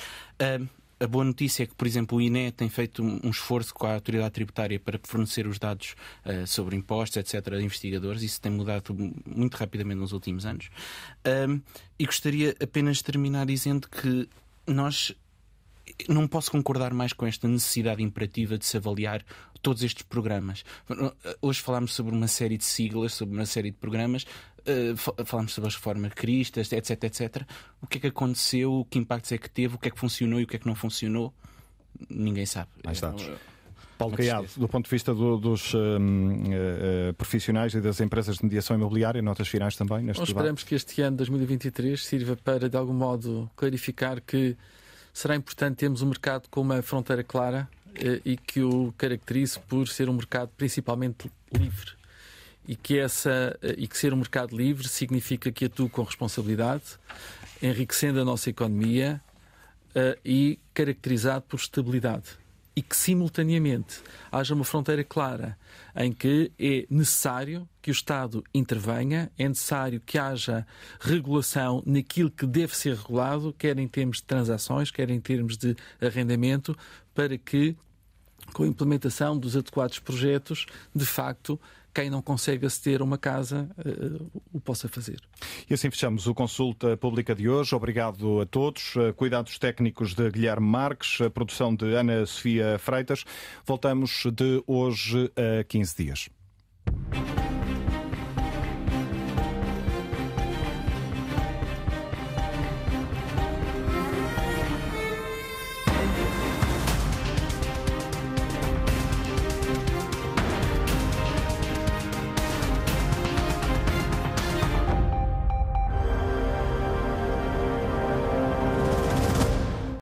a boa notícia é que, por exemplo, o INE tem feito um esforço com a autoridade tributária para fornecer os dados uh, sobre impostos, etc., a investigadores. Isso tem mudado muito rapidamente nos últimos anos. e gostaria apenas de terminar dizendo que nós não posso concordar mais com esta necessidade imperativa de se avaliar todos estes programas. Hoje falámos sobre uma série de siglas, sobre uma série de programas, eh, falámos sobre as reformas cristas, etc, etc. O que é que aconteceu, que impactos é que teve, o que é que funcionou e o que é que não funcionou, ninguém sabe. Mais dados. Eh, Paulo Caiado, do ponto de vista do, dos uh, profissionais e das empresas de mediação imobiliária, notas finais também neste debate. esperamos que este ano, 2023, sirva para, de algum modo, clarificar que será importante termos um mercado com uma fronteira clara eh, e que o caracterize por ser um mercado principalmente livre e que essa eh, e que ser um mercado livre significa que atue com responsabilidade, enriquecendo a nossa economia eh, e caracterizado por estabilidade e que simultaneamente haja uma fronteira clara em que é necessário que o Estado intervenha, é necessário que haja regulação naquilo que deve ser regulado, quer em termos de transações, quer em termos de arrendamento, para que, com a implementação dos adequados projetos, de facto quem não consegue aceder a uma casa eh, o possa fazer. E assim fechamos o Consulta Pública de hoje. Obrigado a todos. Eh, cuidados técnicos de Guilherme Marques, a produção de Ana Sofia Freitas. Voltamos de hoje a 15 dias.